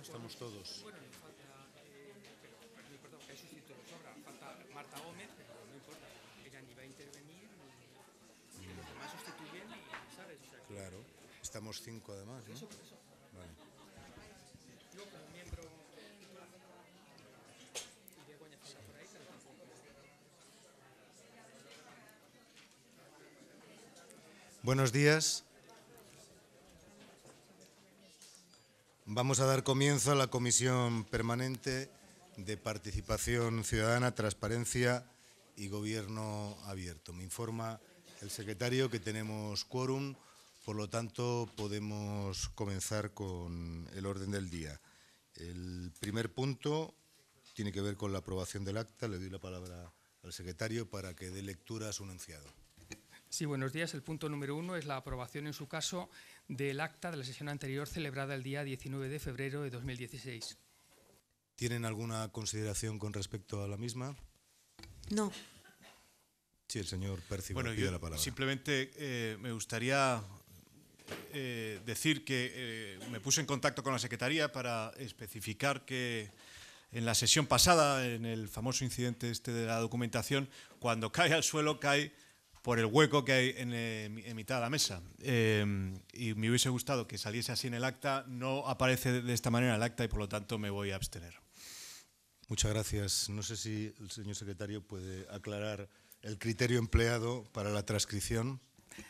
Estamos todos. Bueno, falta, eh, pero, pero, no importa, porque hay sobra. Falta Marta Gómez, pero no importa, ella ni va a intervenir, ni, los demás sustituyen, y, ¿sabes? O sea, claro, estamos cinco además, ¿no? Eso, por eso. Vale. Yo como miembro iré Guaña por ahí, pero tampoco... Buenos días. Vamos a dar comienzo a la Comisión Permanente de Participación Ciudadana, Transparencia y Gobierno Abierto. Me informa el secretario que tenemos quórum, por lo tanto podemos comenzar con el orden del día. El primer punto tiene que ver con la aprobación del acta. Le doy la palabra al secretario para que dé lectura a su enunciado. Sí, buenos días. El punto número uno es la aprobación, en su caso, del acta de la sesión anterior celebrada el día 19 de febrero de 2016. ¿Tienen alguna consideración con respecto a la misma? No. Sí, el señor Perci, pide la palabra. Simplemente eh, me gustaría eh, decir que eh, me puse en contacto con la Secretaría para especificar que en la sesión pasada, en el famoso incidente este de la documentación, cuando cae al suelo cae por el hueco que hay en, eh, mitad de la mesa. Eh, y me hubiese gustado que saliese así en el acta, no aparece de esta manera el acta y por lo tanto me voy a abstener. Muchas gracias. No sé si el señor secretario puede aclarar el criterio empleado para la transcripción.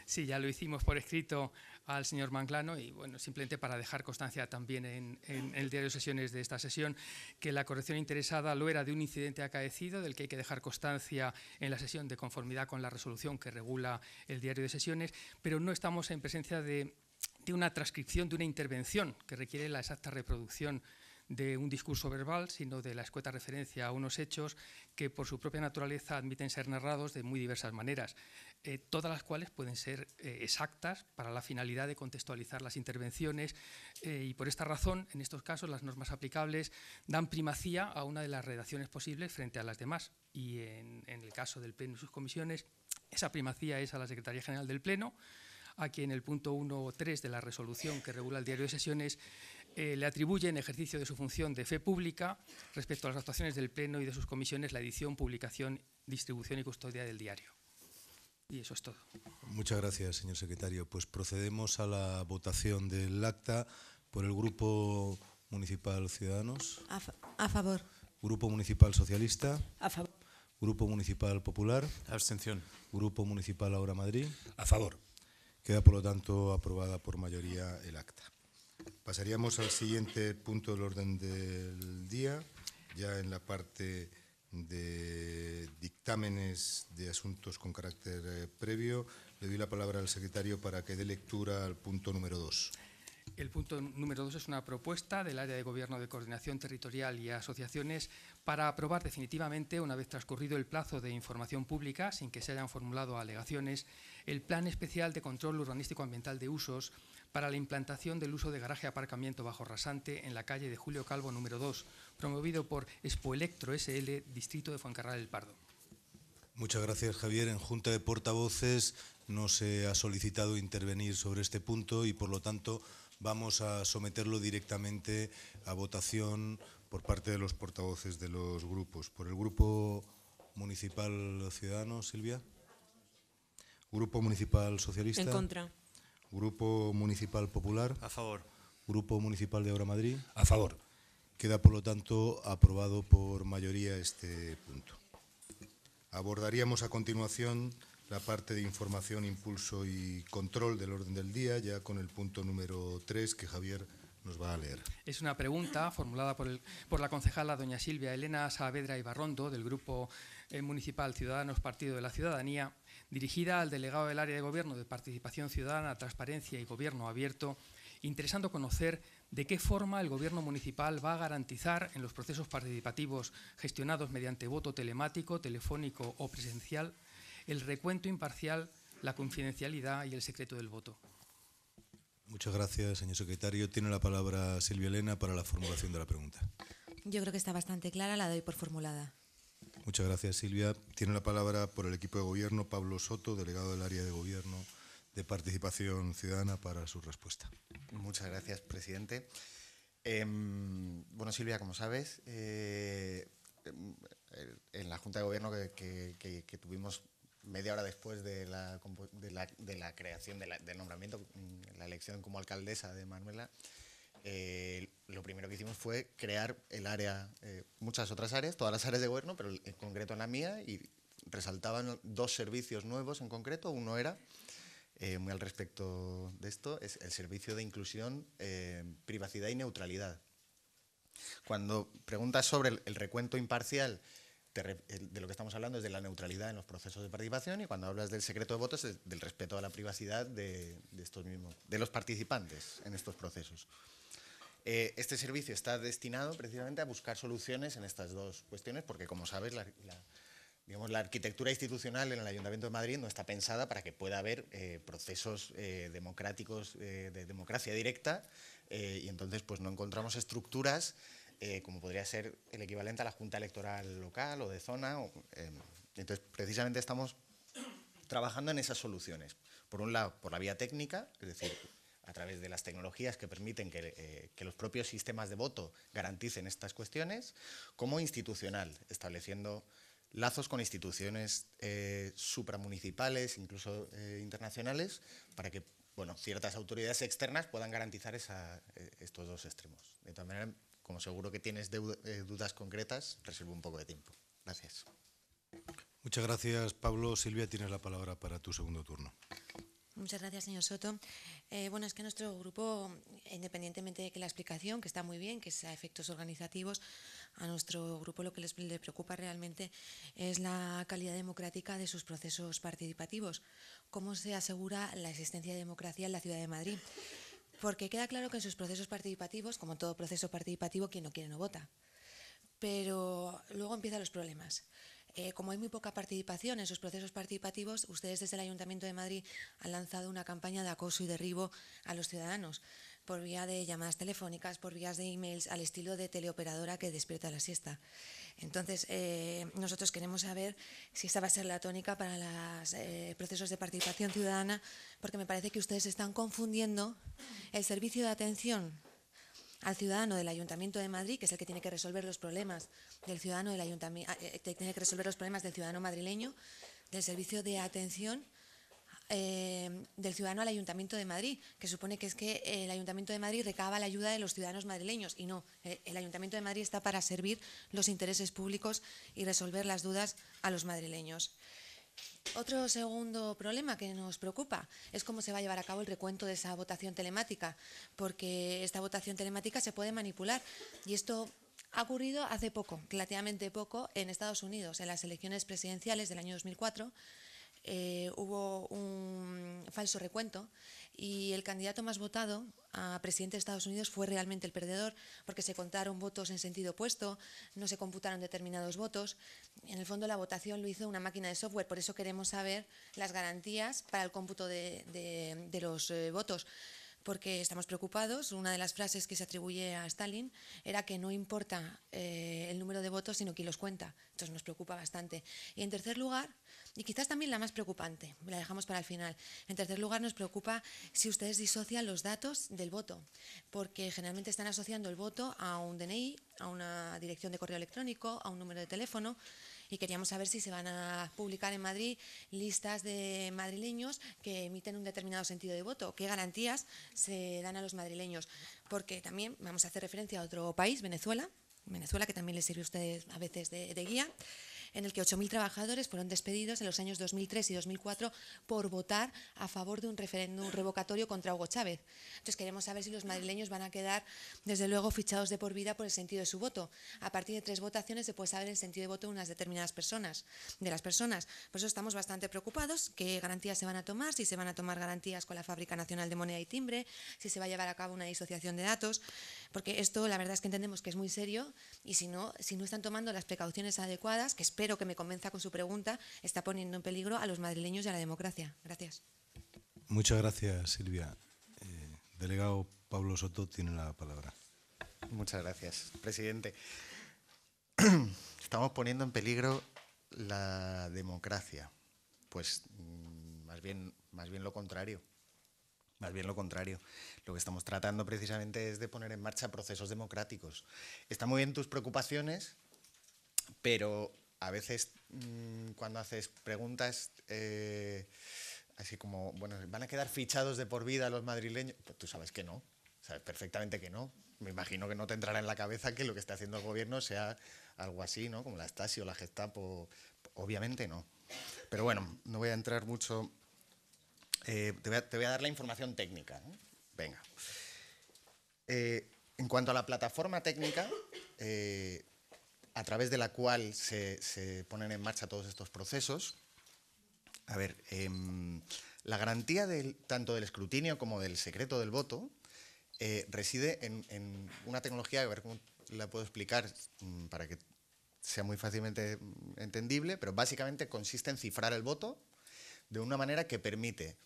Sí, ya lo hicimos por escrito al señor Manglano y bueno, simplemente para dejar constancia también en, el diario de sesiones de esta sesión que la corrección interesada lo era de un incidente acaecido del que hay que dejar constancia en la sesión de conformidad con la resolución que regula el diario de sesiones, pero no estamos en presencia de, de una transcripción de una intervención que requiere la exacta reproducción de un discurso verbal, sino de la escueta referencia a unos hechos que por su propia naturaleza admiten ser narrados de muy diversas maneras, eh, todas las cuales pueden ser eh, exactas para la finalidad de contextualizar las intervenciones eh, y por esta razón, en estos casos, las normas aplicables dan primacía a una de las redacciones posibles frente a las demás y en, en el caso del Pleno y sus comisiones, esa primacía es a la Secretaría General del Pleno, a quien el punto 1.3 de la resolución que regula el diario de sesiones eh, le atribuye en ejercicio de su función de fe pública respecto a las actuaciones del Pleno y de sus comisiones la edición, publicación, distribución y custodia del diario. Y eso es todo. Muchas gracias, señor secretario. Pues procedemos a la votación del acta por el Grupo Municipal Ciudadanos. A, favor. Grupo Municipal Socialista. A favor. Grupo Municipal Popular. Abstención. Grupo Municipal Ahora Madrid. A favor. Queda, por lo tanto, aprobada por mayoría el acta. Pasaríamos al siguiente punto del orden del día, ya en la parte de dictámenes de asuntos con carácter eh, previo. Le doy la palabra al secretario para que dé lectura al punto número 2. El punto número dos es una propuesta del área de gobierno de coordinación territorial y asociaciones para aprobar definitivamente, una vez transcurrido el plazo de información pública, sin que se hayan formulado alegaciones, el Plan Especial de Control Urbanístico Ambiental de Usos para la implantación del uso de garaje aparcamiento bajo rasante en la calle de Julio Calvo número 2, promovido por Expoelectro SL, distrito de Fuencarral del Pardo. Muchas gracias, Javier. En Junta de Portavoces no se ha solicitado intervenir sobre este punto y, por lo tanto, vamos a someterlo directamente a votación por parte de los portavoces de los grupos. Por el Grupo Municipal Ciudadanos, Silvia. Grupo Municipal Socialista. En contra. Grupo Municipal Popular. A favor. Grupo Municipal de Obra Madrid. A favor. Queda, por lo tanto, aprobado por mayoría este punto. Abordaríamos a continuación la parte de información, impulso y control del orden del día, ya con el punto número 3 que Javier nos va a leer. Es una pregunta formulada por, la concejala doña Silvia Elena Saavedra Ibarrondo del Grupo eh, Municipal Ciudadanos Partido de la Ciudadanía dirigida al delegado del área de gobierno de participación ciudadana, transparencia y gobierno abierto, interesando conocer de qué forma el Gobierno municipal va a garantizar en los procesos participativos gestionados mediante voto telemático, telefónico o presencial el recuento imparcial, la confidencialidad y el secreto del voto. Muchas gracias, señor secretario. Tiene la palabra Silvia Elena para la formulación de la pregunta. Yo creo que está bastante clara, la doy por formulada. Muchas gracias, Silvia. Tiene la palabra por el equipo de gobierno Pablo Soto, delegado del área de gobierno de participación ciudadana, para su respuesta. Muchas gracias, presidente. Em, bueno, Silvia, como sabes, eh, em, en la Junta de Gobierno que, tuvimos media hora después de la, creación, del nombramiento, mm, la elección como alcaldesa de Manuela, eh, lo primero que hicimos fue crear el área, eh, muchas otras áreas, todas las áreas de gobierno, pero en concreto en la mía, y resaltaban dos servicios nuevos en concreto. Uno era, eh, muy al respecto de esto, es el servicio de inclusión, privacidad y neutralidad. Cuando preguntas sobre el, recuento imparcial, de lo que estamos hablando es de la neutralidad en los procesos de participación y cuando hablas del secreto de votos es del respeto a la privacidad de estos mismos, de los participantes en estos procesos. Eh, este servicio está destinado precisamente a buscar soluciones en estas dos cuestiones, porque como sabes, la, digamos, la arquitectura institucional en el Ayuntamiento de Madrid no está pensada para que pueda haber eh, procesos eh, democráticos de democracia directa, y entonces pues, no encontramos estructuras como podría ser el equivalente a la Junta Electoral local o de zona. Em, entonces, precisamente estamos trabajando en esas soluciones. Por un lado, por la vía técnica, es decir, a través de las tecnologías que permiten eh, que, los propios sistemas de voto garanticen estas cuestiones, como institucional, estableciendo lazos con instituciones eh, supramunicipales, incluso eh, internacionales, para que bueno, ciertas autoridades externas puedan garantizar esa, estos dos extremos. De todas maneras, como seguro que tienes dudas concretas, reservo un poco de tiempo. Gracias. Muchas gracias, Pablo. Silvia, tienes la palabra para tu segundo turno. Muchas gracias, señor Soto. Eh, bueno, es que nuestro grupo, independientemente de que la explicación, que está muy bien, que sea efectos organizativos, a nuestro grupo lo que les, le preocupa realmente es la calidad democrática de sus procesos participativos. ¿Cómo se asegura la existencia de democracia en la Ciudad de Madrid? Porque queda claro que en sus procesos participativos, como todo proceso participativo, quien no quiere no vota. Pero luego empiezan los problemas. Eh, como hay muy poca participación en sus procesos participativos, ustedes desde el Ayuntamiento de Madrid han lanzado una campaña de acoso y derribo a los ciudadanos por vía de llamadas telefónicas, por vías de emails, al estilo de teleoperadora que despierta la siesta. Entonces, eh, nosotros queremos saber si esta va a ser la tónica para los eh, procesos de participación ciudadana, porque me parece que ustedes están confundiendo el servicio de atención al ciudadano del Ayuntamiento de Madrid, que es el que tiene que resolver los problemas del ciudadano del ayuntamiento, ah, eh, tiene que resolver los problemas del ciudadano madrileño, del servicio de atención eh, del ciudadano al Ayuntamiento de Madrid, que supone que es que el Ayuntamiento de Madrid recaba la ayuda de los ciudadanos madrileños y no, eh, el Ayuntamiento de Madrid está para servir los intereses públicos y resolver las dudas a los madrileños. Otro segundo problema que nos preocupa es cómo se va a llevar a cabo el recuento de esa votación telemática, porque esta votación telemática se puede manipular y esto ha ocurrido hace poco, relativamente poco, en Estados Unidos, en las elecciones presidenciales del año 2004. Eh, hubo un falso recuento y el candidato más votado a presidente de Estados Unidos fue realmente el perdedor porque se contaron votos en sentido opuesto, no se computaron determinados votos. En el fondo la votación lo hizo una máquina de software, por eso queremos saber las garantías para el cómputo de, los eh, votos porque estamos preocupados. Una de las frases que se atribuye a Stalin era que no importa eh, el número de votos, sino quién los cuenta. Entonces nos preocupa bastante. Y en tercer lugar, y quizás también la más preocupante, la dejamos para el final, en tercer lugar nos preocupa si ustedes disocian los datos del voto, porque generalmente están asociando el voto a un DNI, a una dirección de correo electrónico, a un número de teléfono y queríamos saber si se van a publicar en Madrid listas de madrileños que emiten un determinado sentido de voto, qué garantías se dan a los madrileños, porque también vamos a hacer referencia a otro país, Venezuela, Venezuela que también les sirve a ustedes a veces de, de guía en el que 8.000 trabajadores fueron despedidos en los años 2003 y 2004 por votar a favor de un referéndum revocatorio contra Hugo Chávez. Entonces queremos saber si los madrileños van a quedar, desde luego, fichados de por vida por el sentido de su voto. A partir de tres votaciones se puede saber el sentido de voto de unas determinadas personas, de las personas. Por eso estamos bastante preocupados qué garantías se van a tomar, si se van a tomar garantías con la Fábrica Nacional de Moneda y Timbre, si se va a llevar a cabo una disociación de datos, porque esto la verdad es que entendemos que es muy serio y si no, si no están tomando las precauciones adecuadas, que es espero que me convenza con su pregunta, está poniendo en peligro a los madrileños y a la democracia. Gracias. Muchas gracias, Silvia. Eh, delegado Pablo Soto tiene la palabra. Muchas gracias, presidente. Estamos poniendo en peligro la democracia. Pues mm, más bien, más bien lo contrario. Más bien lo contrario. Lo que estamos tratando precisamente es de poner en marcha procesos democráticos. Está muy bien tus preocupaciones, pero a veces mm, cuando haces preguntas, eh, así como, bueno, ¿van a quedar fichados de por vida los madrileños? Pues tú sabes que no, sabes perfectamente que no. Me imagino que no te entrará en la cabeza que lo que está haciendo el gobierno sea algo así, ¿no? Como la Stasi o la Gestapo. Obviamente no. Pero bueno, no voy a entrar mucho. Eh, te, voy a, dar la información técnica. ¿no? Venga. Eh, en cuanto a la plataforma técnica, a través de la cual se, ponen en marcha todos estos procesos. A ver, em, la garantía tanto del escrutinio como del secreto del voto eh, reside en, en, una tecnología, a ver cómo la puedo explicar mm, para que sea muy fácilmente mm, entendible, pero básicamente consiste en cifrar el voto de una manera que permite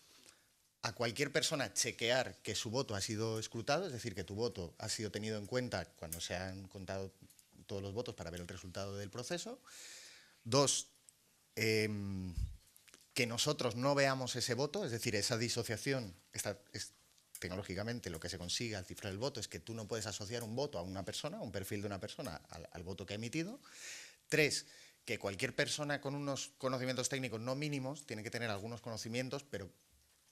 a cualquier persona chequear que su voto ha sido escrutado, es decir, que tu voto ha sido tenido en cuenta cuando se han contado todos los votos para ver el resultado del proceso. Dos, em, que nosotros no veamos ese voto, es decir, esa disociación, tecnológicamente lo que se consigue al cifrar el voto es que tú no puedes asociar un voto a una persona, un perfil de una persona, al, voto que ha emitido. Tres, que cualquier persona con unos conocimientos técnicos no mínimos, tiene que tener algunos conocimientos, pero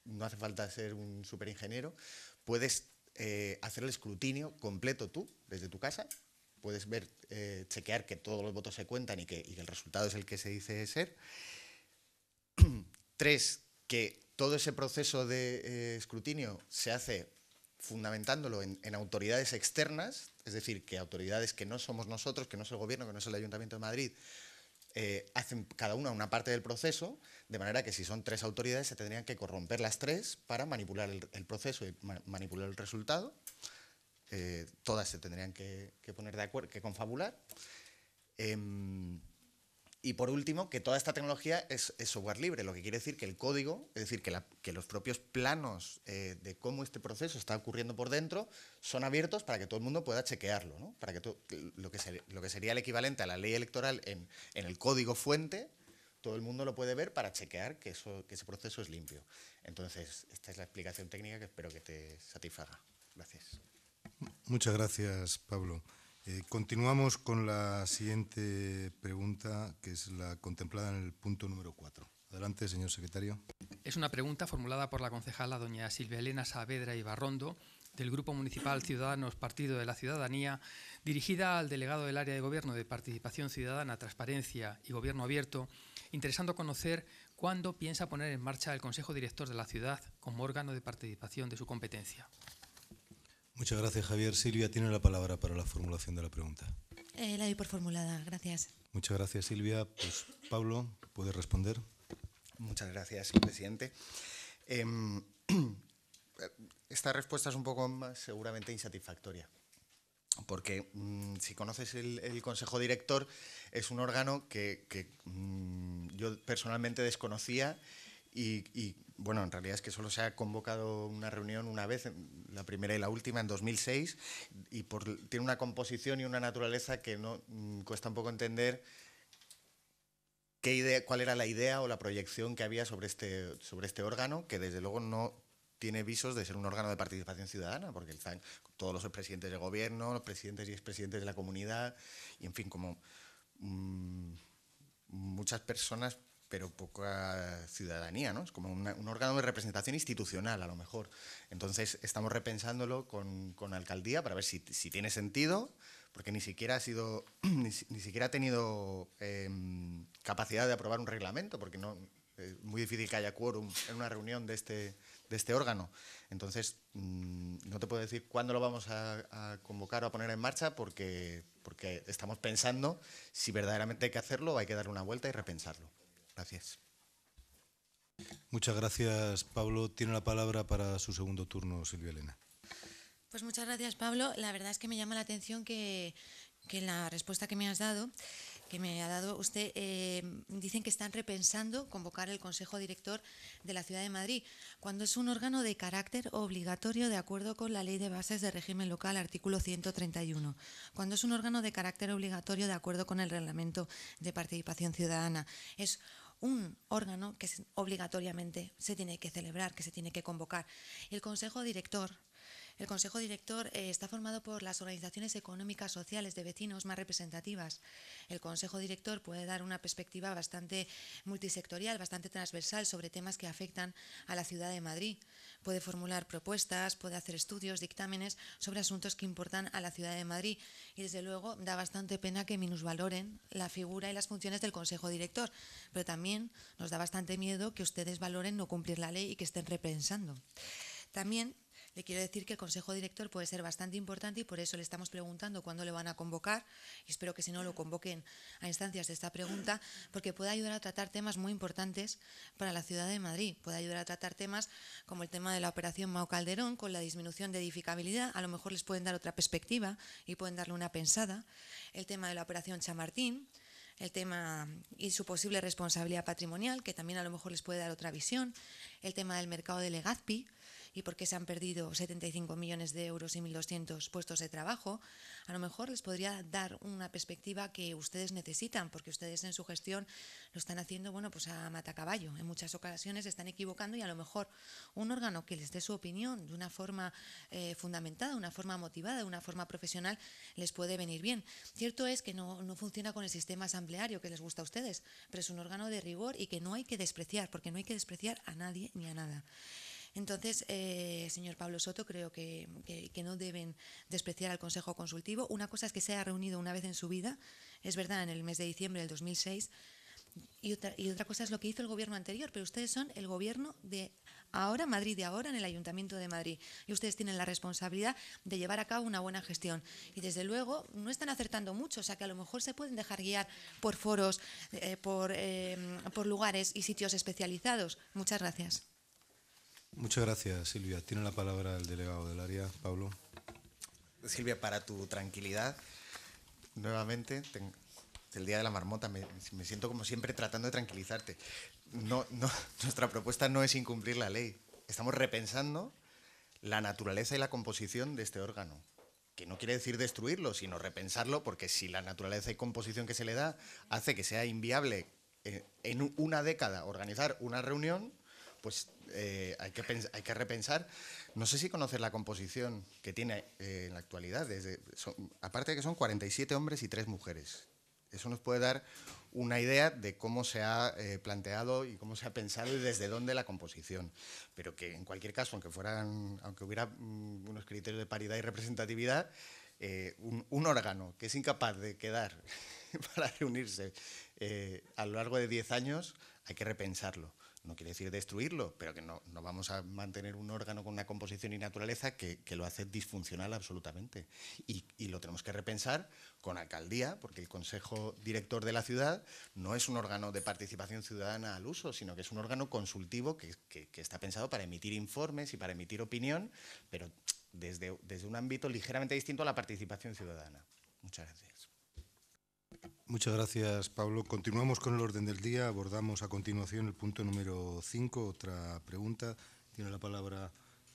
no hace falta ser un superingeniero, puedes eh, hacer el escrutinio completo tú, desde tu casa, puedes ver, eh, chequear que todos los votos se cuentan y que, el resultado es el que se dice ser. Tres, que todo ese proceso de eh, escrutinio se hace fundamentándolo en, autoridades externas, es decir, que autoridades que no somos nosotros, que no es el gobierno, que no es el Ayuntamiento de Madrid, eh, hacen cada una una parte del proceso, de manera que si son tres autoridades se tendrían que corromper las tres para manipular el, proceso y manipular el resultado. Eh, todas se tendrían que, poner de acuerdo, que confabular. Em, y por último, que toda esta tecnología es, software libre, lo que quiere decir que el código, es decir, que, los propios planos eh, de cómo este proceso está ocurriendo por dentro son abiertos para que todo el mundo pueda chequearlo, para que lo, que sería el equivalente a la ley electoral en, el código fuente, todo el mundo lo puede ver para chequear que ese proceso es limpio. Entonces, esta es la explicación técnica que espero que te satisfaga. Gracias. Muchas gracias, Pablo. Eh, continuamos con la siguiente pregunta, que es la contemplada en el punto número 4. Adelante, señor secretario. Es una pregunta formulada por la concejala doña Silvia Elena Saavedra Ibarrondo, del Grupo Municipal Ciudadanos Partido de la Ciudadanía, dirigida al delegado del área de Gobierno de Participación Ciudadana, Transparencia y Gobierno Abierto, interesando conocer cuándo piensa poner en marcha el Consejo Director de la Ciudad como órgano de participación de su competencia. Muchas gracias, Javier. Silvia tiene la palabra para la formulación de la pregunta. Eh, la doy por formulada, gracias. Muchas gracias, Silvia. Pues, Pablo, puede responder. Muchas gracias, presidente. Em, esta respuesta es un poco más seguramente insatisfactoria, porque mm, si conoces el, Consejo Director, es un órgano que, mm, yo personalmente desconocía y, bueno, en realidad es que solo se ha convocado una reunión una vez, la primera y la última, en 2006, y tiene una composición y una naturaleza que no mm, cuesta un poco entender qué idea, cuál era la idea o la proyección que había sobre este, sobre este órgano, que desde luego no tiene visos de ser un órgano de participación ciudadana, porque el todos los presidentes de gobierno, los presidentes y expresidentes de la comunidad, y en fin, como mm, muchas personas pero poca ciudadanía, ¿no? Es como un órgano de representación institucional, a lo mejor. Entonces, estamos repensándolo con, alcaldía para ver si, tiene sentido, porque ni siquiera ha sido, ni, siquiera ha tenido em, capacidad de aprobar un reglamento, porque no, es eh, muy difícil que haya quórum en una reunión de este, de este órgano. Entonces, mm, no te puedo decir cuándo lo vamos a, convocar o a poner en marcha porque, porque estamos pensando si verdaderamente hay que hacerlo o hay que darle una vuelta y repensarlo. Gracias. Muchas gracias, Pablo. Tiene la palabra para su segundo turno, Silvia Elena. Pues muchas gracias, Pablo. La verdad es que me llama la atención que, que la respuesta que me has dado, que me ha dado usted, eh, dicen que están repensando convocar el Consejo Director de la Ciudad de Madrid, cuando es un órgano de carácter obligatorio de acuerdo con la Ley de Bases de Régimen Local, artículo 131, cuando es un órgano de carácter obligatorio de acuerdo con el Reglamento de Participación Ciudadana. Es un órgano que obligatoriamente se tiene que celebrar, que se tiene que convocar. El Consejo Director. El Consejo Director eh, está formado por las organizaciones económicas sociales de vecinos más representativas. El Consejo Director puede dar una perspectiva bastante multisectorial, bastante transversal sobre temas que afectan a la ciudad de Madrid puede formular propuestas, puede hacer estudios, dictámenes sobre asuntos que importan a la ciudad de Madrid. Y desde luego da bastante pena que minusvaloren la figura y las funciones del Consejo Director, pero también nos da bastante miedo que ustedes valoren no cumplir la ley y que estén repensando. También le quiero decir que el Consejo Director puede ser bastante importante y por eso le estamos preguntando cuándo le van a convocar. Y espero que si no lo convoquen a instancias de esta pregunta, porque puede ayudar a tratar temas muy importantes para la ciudad de Madrid. Puede ayudar a tratar temas como el tema de la operación Mao Calderón, con la disminución de edificabilidad. A lo mejor les pueden dar otra perspectiva y pueden darle una pensada. El tema de la operación Chamartín el tema y su posible responsabilidad patrimonial, que también a lo mejor les puede dar otra visión, el tema del mercado de Legazpi, y por qué se han perdido 75 millones de euros y 1.200 puestos de trabajo, a lo mejor les podría dar una perspectiva que ustedes necesitan, porque ustedes en su gestión lo están haciendo bueno, pues a matacaballo. En muchas ocasiones están equivocando y a lo mejor un órgano que les dé su opinión de una forma eh, fundamentada, una forma motivada, de una forma profesional, les puede venir bien. Cierto es que no, no funciona con el sistema asambleario que les gusta a ustedes, pero es un órgano de rigor y que no hay que despreciar, porque no hay que despreciar a nadie ni a nada. Entonces, eh, señor Pablo Soto, creo que, no deben despreciar al Consejo Consultivo. Una cosa es que se ha reunido una vez en su vida, es verdad, en el mes de diciembre del 2006, y otra, cosa es lo que hizo el gobierno anterior, pero ustedes son el gobierno de ahora, Madrid de ahora, en el Ayuntamiento de Madrid. Y ustedes tienen la responsabilidad de llevar a cabo una buena gestión. Y desde luego no están acertando mucho, o sea que a lo mejor se pueden dejar guiar por foros, eh, por, eh, por lugares y sitios especializados. Muchas gracias. Muchas gracias, Silvia. Tiene la palabra el delegado del área, Pablo. Silvia, para tu tranquilidad, nuevamente, el Día de la Marmota, me, siento como siempre tratando de tranquilizarte. No, no, nuestra propuesta no es incumplir la ley. Estamos repensando la naturaleza y la composición de este órgano, que no quiere decir destruirlo, sino repensarlo, porque si la naturaleza y composición que se le da hace que sea inviable eh, en una década organizar una reunión, pues eh, hay, que repensar. No sé si conoces la composición que tiene eh, en la actualidad. Desde, aparte de que son 47 hombres y 3 mujeres. Eso nos puede dar una idea de cómo se ha eh, planteado y cómo se ha pensado y desde dónde la composición. Pero que en cualquier caso, aunque, fueran, aunque hubiera mm, unos criterios de paridad y representatividad, un, órgano que es incapaz de quedar para reunirse a lo largo de 10 años, hay que repensarlo no quiere decir destruirlo, pero que no, vamos a mantener un órgano con una composición y naturaleza que, lo hace disfuncional absolutamente. Y, lo tenemos que repensar con alcaldía, porque el Consejo Director de la Ciudad no es un órgano de participación ciudadana al uso, sino que es un órgano consultivo que, está pensado para emitir informes y para emitir opinión, pero desde, desde un ámbito ligeramente distinto a la participación ciudadana. Muchas gracias. Muchas gracias, Pablo. Continuamos con el orden del día. Abordamos a continuación el punto número 5, otra pregunta. Tiene la palabra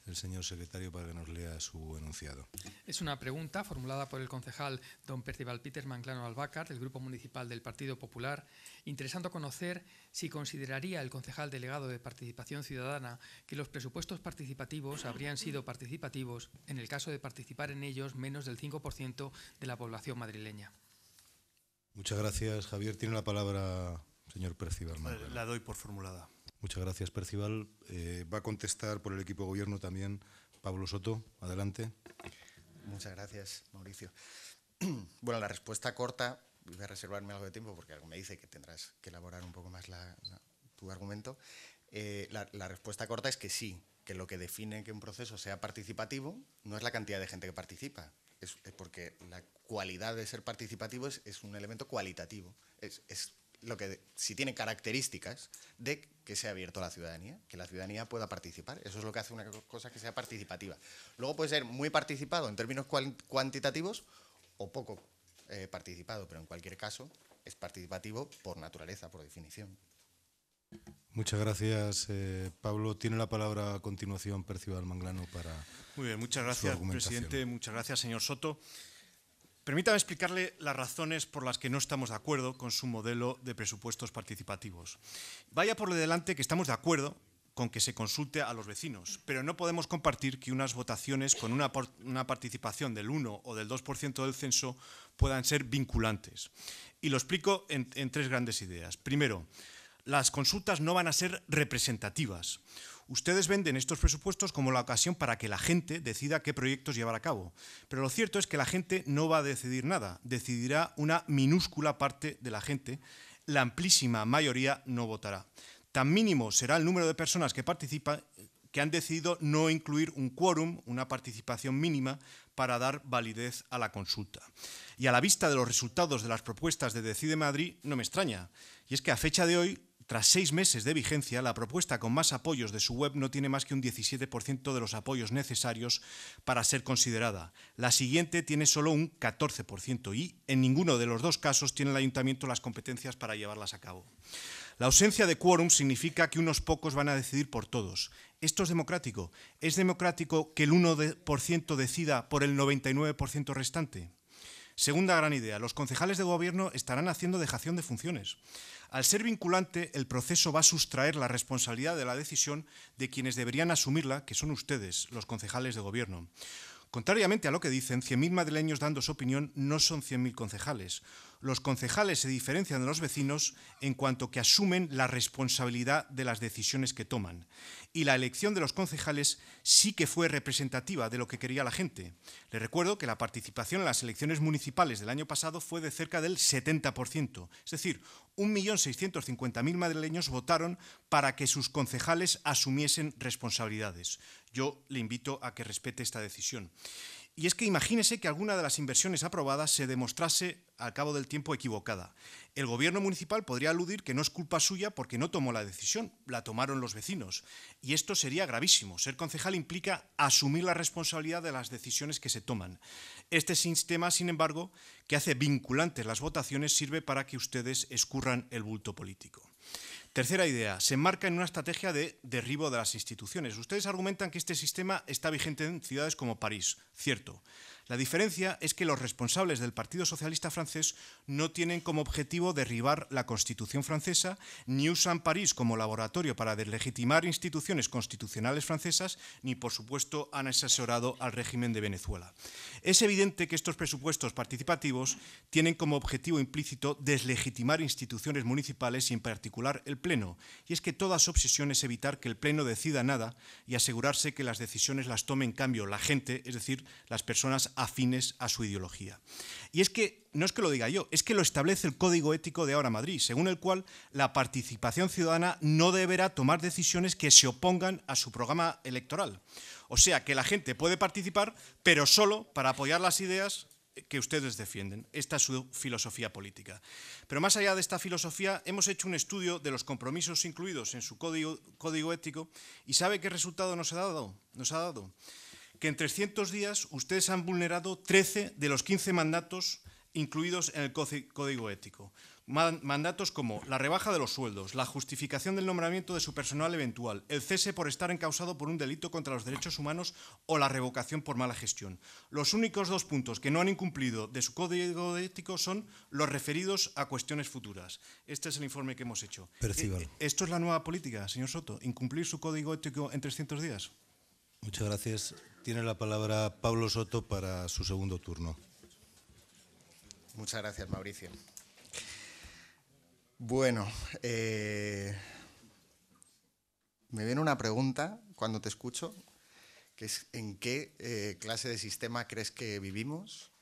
el señor secretario para que nos lea su enunciado. Es una pregunta formulada por el concejal don Percival Peter Manclano Albacar, del Grupo Municipal del Partido Popular, interesando conocer si consideraría el concejal delegado de Participación Ciudadana que los presupuestos participativos habrían sido participativos en el caso de participar en ellos menos del 5% de la población madrileña. Muchas gracias, Javier. Tiene la palabra, señor Percival. Eh, la doy por formulada. Muchas gracias, Percival. Eh, va a contestar por el equipo de gobierno también Pablo Soto. Adelante. Muchas gracias, Mauricio. Bueno, la respuesta corta, voy a reservarme algo de tiempo porque algo me dice que tendrás que elaborar un poco más tu argumento. Eh, la respuesta corta es que sí, que lo que define que un proceso sea participativo no es la cantidad de gente que participa, es, eh, porque la cualidad de ser participativo es, un elemento cualitativo. Es, lo que, si tiene características de que sea abierto a la ciudadanía, que la ciudadanía pueda participar. Eso es lo que hace una cosa que sea participativa. Luego puede ser muy participado en términos cuantitativos o poco eh, participado, pero en cualquier caso es participativo por naturaleza, por definición. Muchas gracias, eh, Pablo. Tiene la palabra a continuación Percival Manglano para. Muy bien, muchas gracias, presidente. Muchas gracias, señor Soto. Permítame explicarle las razones por las que no estamos de acuerdo con su modelo de presupuestos participativos. Vaya por delante que estamos de acuerdo con que se consulte a los vecinos, pero no podemos compartir que unas votaciones con una, participación del 1 o del 2% del censo puedan ser vinculantes. Y lo explico en, en tres grandes ideas. Primero, las consultas no van a ser representativas. Ustedes venden estos presupuestos como la ocasión para que la gente decida qué proyectos llevar a cabo. Pero lo cierto es que la gente no va a decidir nada. Decidirá una minúscula parte de la gente. La amplísima mayoría no votará. Tan mínimo será el número de personas que participan que han decidido no incluir un quórum, una participación mínima, para dar validez a la consulta. Y a la vista de los resultados de las propuestas de Decide Madrid, no me extraña. Y es que a fecha de hoy tras seis meses de vigencia, la propuesta con más apoyos de su web no tiene más que un 17% de los apoyos necesarios para ser considerada. La siguiente tiene solo un 14% y en ninguno de los dos casos tiene el ayuntamiento las competencias para llevarlas a cabo. La ausencia de quórum significa que unos pocos van a decidir por todos. ¿Esto es democrático? ¿Es democrático que el 1% decida por el 99% restante? Segunda gran idea, los concejales de gobierno estarán haciendo dejación de funciones. Al ser vinculante, el proceso va a sustraer la responsabilidad de la decisión de quienes deberían asumirla, que son ustedes, los concejales de gobierno. Contrariamente a lo que dicen, 100.000 madrileños dando su opinión no son 100.000 concejales. Los concejales se diferencian de los vecinos en cuanto que asumen la responsabilidad de las decisiones que toman. Y la elección de los concejales sí que fue representativa de lo que quería la gente. Le recuerdo que la participación en las elecciones municipales del año pasado fue de cerca del 70%, es decir, 1.650.000 madrileños votaron para que sus concejales asumiesen responsabilidades. Yo le invito a que respete esta decisión. Y es que imagínese que alguna de las inversiones aprobadas se demostrase al cabo del tiempo equivocada. El gobierno municipal podría aludir que no es culpa suya porque no tomó la decisión, la tomaron los vecinos. Y esto sería gravísimo. Ser concejal implica asumir la responsabilidad de las decisiones que se toman. Este sistema, sin embargo, que hace vinculantes las votaciones, sirve para que ustedes escurran el bulto político. Tercera idea, se enmarca en una estrategia de derribo de las instituciones. Ustedes argumentan que este sistema está vigente en ciudades como París, cierto. La diferencia es que los responsables del Partido Socialista francés no tienen como objetivo derribar la Constitución francesa, ni usan París como laboratorio para deslegitimar instituciones constitucionales francesas, ni por supuesto han asesorado al régimen de Venezuela. Es evidente que estos presupuestos participativos tienen como objetivo implícito deslegitimar instituciones municipales y en particular el Pleno, y es que toda su obsesión es evitar que el Pleno decida nada y asegurarse que las decisiones las tome en cambio la gente, es decir, las personas afines a su ideología. Y es que no es que lo diga yo, es que lo establece el Código Ético de Ahora Madrid, según el cual la participación ciudadana no deberá tomar decisiones que se opongan a su programa electoral. O sea que la gente puede participar, pero solo para apoyar las ideas que ustedes defienden. Esta es su filosofía política. Pero más allá de esta filosofía, hemos hecho un estudio de los compromisos incluidos en su código, ético y sabe qué resultado nos ha dado. Nos ha dado que en 300 días ustedes han vulnerado 13 de los 15 mandatos incluidos en el código ético mandatos como la rebaja de los sueldos, la justificación del nombramiento de su personal eventual, el cese por estar encausado por un delito contra los derechos humanos o la revocación por mala gestión. Los únicos dos puntos que no han incumplido de su código ético son los referidos a cuestiones futuras. Este es el informe que hemos hecho. Eh, eh, ¿Esto es la nueva política, señor Soto? ¿Incumplir su código ético en 300 días? Muchas gracias. Tiene la palabra Pablo Soto para su segundo turno. Muchas gracias, Mauricio. Bueno, eh, me viene una pregunta cuando te escucho, que es ¿en qué eh, clase de sistema crees que vivimos?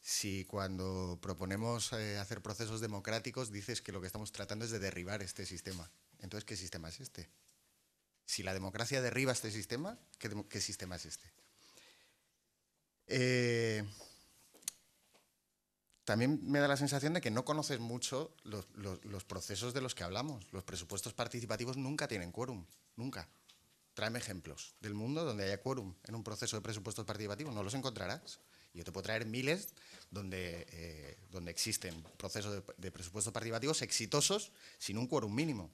Si cuando proponemos eh, hacer procesos democráticos dices que lo que estamos tratando es de derribar este sistema. Entonces, ¿qué sistema es este? Si la democracia derriba este sistema, ¿qué, qué sistema es este? Eh, también me da la sensación de que no conoces mucho los, procesos de los que hablamos. Los presupuestos participativos nunca tienen quórum, nunca. Tráeme ejemplos del mundo donde haya quórum en un proceso de presupuestos participativos, no los encontrarás. Yo te puedo traer miles donde, eh, donde existen procesos de, de presupuestos participativos exitosos sin un quórum mínimo.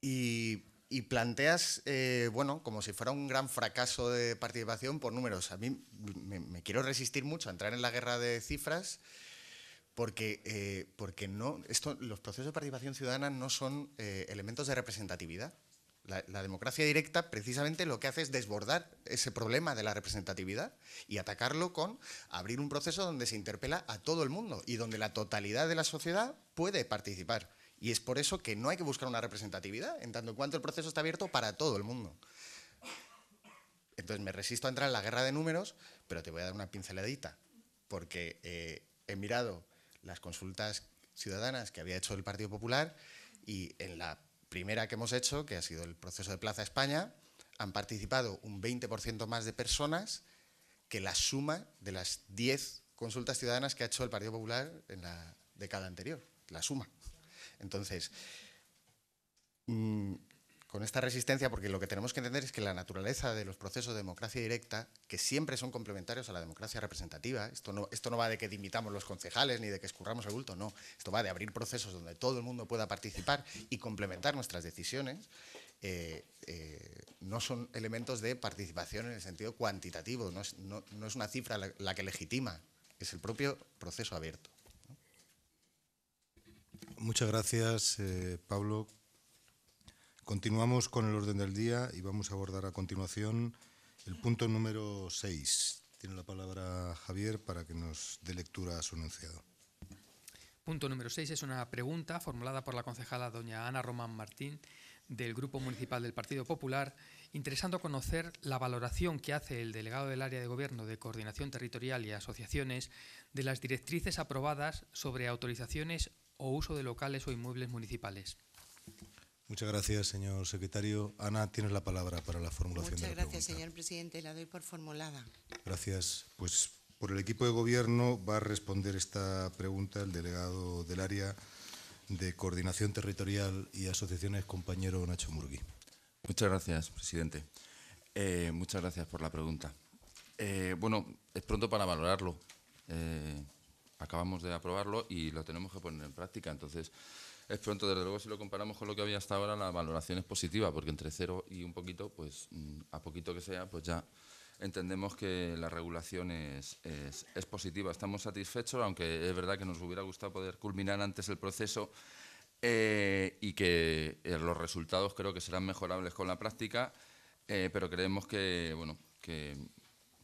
Y y planteas, eh, bueno, como si fuera un gran fracaso de participación por números. A mí me, quiero resistir mucho a entrar en la guerra de cifras porque, eh, porque no, esto, los procesos de participación ciudadana no son eh, elementos de representatividad. La, la, democracia directa precisamente lo que hace es desbordar ese problema de la representatividad y atacarlo con abrir un proceso donde se interpela a todo el mundo y donde la totalidad de la sociedad puede participar. Y es por eso que no hay que buscar una representatividad, en tanto en cuanto el proceso está abierto para todo el mundo. Entonces me resisto a entrar en la guerra de números, pero te voy a dar una pinceladita, porque eh, he mirado las consultas ciudadanas que había hecho el Partido Popular y en la primera que hemos hecho, que ha sido el proceso de Plaza España, han participado un 20% más de personas que la suma de las 10 consultas ciudadanas que ha hecho el Partido Popular en la década anterior, la suma. Entonces, mm, con esta resistencia, porque lo que tenemos que entender es que la naturaleza de los procesos de democracia directa, que siempre son complementarios a la democracia representativa, esto no, va de que dimitamos los concejales ni de que escurramos el bulto, no, esto va de abrir procesos donde todo el mundo pueda participar y complementar nuestras decisiones, eh, eh, no son elementos de participación en el sentido cuantitativo, no es, una cifra la que legitima, es el propio proceso abierto. Muchas gracias, eh, Pablo. Continuamos con el orden del día y vamos a abordar a continuación el punto número 6. Tiene la palabra Javier para que nos dé lectura a su enunciado. Punto número 6 es una pregunta formulada por la concejala doña Ana Román Martín del Grupo Municipal del Partido Popular, interesando conocer la valoración que hace el delegado del área de Gobierno de Coordinación Territorial y Asociaciones de las directrices aprobadas sobre autorizaciones o uso de locales o inmuebles municipales. Muchas gracias, señor secretario. Ana, tienes la palabra para la formulación Muchas de la gracias, señor presidente. La doy por formulada. Gracias. Pues por el equipo de gobierno va a responder esta pregunta el delegado del área de coordinación territorial y asociaciones, compañero Nacho Murgui. Muchas gracias, presidente. Eh, muchas gracias por la pregunta. Eh, bueno, es pronto para valorarlo. Eh, acabamos de aprobarlo y lo tenemos que poner en práctica. Entonces, es pronto, desde luego, si lo comparamos con lo que había hasta ahora, la valoración es positiva, porque entre cero y un poquito, pues mm, a poquito que sea, pues ya entendemos que la regulación es, positiva. Estamos satisfechos, aunque es verdad que nos hubiera gustado poder culminar antes el proceso eh, y que eh, los resultados creo que serán mejorables con la práctica, eh, pero creemos que, bueno, que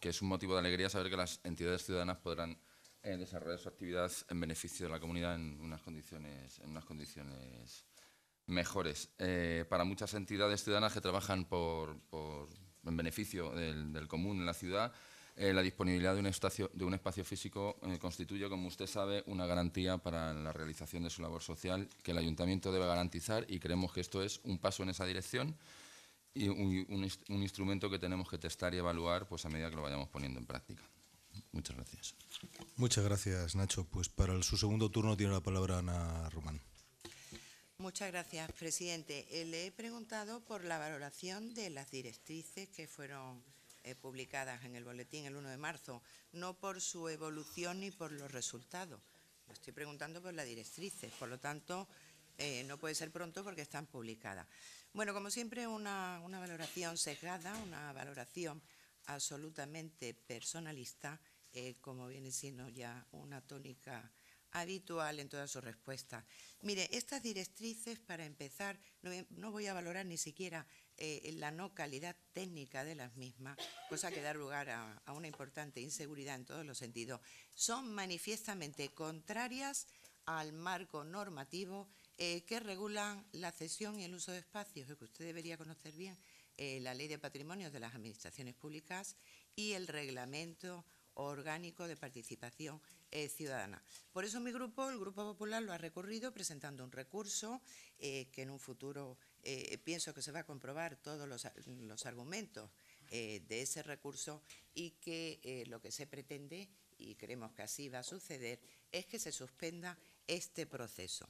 es un motivo de alegría saber que las entidades ciudadanas podrán desarrollar su actividad en beneficio de la comunidad en unas condiciones, mejores. Eh, para muchas entidades ciudadanas que trabajan por, en beneficio del, común en la ciudad, eh, la disponibilidad de un espacio, físico eh, constituye, como usted sabe, una garantía para la realización de su labor social que el ayuntamiento debe garantizar y creemos que esto es un paso en esa dirección y un, un instrumento que tenemos que testar y evaluar pues, a medida que lo vayamos poniendo en práctica. Muchas gracias. Muchas gracias, Nacho. Pues para su segundo turno tiene la palabra Ana Román. Muchas gracias, presidente. Eh, le he preguntado por la valoración de las directrices que fueron eh, publicadas en el boletín el 1 de marzo, no por su evolución ni por los resultados. estoy preguntando por las directrices, por lo tanto, eh, no puede ser pronto porque están publicadas. Bueno, como siempre, una, una valoración sesgada, una valoración absolutamente personalista, eh, como viene siendo ya una tónica habitual en todas sus respuestas. Mire, estas directrices, para empezar, no, voy a valorar ni siquiera eh, la no calidad técnica de las mismas, cosa que da lugar a, una importante inseguridad en todos los sentidos, son manifiestamente contrarias al marco normativo eh, que regulan la cesión y el uso de espacios, que usted debería conocer bien, eh, la Ley de Patrimonio de las Administraciones Públicas y el Reglamento Orgánico de Participación eh, Ciudadana. Por eso mi grupo, el Grupo Popular, lo ha recurrido presentando un recurso eh, que en un futuro pienso que se va a comprobar todos los argumentos de ese recurso y que lo que se pretende, y creemos que así va a suceder, es que se suspenda este proceso.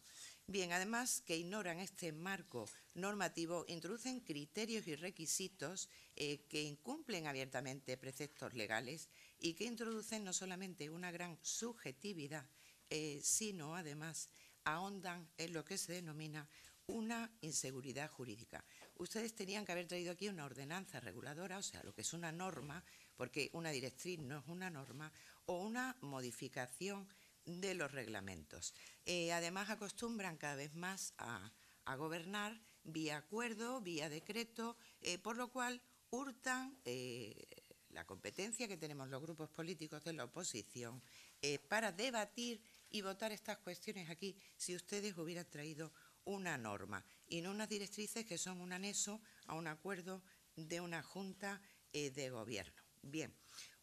Bien, además que ignoran este marco normativo, introducen criterios y requisitos eh, que incumplen abiertamente preceptos legales y que introducen no solamente una gran subjetividad, eh, sino además ahondan en lo que se denomina una inseguridad jurídica. Ustedes tenían que haber traído aquí una ordenanza reguladora, o sea, lo que es una norma, porque una directriz no es una norma, o una modificación de los reglamentos. Eh, además, acostumbran cada vez más a, gobernar vía acuerdo, vía decreto, eh, por lo cual hurtan eh, la competencia que tenemos los grupos políticos de la oposición para debatir y votar estas cuestiones aquí si ustedes hubieran traído una norma y no unas directrices que son un anexo a un acuerdo de una junta de gobierno. Bien,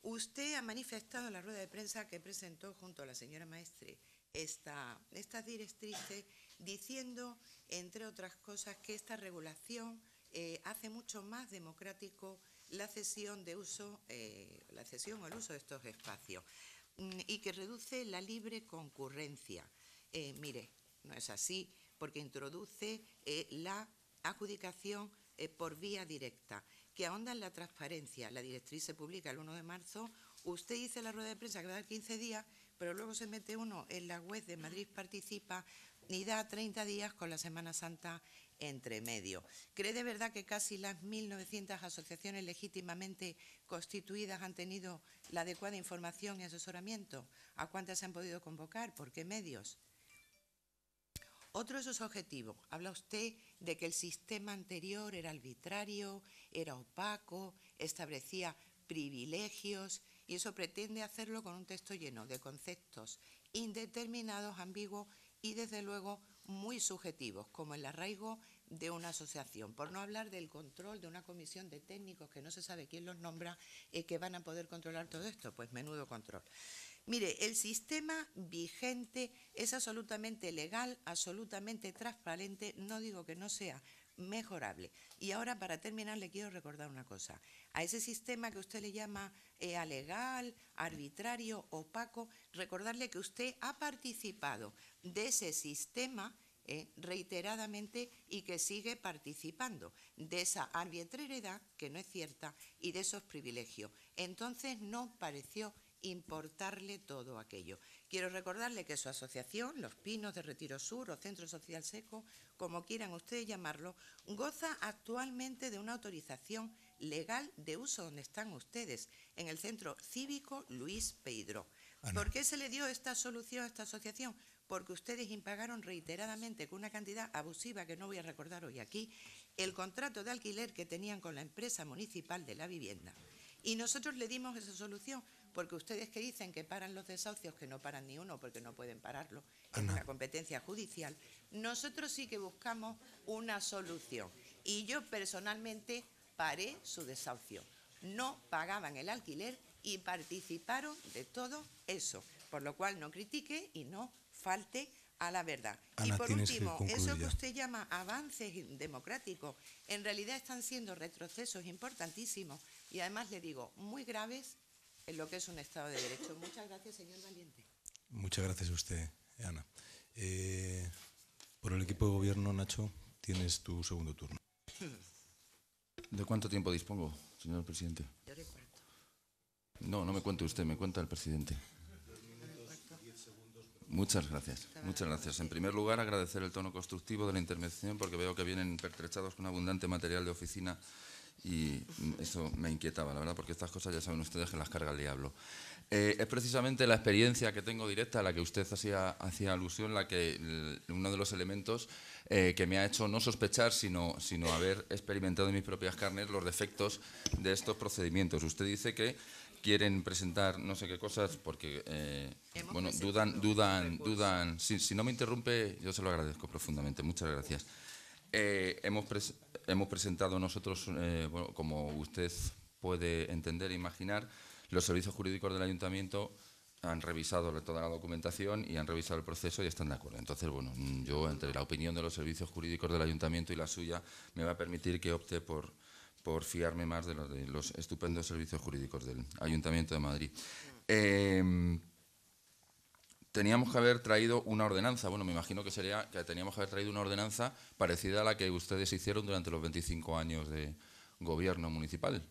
Usted ha manifestado en la rueda de prensa que presentó junto a la señora Maestre esta, estas directrices diciendo, entre otras cosas, que esta regulación eh, hace mucho más democrático la cesión de uso, eh, la cesión o el uso de estos espacios mm, y que reduce la libre concurrencia. Eh, mire, no es así, porque introduce la adjudicación por vía directa que ahonda en la transparencia. La directriz se publica el 1 de marzo. Usted dice la rueda de prensa que va 15 días, pero luego se mete uno en la web de Madrid Participa y da 30 días con la Semana Santa entre medio. ¿Cree de verdad que casi las 1.900 asociaciones legítimamente constituidas han tenido la adecuada información y asesoramiento? ¿A cuántas se han podido convocar? ¿Por qué medios? Otro de sus objetivos, habla usted de que el sistema anterior era arbitrario, era opaco, establecía privilegios y eso pretende hacerlo con un texto lleno de conceptos indeterminados, ambiguos y desde luego muy subjetivos, como el arraigo de una asociación, por no hablar del control de una comisión de técnicos que no se sabe quién los nombra, y eh, que van a poder controlar todo esto, pues menudo control. Mire, el sistema vigente es absolutamente legal, absolutamente transparente, no digo que no sea mejorable. Y ahora para terminar le quiero recordar una cosa. A ese sistema que usted le llama eh, alegal, arbitrario, opaco, recordarle que usted ha participado de ese sistema eh, reiteradamente y que sigue participando de esa arbitrariedad que no es cierta y de esos privilegios. Entonces no pareció importarle todo aquello. Quiero recordarle que su asociación, Los Pinos de Retiro Sur o Centro Social Seco, como quieran ustedes llamarlo, goza actualmente de una autorización legal de uso donde están ustedes, en el Centro Cívico Luis Pedro. ¿Por qué se le dio esta solución a esta asociación? Porque ustedes impagaron reiteradamente con una cantidad abusiva que no voy a recordar hoy aquí el contrato de alquiler que tenían con la empresa municipal de la vivienda. Y nosotros le dimos esa solución porque ustedes que dicen que paran los desahucios, que no paran ni uno porque no pueden pararlo, es una competencia judicial, nosotros sí que buscamos una solución. Y yo personalmente paré su desahucio. No pagaban el alquiler y participaron de todo eso, por lo cual no critique y no falte a la verdad. y por último, eso que usted llama avances democráticos, en realidad están siendo retrocesos importantísimos y además le digo, muy graves en lo que es un Estado de Derecho. Muchas gracias, señor Valiente. Muchas gracias a usted, Ana. Eh, por el equipo de gobierno, Nacho, tienes tu segundo turno. ¿De cuánto tiempo dispongo, señor presidente? Yo No, no me cuente usted, me cuenta el presidente. Muchas gracias, muchas gracias. En primer lugar, agradecer el tono constructivo de la intervención porque veo que vienen pertrechados con abundante material de oficina y eso me inquietaba, la verdad, porque estas cosas ya saben ustedes que las carga el diablo. Eh, es precisamente la experiencia que tengo directa a la que usted hacía, hacía alusión, la que uno de los elementos eh, que me ha hecho no sospechar, sino, sino haber experimentado en mis propias carnes los defectos de estos procedimientos. Usted dice que quieren presentar no sé qué cosas porque eh, bueno dudan dudan dudan si, si no me interrumpe yo se lo agradezco profundamente muchas gracias eh, hemos, presentado nosotros, eh, como usted puede entender e imaginar, los servicios jurídicos del ayuntamiento han revisado toda la documentación y han revisado el proceso y están de acuerdo. Entonces, bueno, yo entre la opinión de los servicios jurídicos del ayuntamiento y la suya me va a permitir que opte por, fiarme más de los, estupendos servicios jurídicos del Ayuntamiento de Madrid. Eh, teníamos que haber traído una ordenanza, bueno, me imagino que sería que teníamos que haber traído una ordenanza parecida a la que ustedes hicieron durante los 25 años de gobierno municipal.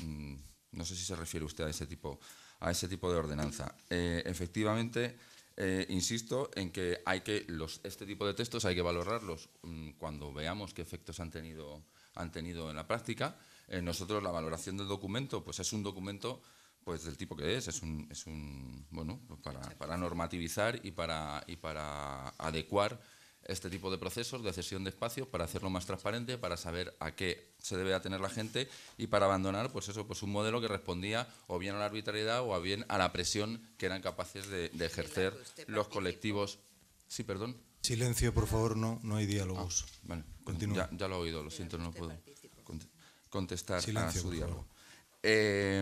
Mm, no sé si se refiere usted a ese tipo, a ese tipo de ordenanza. Eh, efectivamente, eh, insisto en que hay que los, este tipo de textos hay que valorarlos mm, cuando veamos qué efectos han tenido, han tenido en la práctica. Eh, nosotros la valoración del documento, pues es un documento pues del tipo que es, es un, es un bueno, para, normativizar y para, y para adecuar este tipo de procesos de cesión de espacios para hacerlo más transparente, para saber a qué se debe atener la gente y para abandonar pues eso, pues un modelo que respondía o bien a la arbitrariedad o bien a la presión que eran capaces de, ejercer los colectivos. Sí, perdón. Silencio, por favor, no, no hay diálogos. Ah, vale. Continúa. Ya, lo he oído, lo siento, no puedo contestar a su diálogo. Eh,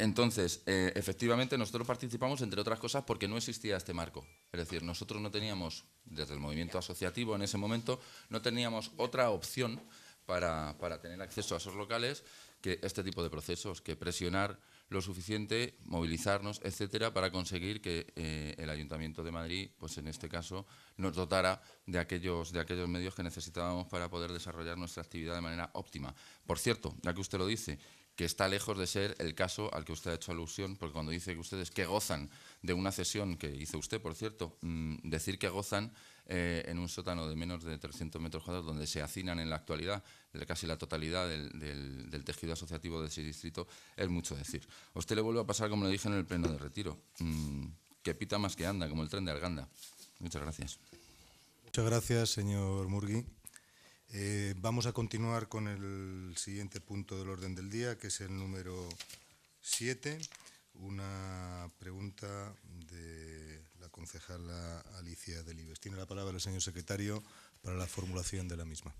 entonces, eh, efectivamente, nosotros participamos, entre otras cosas, porque no existía este marco. Es decir, nosotros no teníamos, desde el movimiento asociativo en ese momento, no teníamos otra opción para, tener acceso a esos locales que este tipo de procesos, que presionar lo suficiente, movilizarnos, etcétera, para conseguir que eh, el Ayuntamiento de Madrid, pues en este caso, nos dotara de aquellos, de aquellos medios que necesitábamos para poder desarrollar nuestra actividad de manera óptima. Por cierto, ya que usted lo dice, que está lejos de ser el caso al que usted ha hecho alusión, porque cuando dice que ustedes que gozan de una cesión que hizo usted, por cierto, mm, decir que gozan eh, en un sótano de menos de 300 metros cuadrados, donde se hacinan en la actualidad casi la totalidad del, tejido asociativo de ese distrito, es mucho decir. A usted le vuelve a pasar, como le dije en el pleno de retiro, mm, que pita más que anda, como el tren de Arganda. Muchas gracias. Muchas gracias, señor Murgui. Eh, vamos a continuar con el siguiente punto del orden del día, que es el número 7, una pregunta de la concejala Alicia Delibes. Tiene la palabra el señor secretario para la formulación de la misma.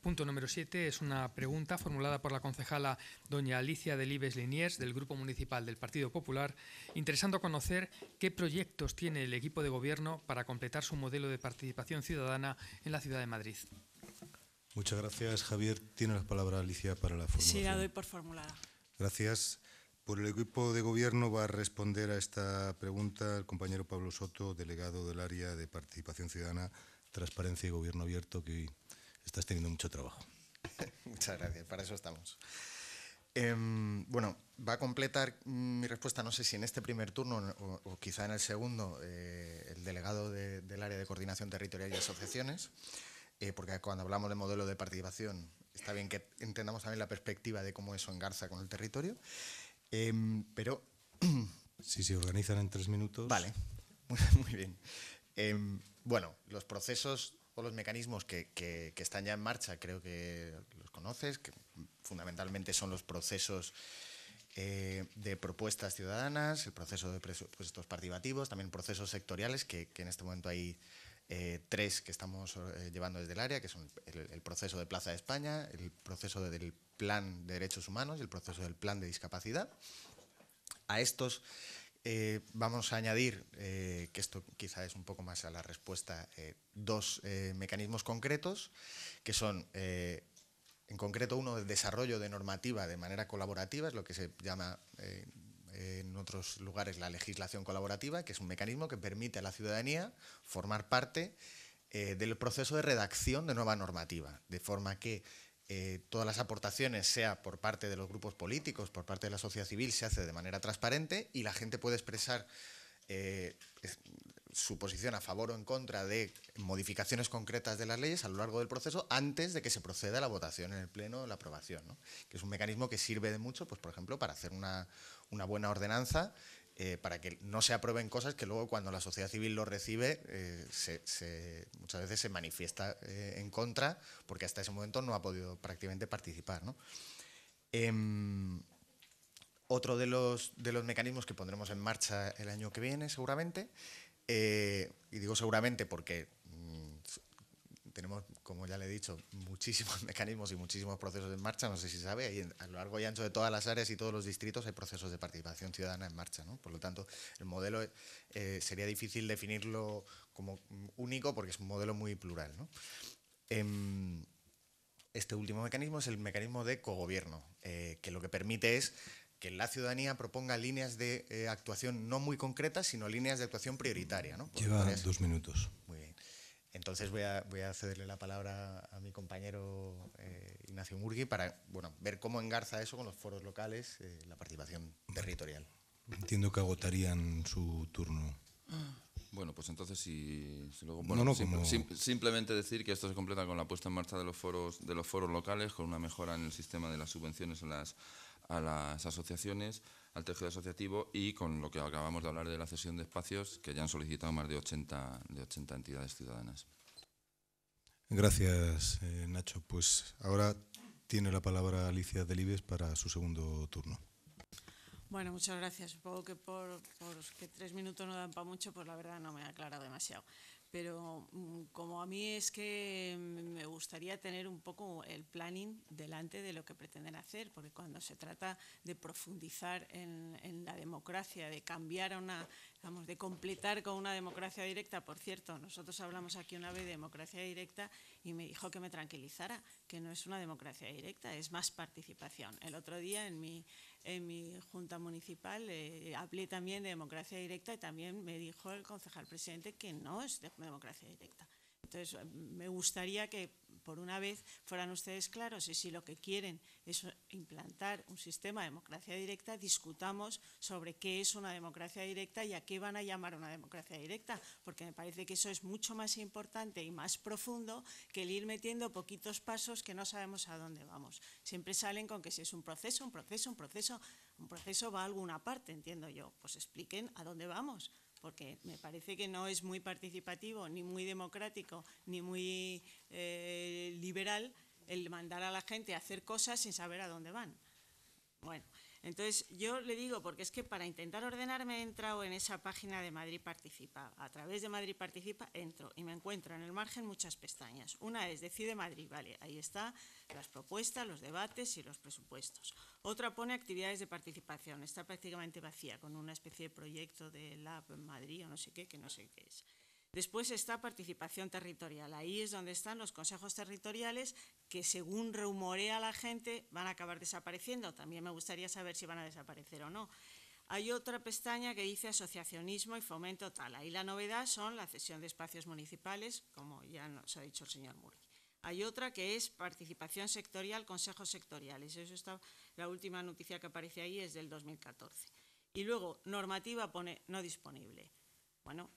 Punto número 7 es una pregunta formulada por la concejala doña Alicia Delibes Liniers del Grupo Municipal del Partido Popular, interesando conocer qué proyectos tiene el equipo de gobierno para completar su modelo de participación ciudadana en la ciudad de Madrid. Muchas gracias, Javier. Tiene la palabra Alicia para la formulación. Sí, la doy por formulada. Gracias. Por el equipo de gobierno va a responder a esta pregunta el compañero Pablo Soto, delegado del área de participación ciudadana transparencia y gobierno abierto que estás teniendo mucho trabajo. Muchas gracias, para eso estamos. Em, bueno, va a completar mi respuesta, no sé si en este primer turno o, quizá en el segundo, eh, el delegado del área de coordinación territorial y asociaciones, eh, porque cuando hablamos del modelo de participación está bien que entendamos también la perspectiva de cómo eso engarza con el territorio, em, pero... si se organizan en tres minutos... Vale, muy bien. Em, bueno, los procesos o los mecanismos que, están ya en marcha creo que los conoces, que fundamentalmente son los procesos eh, de propuestas ciudadanas, el proceso de presupuestos participativos, también procesos sectoriales, que, en este momento hay eh, tres que estamos eh, llevando desde el área, que son el, proceso de Plaza de España, el proceso del Plan de Derechos Humanos y el proceso del Plan de Discapacidad. A estos eh, vamos a añadir, eh, que esto quizá es un poco más a la respuesta, eh, dos mecanismos concretos, que son, en concreto, uno de desarrollo de normativa de manera colaborativa, es lo que se llama en otros lugares la legislación colaborativa, que es un mecanismo que permite a la ciudadanía formar parte del proceso de redacción de nueva normativa, de forma que eh, todas las aportaciones, sea por parte de los grupos políticos, por parte de la sociedad civil, se hace de manera transparente y la gente puede expresar eh, su posición a favor o en contra de modificaciones concretas de las leyes a lo largo del proceso antes de que se proceda a la votación en el Pleno o la aprobación, que es un mecanismo que sirve de mucho, pues, por ejemplo, para hacer una buena ordenanza eh, para que no se aprueben cosas que luego cuando la sociedad civil lo recibe eh, muchas veces se manifiesta eh, en contra porque hasta ese momento no ha podido prácticamente participar. Em, otro de de los mecanismos que pondremos en marcha el año que viene seguramente, y digo seguramente porque tenemos, como ya le he dicho, muchísimos mecanismos y muchísimos procesos en marcha, no sé si sabe, a lo largo y ancho de todas las áreas y todos los distritos hay procesos de participación ciudadana en marcha. ¿no? Por lo tanto, el modelo eh, sería difícil definirlo como único porque es un modelo muy plural. Em, este último mecanismo es el mecanismo de cogobierno, eh, que lo que permite es que la ciudadanía proponga líneas de eh, actuación no muy concretas, sino líneas de actuación prioritaria. ¿no? Lleva dos minutos. Muy bien. Entonces voy a, cederle la palabra a mi compañero eh, Ignacio Murgui para bueno, ver cómo engarza eso con los foros locales, eh, la participación territorial. Entiendo que agotarían su turno. Bueno, pues entonces si, luego, simplemente decir que esto se completa con la puesta en marcha de los foros de los foros locales, con una mejora en el sistema de las subvenciones en las a las asociaciones, al tejido asociativo y con lo que acabamos de hablar de la cesión de espacios que ya han solicitado más de 80, de 80 entidades ciudadanas. Gracias, eh, Nacho. Pues ahora tiene la palabra Alicia Delibes para su segundo turno. Bueno, muchas gracias. Supongo que por, por que tres minutos no dan para mucho, pues la verdad no me ha aclarado demasiado pero mm, como a mí es que me gustaría tener un poco el planning delante de lo que pretenden hacer, porque cuando se trata de profundizar en, la democracia, de cambiar a una, vamos de completar con una democracia directa, por cierto, nosotros hablamos aquí una vez de democracia directa y me dijo que me tranquilizara, que no es una democracia directa, es más participación. El otro día en mi en mi junta municipal, eh, hablé también de democracia directa y también me dijo el concejal presidente que no es democracia directa. Entonces, me gustaría que por una vez fueran ustedes claros y si lo que quieren es implantar un sistema de democracia directa, discutamos sobre qué es una democracia directa y a qué van a llamar una democracia directa, porque me parece que eso es mucho más importante y más profundo que el ir metiendo poquitos pasos que no sabemos a dónde vamos. Siempre salen con que si es un proceso, un proceso, un proceso, un proceso va a alguna parte, entiendo yo. Pues expliquen a dónde vamos, porque me parece que no es muy participativo, ni muy democrático, ni muy eh, liberal el mandar a la gente a hacer cosas sin saber a dónde van. Bueno, entonces, yo le digo, porque es que para intentar ordenarme he entrado en esa página de Madrid Participa. A través de Madrid Participa entro y me encuentro en el margen muchas pestañas. Una es Decide Madrid, vale, ahí está las propuestas, los debates y los presupuestos. Otra pone actividades de participación, está prácticamente vacía, con una especie de proyecto de Lab Madrid o no sé qué, que no sé qué es. Después está participación territorial. Ahí es donde están los consejos territoriales que, según rumorea la gente, van a acabar desapareciendo. También me gustaría saber si van a desaparecer o no. Hay otra pestaña que dice asociacionismo y fomento tal. Ahí la novedad son la cesión de espacios municipales, como ya nos ha dicho el señor Muri. Hay otra que es participación sectorial, consejos sectoriales. Eso está, la última noticia que aparece ahí es del 2014. Y luego, normativa pone no disponible. Bueno,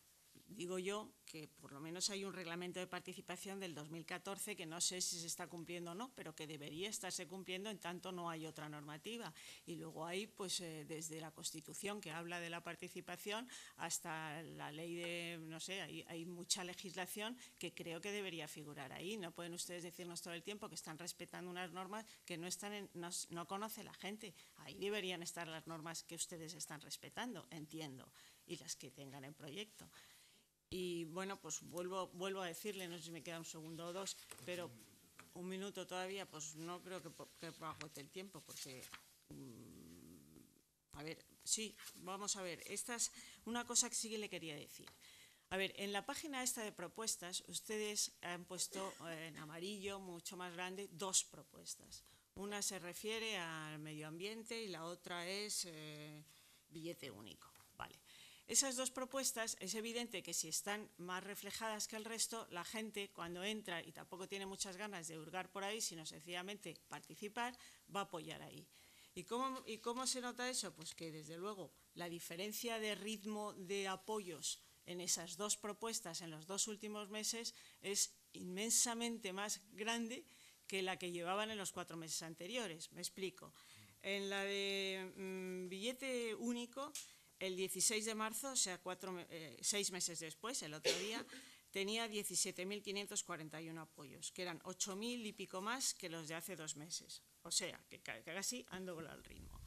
digo yo que por lo menos hay un reglamento de participación del 2014 que no sé si se está cumpliendo o no, pero que debería estarse cumpliendo en tanto no hay otra normativa. Y luego hay, pues, eh, desde la Constitución que habla de la participación hasta la ley de, no sé, hay, mucha legislación que creo que debería figurar ahí. No pueden ustedes decirnos todo el tiempo que están respetando unas normas que no, están no, no conoce la gente. Ahí deberían estar las normas que ustedes están respetando, entiendo, y las que tengan en proyecto. Y bueno, pues vuelvo, vuelvo a decirle, no sé si me queda un segundo o dos, pero un minuto todavía, pues no creo que, bajote el tiempo, porque. Mm, a ver, sí, vamos a ver. Esta una cosa que sí que le quería decir. A ver, en la página esta de propuestas, ustedes han puesto en amarillo, mucho más grande, dos propuestas. Una se refiere al medio ambiente y la otra es eh, billete único. Esas dos propuestas es evidente que si están más reflejadas que el resto, la gente cuando entra y tampoco tiene muchas ganas de hurgar por ahí, sino sencillamente participar, va a apoyar ahí. ¿Y cómo, ¿Y cómo se nota eso? Pues que desde luego la diferencia de ritmo de apoyos en esas dos propuestas en los dos últimos meses es inmensamente más grande que la que llevaban en los cuatro meses anteriores. Me explico. En la de mm, billete único el 16 de marzo, o sea, eh, seis meses después, el otro día, tenía 17.541 apoyos, que eran 8.000 y pico más que los de hace dos meses. O sea, que casi han doblado el ritmo.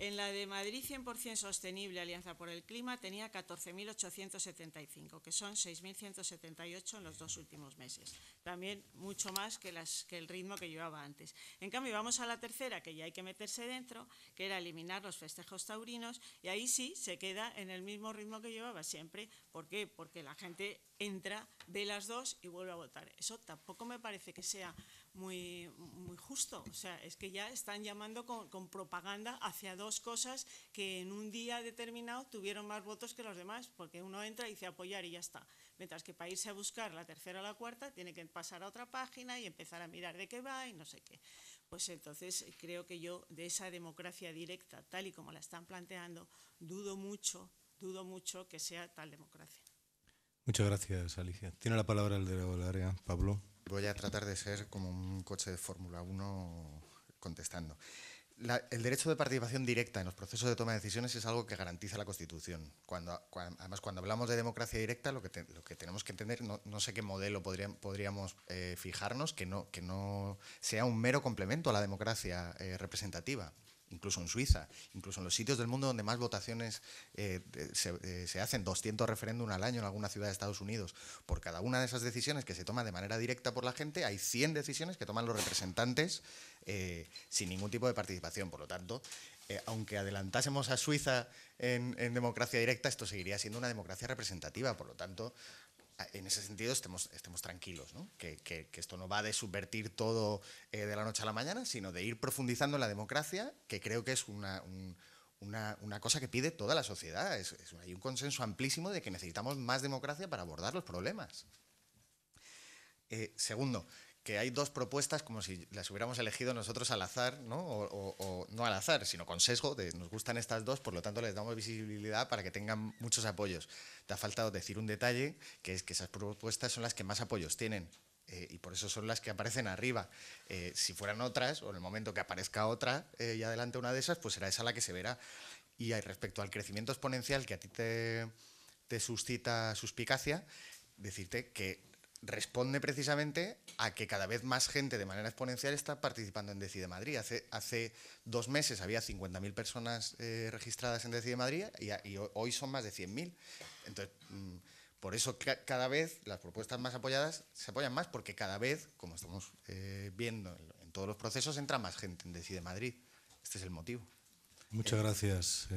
En la de Madrid 100% sostenible, Alianza por el Clima, tenía 14.875, que son 6.178 en los dos últimos meses. También mucho más que, el ritmo que llevaba antes. En cambio, vamos a la tercera, que ya hay que meterse dentro, que era eliminar los festejos taurinos, y ahí sí se queda en el mismo ritmo que llevaba siempre. ¿Por qué? Porque la gente entra, ve las dos y vuelve a votar. Eso tampoco me parece que sea muy, muy justo. O sea, es que ya están llamando con, propaganda hacia dos cosas que en un día determinado tuvieron más votos que los demás, porque uno entra y dice apoyar y ya está. Mientras que para irse a buscar la tercera o la cuarta, tiene que pasar a otra página y empezar a mirar de qué va y no sé qué. Pues entonces creo que yo de esa democracia directa, tal y como la están planteando, dudo mucho, dudo mucho que sea tal democracia. Muchas gracias, Alicia. Tiene la palabra el de la área, Pablo. Voy a tratar de ser como un coche de Fórmula 1 contestando. el derecho de participación directa en los procesos de toma de decisiones es algo que garantiza la Constitución. además, cuando hablamos de democracia directa, lo que, tenemos que entender, no, no sé qué modelo podríamos eh, fijarnos que no, que no sea un mero complemento a la democracia eh, representativa incluso en Suiza, incluso en los sitios del mundo donde más votaciones eh, eh, se, hacen, 200 referéndum al año en alguna ciudad de Estados Unidos, por cada una de esas decisiones que se toman de manera directa por la gente, hay 100 decisiones que toman los representantes eh, sin ningún tipo de participación. Por lo tanto, aunque adelantásemos a Suiza en, en democracia directa, esto seguiría siendo una democracia representativa. Por lo tanto, en ese sentido estemos, estemos tranquilos, que, esto no va de subvertir todo eh, de la noche a la mañana, sino de ir profundizando en la democracia, que creo que es una, una, una cosa que pide toda la sociedad. Es, hay un consenso amplísimo de que necesitamos más democracia para abordar los problemas. Eh, segundo, que hay dos propuestas como si las hubiéramos elegido nosotros al azar, ¿no? O, no al azar, sino con sesgo, de nos gustan estas dos, por lo tanto les damos visibilidad para que tengan muchos apoyos. Te ha faltado decir un detalle, que es que esas propuestas son las que más apoyos tienen. Eh, y por eso son las que aparecen arriba. Eh, si fueran otras, o en el momento que aparezca otra eh, y adelante una de esas, pues será esa la que se verá. Y respecto al crecimiento exponencial que a ti te, te suscita suspicacia, decirte que responde precisamente a que cada vez más gente de manera exponencial está participando en Decide Madrid. Hace, hace dos meses había 50.000 personas eh, registradas en Decide Madrid y, hoy son más de 100.000. Entonces, mm, por eso cada vez las propuestas más apoyadas se apoyan más porque cada vez, como estamos eh, viendo en, todos los procesos, entra más gente en Decide Madrid. Este es el motivo. Muchas eh, gracias,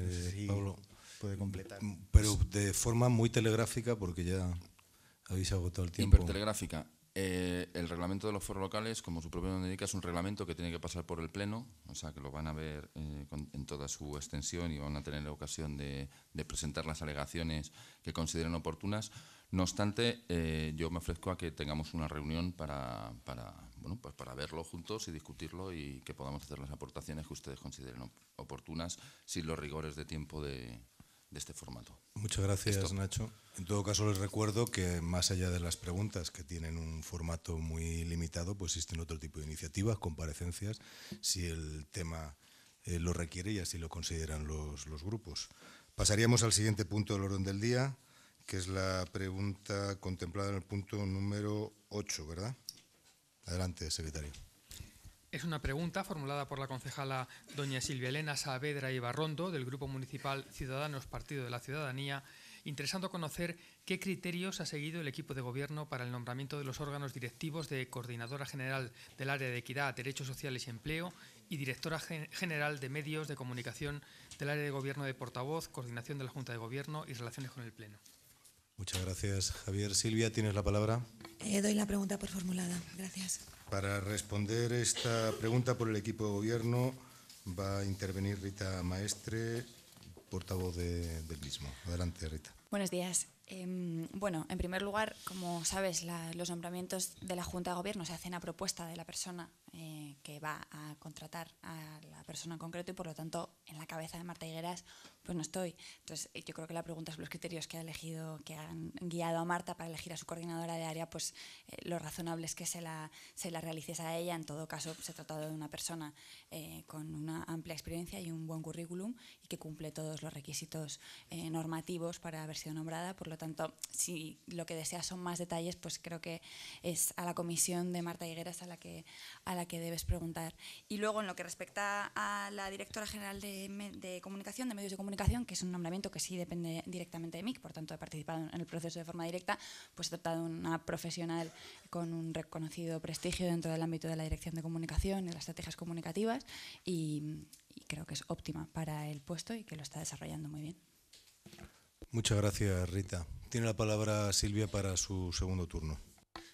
Pablo. Puede completar. Pero de forma muy telegráfica porque ya... Eh, el reglamento de los foros locales, como su propio nombre indica, es un reglamento que tiene que pasar por el Pleno, o sea que lo van a ver eh, en toda su extensión y van a tener la ocasión de, presentar las alegaciones que consideren oportunas. No obstante, eh, yo me ofrezco a que tengamos una reunión para, bueno, pues para verlo juntos y discutirlo y que podamos hacer las aportaciones que ustedes consideren oportunas sin los rigores de tiempo de, este formato. Muchas gracias, Nacho. En todo caso, les recuerdo que más allá de las preguntas, que tienen un formato muy limitado, pues existen otro tipo de iniciativas, comparecencias, si el tema eh, lo requiere y así lo consideran los, los grupos. Pasaríamos al siguiente punto del orden del día, que es la pregunta contemplada en el punto número 8, ¿verdad? Adelante, secretario. Es una pregunta formulada por la concejala doña Silvia Elena Saavedra Ibarrondo del Grupo Municipal Ciudadanos Partido de la Ciudadanía, interesando conocer qué criterios ha seguido el equipo de gobierno para el nombramiento de los órganos directivos de Coordinadora General del Área de Equidad, Derechos Sociales y Empleo y Directora General de Medios de Comunicación del Área de Gobierno de Portavoz, Coordinación de la Junta de Gobierno y Relaciones con el Pleno. Muchas gracias, Javier. Silvia, tienes la palabra. Eh, doy la pregunta por formulada. Gracias. Para responder esta pregunta por el equipo de gobierno va a intervenir Rita Maestre, portavoz del mismo. Adelante, Rita. Buenos días. Em, bueno, en primer lugar, como sabes, los nombramientos de la Junta de Gobierno se hacen a propuesta de la persona eh, que va a contratar a la persona en concreto y por lo tanto en la cabeza de Marta Higueras pues no estoy. Entonces eh, yo creo que la pregunta sobre los criterios que ha elegido, que han guiado a Marta para elegir a su coordinadora de área, pues eh, lo razonable es que se la, se la realices a ella. En todo caso se ha tratado de una persona con una amplia experiencia y un buen currículum y que cumple todos los requisitos normativos para haber sido nombrada. Por lo tanto, si lo que desea son más detalles, pues creo que es a la comisión de Marta Higueras a la que, a que debes preguntar. Y luego, en lo que respecta a la directora general de, comunicación, de medios de comunicación, que es un nombramiento que sí depende directamente de mí, por tanto he participado en el proceso de forma directa, pues he tratado una profesional con un reconocido prestigio dentro del ámbito de la dirección de comunicación y las estrategias comunicativas y creo que es óptima para el puesto y que lo está desarrollando muy bien. Muchas gracias, Rita. Tiene la palabra Silvia para su segundo turno.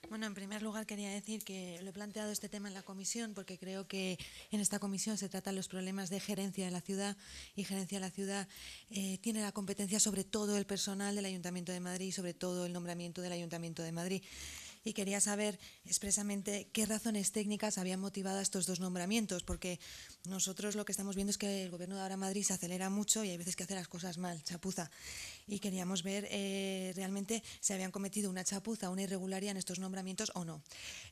Bueno, en primer lugar quería decir que lo he planteado este tema en la comisión porque creo que en esta comisión se tratan los problemas de gerencia de la ciudad y gerencia de la ciudad eh, tiene la competencia sobre todo el personal del Ayuntamiento de Madrid y sobre todo el nombramiento del Ayuntamiento de Madrid y quería saber expresamente qué razones técnicas habían motivado estos dos nombramientos, porque nosotros lo que estamos viendo es que el gobierno de ahora Madrid se acelera mucho y hay veces que hace las cosas mal, chapuza. Y queríamos ver eh, realmente si habían cometido una chapuza, una irregularidad en estos nombramientos o no.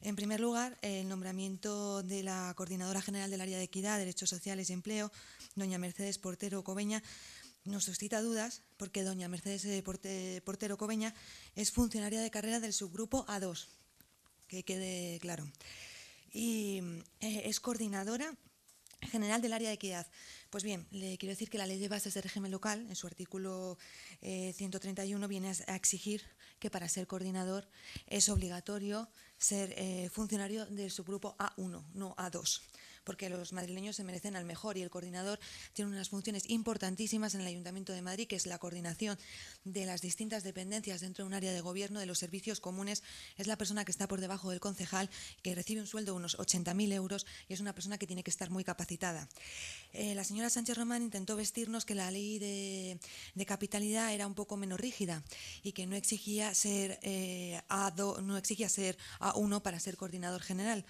En primer lugar, el nombramiento de la Coordinadora General del Área de Equidad, Derechos Sociales y Empleo, doña Mercedes Portero Cobeña, nos suscita dudas porque doña Mercedes Portero Cobeña es funcionaria de carrera del subgrupo A2, que quede claro. Y eh, es coordinadora general del área de equidad. Pues bien, le quiero decir que la ley de bases del régimen local, en su artículo 131, eh, viene a exigir que para ser coordinador es obligatorio ser eh, funcionario del subgrupo A1, no A2 porque los madrileños se merecen al mejor y el coordinador tiene unas funciones importantísimas en el Ayuntamiento de Madrid, que es la coordinación de las distintas dependencias dentro de un área de gobierno, de los servicios comunes. Es la persona que está por debajo del concejal, que recibe un sueldo de unos 80.000 euros y es una persona que tiene que estar muy capacitada. Eh, la señora Sánchez Román intentó vestirnos que la ley de, capitalidad era un poco menos rígida y que no exigía ser, eh, a no exigía ser a uno para ser coordinador general.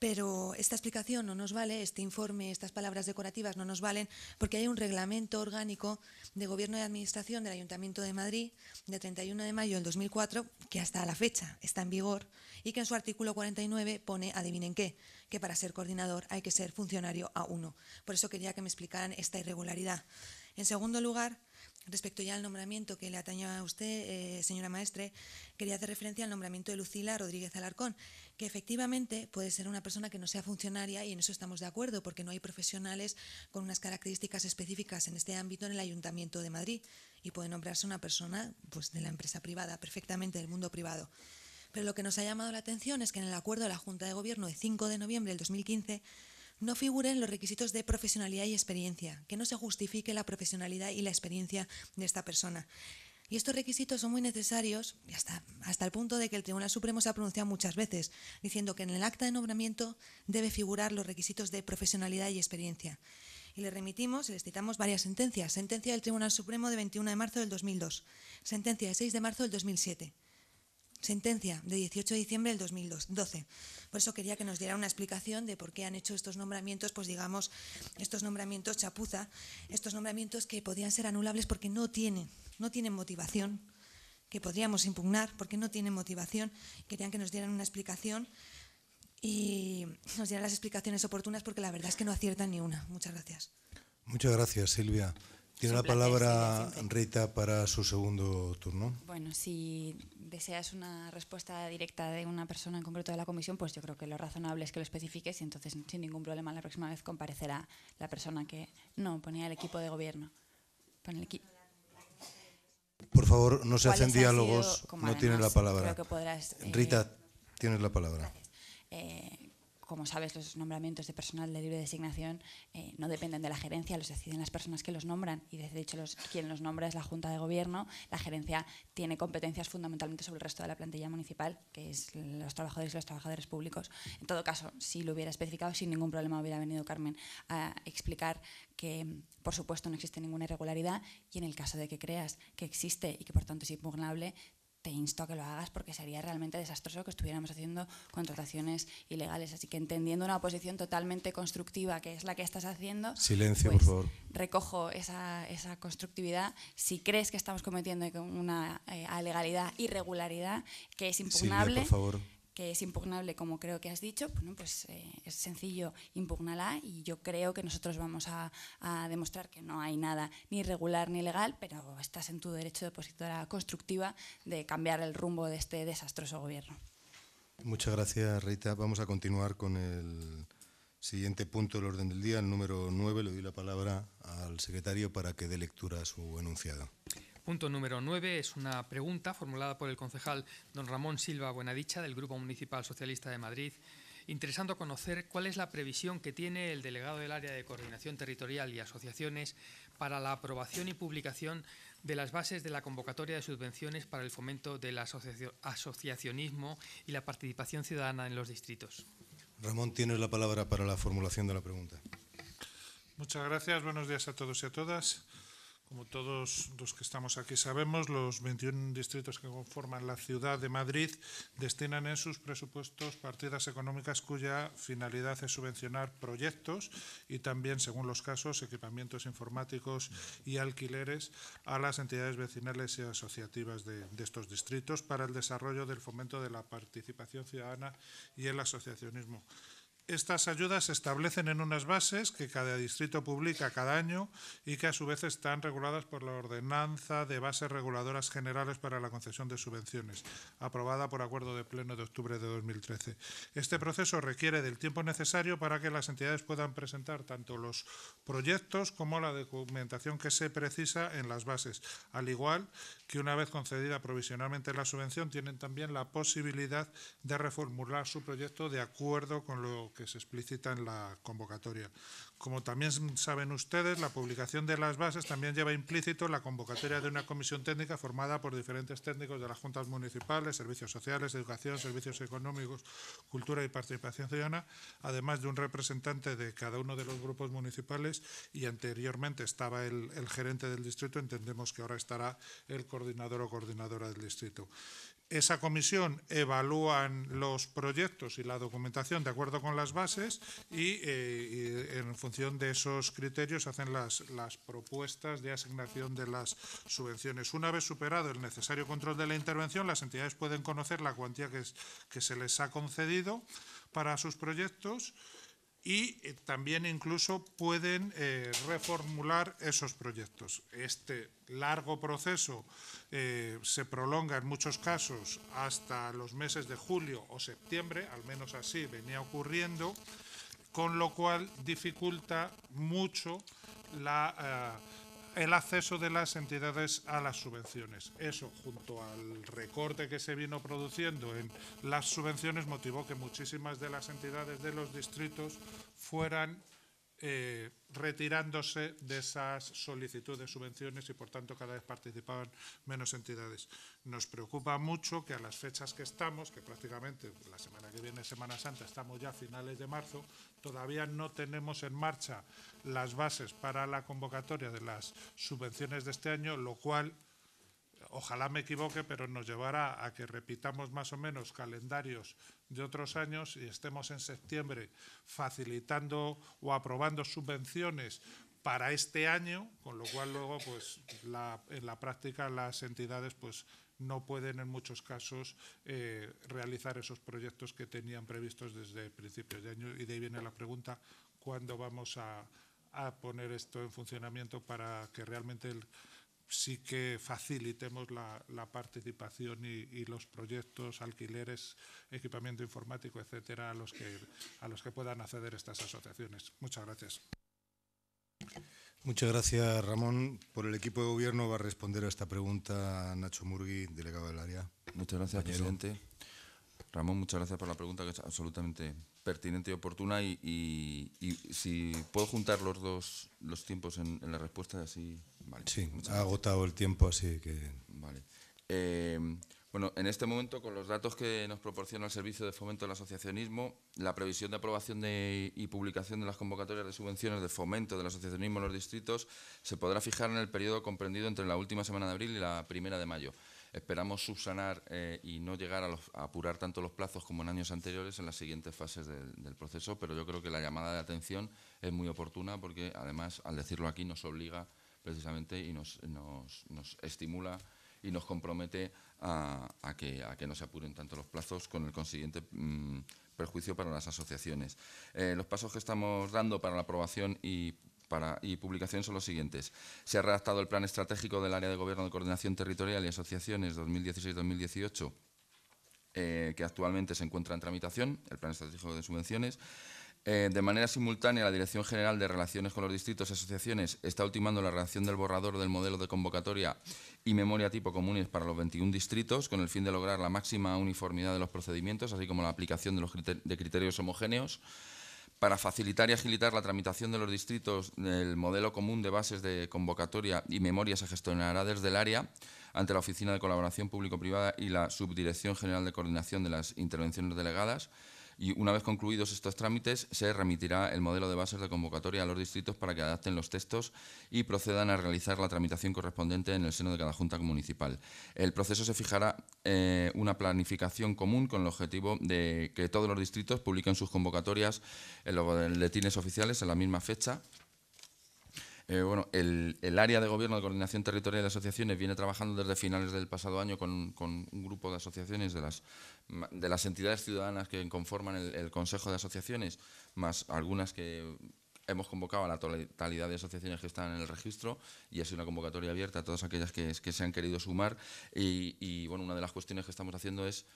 Pero esta explicación no nos vale, este informe, estas palabras decorativas no nos valen, porque hay un reglamento orgánico de gobierno y administración del Ayuntamiento de Madrid de 31 de mayo del 2004, que hasta la fecha está en vigor, y que en su artículo 49 pone, adivinen qué, que para ser coordinador hay que ser funcionario a uno. Por eso quería que me explicaran esta irregularidad. En segundo lugar, Respecto ya al nombramiento que le atañó a usted, eh, señora maestre, quería hacer referencia al nombramiento de Lucila Rodríguez Alarcón, que efectivamente puede ser una persona que no sea funcionaria y en eso estamos de acuerdo, porque no hay profesionales con unas características específicas en este ámbito en el Ayuntamiento de Madrid y puede nombrarse una persona pues, de la empresa privada, perfectamente del mundo privado. Pero lo que nos ha llamado la atención es que en el acuerdo de la Junta de Gobierno de 5 de noviembre del 2015 no figuren los requisitos de profesionalidad y experiencia, que no se justifique la profesionalidad y la experiencia de esta persona. Y estos requisitos son muy necesarios hasta, hasta el punto de que el Tribunal Supremo se ha pronunciado muchas veces, diciendo que en el acta de nombramiento debe figurar los requisitos de profesionalidad y experiencia. Y le remitimos y le citamos varias sentencias. Sentencia del Tribunal Supremo de 21 de marzo del 2002, sentencia de 6 de marzo del 2007, sentencia de 18 de diciembre del 2012. Por eso quería que nos diera una explicación de por qué han hecho estos nombramientos, pues digamos, estos nombramientos chapuza, estos nombramientos que podían ser anulables porque no tienen, no tienen motivación, que podríamos impugnar porque no tienen motivación. Querían que nos dieran una explicación y nos dieran las explicaciones oportunas porque la verdad es que no aciertan ni una. Muchas gracias. Muchas gracias, Silvia. Tiene la palabra Rita para su segundo turno. Bueno, si deseas una respuesta directa de una persona en concreto de la comisión, pues yo creo que lo razonable es que lo especifiques y entonces sin ningún problema la próxima vez comparecerá la persona que... No, ponía el equipo de gobierno. Por favor, no se hacen diálogos, no tiene la palabra. Eh, Rita, tienes la palabra como sabes, los nombramientos de personal de libre designación eh, no dependen de la gerencia, los deciden las personas que los nombran y de hecho los, quien los nombra es la Junta de Gobierno. La gerencia tiene competencias fundamentalmente sobre el resto de la plantilla municipal, que es los trabajadores y los trabajadores públicos. En todo caso, si lo hubiera especificado, sin ningún problema hubiera venido Carmen a explicar que, por supuesto, no existe ninguna irregularidad y en el caso de que creas que existe y que, por tanto, es impugnable, te insto a que lo hagas porque sería realmente desastroso que estuviéramos haciendo contrataciones ilegales. Así que entendiendo una oposición totalmente constructiva, que es la que estás haciendo, pues Recojo esa, constructividad. Si crees que estamos cometiendo una ilegalidad, eh, irregularidad, que es impugnable, por es impugnable, como creo que has dicho, pues eh, es sencillo, impugnala y yo creo que nosotros vamos a, demostrar que no hay nada ni regular ni legal, pero estás en tu derecho de opositora constructiva de cambiar el rumbo de este desastroso gobierno. Muchas gracias, Rita. Vamos a continuar con el siguiente punto del orden del día, el número 9. Le doy la palabra al secretario para que dé lectura a su enunciado. Punto número 9 es una pregunta formulada por el concejal don Ramón Silva Buenadicha del Grupo Municipal Socialista de Madrid, interesando conocer cuál es la previsión que tiene el delegado del Área de Coordinación Territorial y Asociaciones para la aprobación y publicación de las bases de la convocatoria de subvenciones para el fomento del asociacionismo y la participación ciudadana en los distritos. Ramón, tienes la palabra para la formulación de la pregunta. Muchas gracias. Buenos días a todos y a todas. Como todos los que estamos aquí sabemos, los 21 distritos que conforman la ciudad de Madrid destinan en sus presupuestos partidas económicas cuya finalidad es subvencionar proyectos y también, según los casos, equipamientos informáticos y alquileres a las entidades vecinales y asociativas de, estos distritos para el desarrollo del fomento de la participación ciudadana y el asociacionismo estas ayudas se establecen en unas bases que cada distrito publica cada año y que a su vez están reguladas por la Ordenanza de Bases Reguladoras Generales para la Concesión de Subvenciones, aprobada por acuerdo de pleno de octubre de 2013. Este proceso requiere del tiempo necesario para que las entidades puedan presentar tanto los proyectos como la documentación que se precisa en las bases, al igual que una vez concedida provisionalmente la subvención, tienen también la posibilidad de reformular su proyecto de acuerdo con lo que que se explicita en la convocatoria. Como también saben ustedes, la publicación de las bases también lleva implícito la convocatoria de una comisión técnica formada por diferentes técnicos de las juntas municipales, servicios sociales, educación, servicios económicos, cultura y participación ciudadana, además de un representante de cada uno de los grupos municipales y anteriormente estaba el, el gerente del distrito, entendemos que ahora estará el coordinador o coordinadora del distrito. Esa comisión evalúan los proyectos y la documentación de acuerdo con las bases y, eh, en función de esos criterios hacen las, propuestas de asignación de las subvenciones. Una vez superado el necesario control de la intervención, las entidades pueden conocer la cuantía que, que se les ha concedido para sus proyectos y eh, también incluso pueden eh, reformular esos proyectos. Este largo proceso eh, se prolonga en muchos casos hasta los meses de julio o septiembre, al menos así venía ocurriendo, con lo cual dificulta mucho la el acceso de las entidades a las subvenciones. Eso, junto al recorte que se vino produciendo en las subvenciones, motivó que muchísimas de las entidades de los distritos fueran eh, retirándose de esas solicitudes de subvenciones y, por tanto, cada vez participaban menos entidades. Nos preocupa mucho que a las fechas que estamos, que prácticamente la semana que viene, Semana Santa, estamos ya a finales de marzo, Todavía no tenemos en marcha las bases para la convocatoria de las subvenciones de este año, lo cual, ojalá me equivoque, pero nos llevará a que repitamos más o menos calendarios de otros años y estemos en septiembre facilitando o aprobando subvenciones para este año, con lo cual luego pues en la práctica las entidades pues no pueden en muchos casos eh, realizar esos proyectos que tenían previstos desde principios de año. Y de ahí viene la pregunta, ¿cuándo vamos a, poner esto en funcionamiento para que realmente sí que facilitemos la, participación y, y, los proyectos, alquileres, equipamiento informático, etcétera, a los que, a los que puedan acceder estas asociaciones. Muchas gracias. Muchas gracias, Ramón. Por el equipo de gobierno va a responder a esta pregunta Nacho Murgui, delegado del área. Muchas gracias, presidente. Ramón, muchas gracias por la pregunta, que es absolutamente pertinente y oportuna. Y, si puedo juntar los dos los tiempos en, la respuesta, así. Vale. Sí, ha agotado el tiempo, así que. Vale. Eh, bueno, en este momento, con los datos que nos proporciona el Servicio de Fomento del Asociacionismo, la previsión de aprobación y publicación de las convocatorias de subvenciones de fomento del asociacionismo en los distritos se podrá fijar en el periodo comprendido entre la última semana de abril y la primera de mayo. Esperamos subsanar eh, y no llegar a, apurar tanto los plazos como en años anteriores en las siguientes fases del, proceso, pero yo creo que la llamada de atención es muy oportuna porque, además, al decirlo aquí, nos obliga precisamente y nos, nos estimula y nos compromete a, que, no se apuren tanto los plazos con el consiguiente mm, perjuicio para las asociaciones. Eh, los pasos que estamos dando para la aprobación y publicación son los siguientes. Se ha redactado el Plan Estratégico del Área de Gobierno de Coordinación Territorial y Asociaciones 2016-2018, eh, que actualmente se encuentra en tramitación, el Plan Estratégico de Subvenciones. Eh, de manera simultánea, la Dirección General de Relaciones con los Distritos y Asociaciones está ultimando la redacción del borrador del modelo de convocatoria y memoria tipo comunes para los 21 distritos, con el fin de lograr la máxima uniformidad de los procedimientos, así como la aplicación de, criterios homogéneos. Para facilitar y agilitar la tramitación de los distritos, el modelo común de bases de convocatoria y memoria se gestionará desde el área ante la Oficina de Colaboración Público-Privada y la Subdirección General de Coordinación de las Intervenciones Delegadas y una vez concluidos estos trámites se remitirá el modelo de bases de convocatoria a los distritos para que adapten los textos y procedan a realizar la tramitación correspondiente en el seno de cada Junta Municipal. El proceso se fijará eh, una planificación común con el objetivo de que todos los distritos publiquen sus convocatorias en los letines oficiales en la misma fecha eh, bueno, el, área de gobierno de coordinación territorial de asociaciones viene trabajando desde finales del pasado año con, un grupo de asociaciones de las, de las entidades ciudadanas que conforman el, Consejo de Asociaciones, más algunas que hemos convocado a la totalidad de asociaciones que están en el registro y ha sido una convocatoria abierta a todas aquellas que, se han querido sumar. Y, y, bueno, una de las cuestiones que estamos haciendo es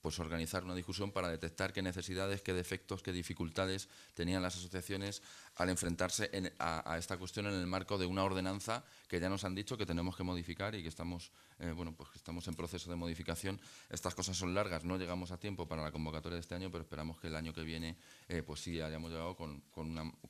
pues organizar una discusión para detectar qué necesidades, qué defectos, qué dificultades tenían las asociaciones al enfrentarse a, esta cuestión en el marco de una ordenanza que ya nos han dicho que tenemos que modificar y que estamos, eh, bueno, pues estamos en proceso de modificación. Estas cosas son largas, no llegamos a tiempo para la convocatoria de este año, pero esperamos que el año que viene eh, pues sí hayamos llegado con,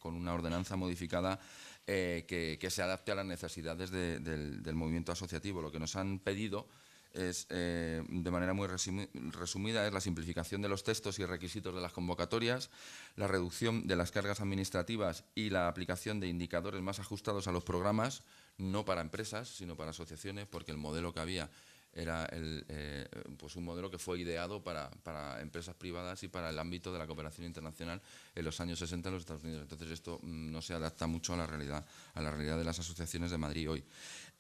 una, ordenanza modificada eh, que, se adapte a las necesidades del, del movimiento asociativo. Lo que nos han pedido es, eh, de manera muy resumida, es la simplificación de los textos y requisitos de las convocatorias, la reducción de las cargas administrativas y la aplicación de indicadores más ajustados a los programas, no para empresas, sino para asociaciones, porque el modelo que había era el, eh, pues un modelo que fue ideado para, para, empresas privadas y para el ámbito de la cooperación internacional en los años 60 en los Estados Unidos. Entonces esto mm, no se adapta mucho a la realidad, a la realidad de las asociaciones de Madrid hoy.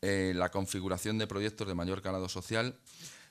Eh, la configuración de proyectos de mayor calado social,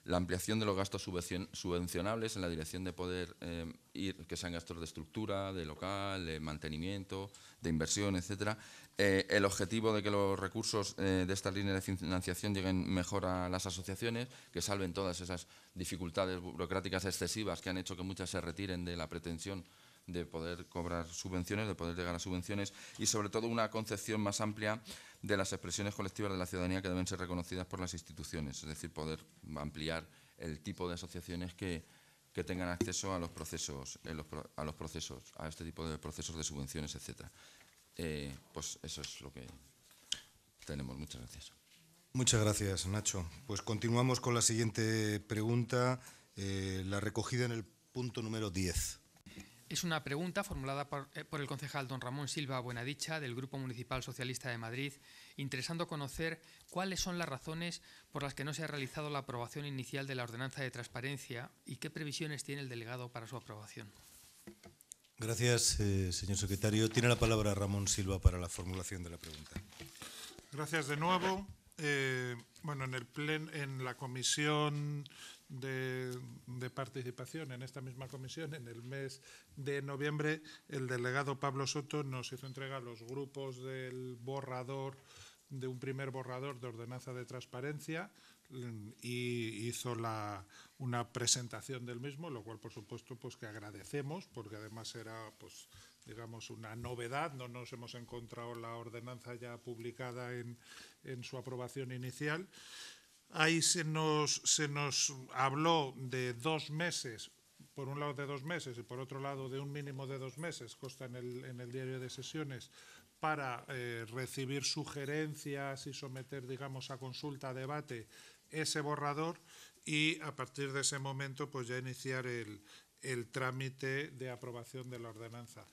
la ampliación de los gastos subvencionables en la dirección de poder eh, ir, que sean gastos de estructura, de local, de mantenimiento, de inversión, etcétera. Eh, el objetivo de que los recursos de esta línea de financiación lleguen mejor a las asociaciones, que salven todas esas dificultades burocráticas excesivas que han hecho que muchas se retiren de la pretensión de poder cobrar subvenciones, de poder llegar a subvenciones y sobre todo una concepción más amplia de las expresiones colectivas de la ciudadanía que deben ser reconocidas por las instituciones, es decir, poder ampliar el tipo de asociaciones que, tengan acceso a los procesos, a los procesos, a este tipo de procesos de subvenciones, etcétera. Eh, pues eso es lo que tenemos. Muchas gracias. Muchas gracias, Nacho. Pues continuamos con la siguiente pregunta, eh, la recogida en el punto número 10. Es una pregunta formulada eh, por, el concejal don Ramón Silva Buenadicha del Grupo Municipal Socialista de Madrid, interesando conocer cuáles son las razones por las que no se ha realizado la aprobación inicial de la ordenanza de transparencia y qué previsiones tiene el delegado para su aprobación. Gracias, eh, señor secretario. Tiene la palabra Ramón Silva para la formulación de la pregunta. Gracias de nuevo. Eh, bueno, en, el en la comisión de, participación en esta misma comisión, en el mes de noviembre, el delegado Pablo Soto nos hizo entrega a los grupos del borrador, de un primer borrador de ordenanza de transparencia mm, y hizo la, una presentación del mismo, lo cual por supuesto pues que agradecemos porque además era pues digamos, una novedad. No nos hemos encontrado la ordenanza ya publicada en, en su aprobación inicial. Ahí se nos, se nos habló de dos meses, por un lado de dos meses y por otro lado de un mínimo de dos meses, consta en el, en el diario de sesiones, para eh, recibir sugerencias y someter, digamos, a consulta, a debate, ese borrador y a partir de ese momento pues ya iniciar el, trámite de aprobación de la ordenanza.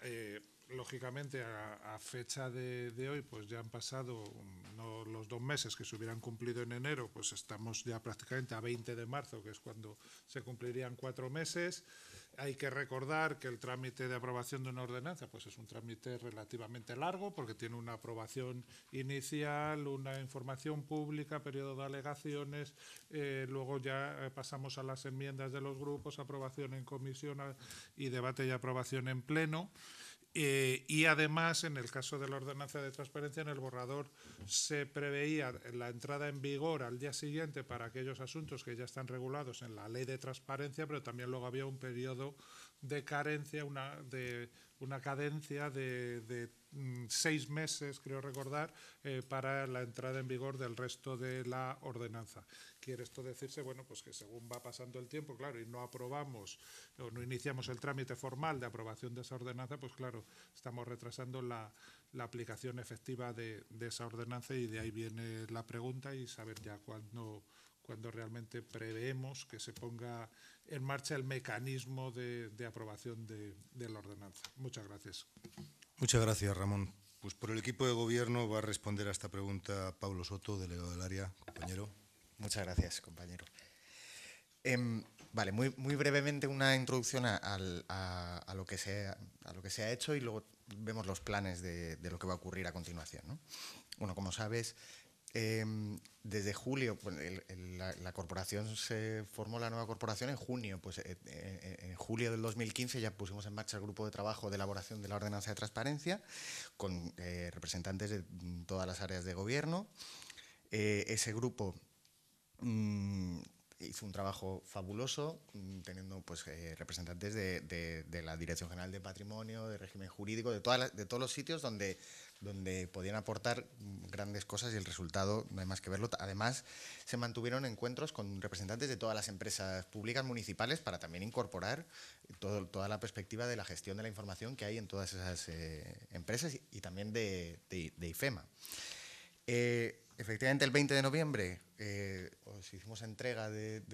Eh, lógicamente a, fecha de, hoy pues ya han pasado mm, no, los dos meses que se hubieran cumplido en enero, pues estamos ya prácticamente a 20 de marzo, que es cuando se cumplirían cuatro meses. Hay que recordar que el trámite de aprobación de una ordenanza pues es un trámite relativamente largo porque tiene una aprobación inicial, una información pública, periodo de alegaciones, eh, luego ya eh, pasamos a las enmiendas de los grupos, aprobación en comisión y debate y aprobación en pleno. Eh, y además, en el caso de la ordenanza de transparencia, en el borrador se preveía la entrada en vigor al día siguiente para aquellos asuntos que ya están regulados en la ley de transparencia, pero también luego había un periodo de carencia, una, de, una cadencia de, mm, seis meses, creo recordar, eh, para la entrada en vigor del resto de la ordenanza. Quiere esto decirse, bueno, pues que según va pasando el tiempo, claro, y no aprobamos o no iniciamos el trámite formal de aprobación de esa ordenanza, pues claro, estamos retrasando la, aplicación efectiva de, de, esa ordenanza y de ahí viene la pregunta y saber ya cuándo cuando realmente preveemos que se ponga en marcha el mecanismo de, de aprobación de, la ordenanza. Muchas gracias. Muchas gracias, Ramón. Pues por el equipo de gobierno va a responder a esta pregunta Pablo Soto, delegado del área. Compañero. Muchas gracias, compañero. Em, vale, muy, brevemente una introducción a, lo que se, a lo que se ha hecho y luego vemos los planes de, lo que va a ocurrir a continuación. ¿no? Bueno, como sabes, Em, desde julio, la, corporación se formó la nueva corporación en junio. Pues eh, eh, en julio del 2015 ya pusimos en marcha el grupo de trabajo de elaboración de la ordenanza de transparencia con eh, representantes de mm, todas las áreas de gobierno. ese grupo mm, hizo un trabajo fabuloso, mm, teniendo pues, representantes de, la Dirección General de Patrimonio, de régimen jurídico, de, de todos los sitios donde donde podían aportar grandes cosas y el resultado no hay más que verlo. Además, se mantuvieron encuentros con representantes de todas las empresas públicas municipales para también incorporar toda la perspectiva de la gestión de la información que hay en todas esas eh, empresas y, también de, IFEMA. Eh, Efectivamente, el 20 de noviembre eh, os hicimos entrega del,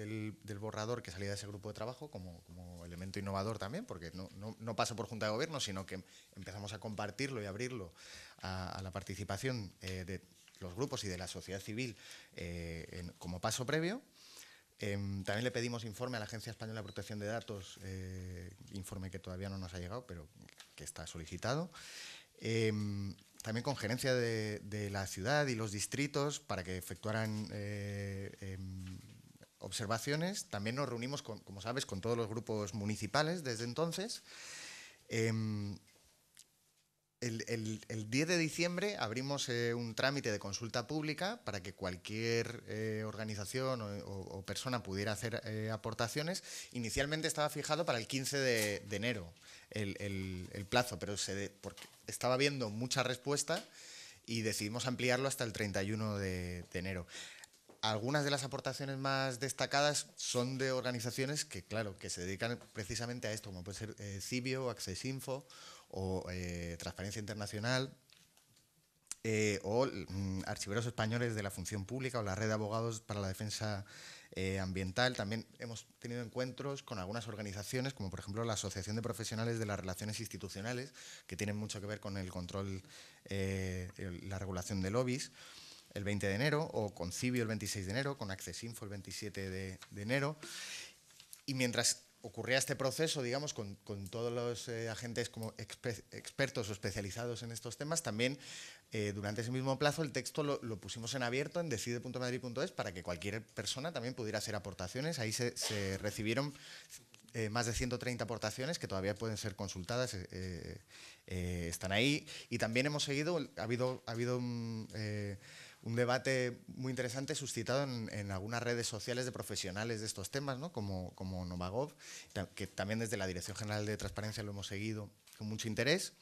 borrador que salía de ese grupo de trabajo como, elemento innovador también, porque no, pasa por Junta de Gobierno, sino que empezamos a compartirlo y abrirlo a, la participación eh, de los grupos y de la sociedad civil eh, como paso previo. Em, también le pedimos informe a la Agencia Española de Protección de Datos, informe que todavía no nos ha llegado, pero que está solicitado. Em, también con gerencia de, la ciudad y los distritos para que efectuaran eh, em, observaciones. También nos reunimos, como sabes, con todos los grupos municipales desde entonces. Em, el, 10 de diciembre abrimos eh, un trámite de consulta pública para que cualquier eh, organización o, persona pudiera hacer eh, aportaciones. Inicialmente estaba fijado para el 15 de, enero el, plazo, pero se estaba viendo mucha respuesta y decidimos ampliarlo hasta el 31 de, enero algunas de las aportaciones más destacadas son de organizaciones que, claro, que se dedican precisamente a esto, como puede ser Cibio, Access Info o eh, Transparencia Internacional, eh, o mm, archiveros españoles de la función pública o la red de abogados para la defensa eh, ambiental. También hemos tenido encuentros con algunas organizaciones, como por ejemplo la Asociación de Profesionales de las Relaciones Institucionales, que tienen mucho que ver con el control, la regulación de lobbies, el 20 de enero, o con Cibio el 26 de enero, con Accesinfo el 27 de, de enero. Y mientras ocurría este proceso, digamos, con, todos los eh, agentes como expertos o especializados en estos temas, también eh, durante ese mismo plazo el texto lo, pusimos en abierto en decide.madrid.es para que cualquier persona también pudiera hacer aportaciones. Ahí se, recibieron eh, más de 130 aportaciones que todavía pueden ser consultadas, están ahí. Y también hemos seguido, ha habido, ha habido un, mm, un debate muy interesante suscitado en, algunas redes sociales de profesionales de estos temas, como, como Novagov, que también desde la Dirección General de Transparencia lo hemos seguido con mucho interés.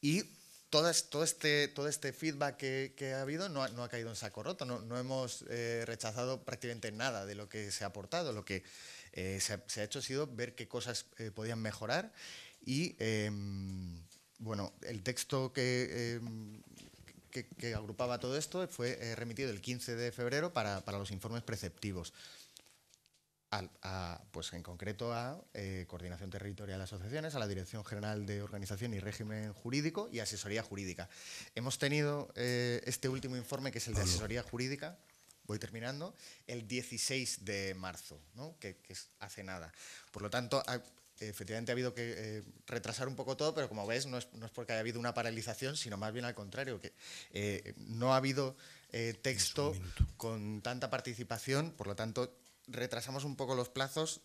Y todo, este, todo este feedback que, ha habido no ha, caído en saco roto, no, no hemos eh, rechazado prácticamente nada de lo que se ha aportado, lo que eh, se, ha, hecho ha sido ver qué cosas eh, podían mejorar y em, bueno, el texto que em, que, agrupaba todo esto fue eh, remitido el 15 de febrero para, los informes preceptivos. pues en concreto a eh, Coordinación Territorial de Asociaciones, a la Dirección General de Organización y Régimen Jurídico y Asesoría Jurídica. Hemos tenido eh, este último informe, que es el de Asesoría Jurídica, voy terminando, el 16 de marzo, que, que, es hace nada. Por lo tanto, efectivamente ha habido que eh, retrasar un poco todo, pero como ves, no es, porque haya habido una paralización, sino más bien al contrario, que eh, no ha habido eh, texto con tanta participación, por lo tanto, retrasamos un poco los plazos,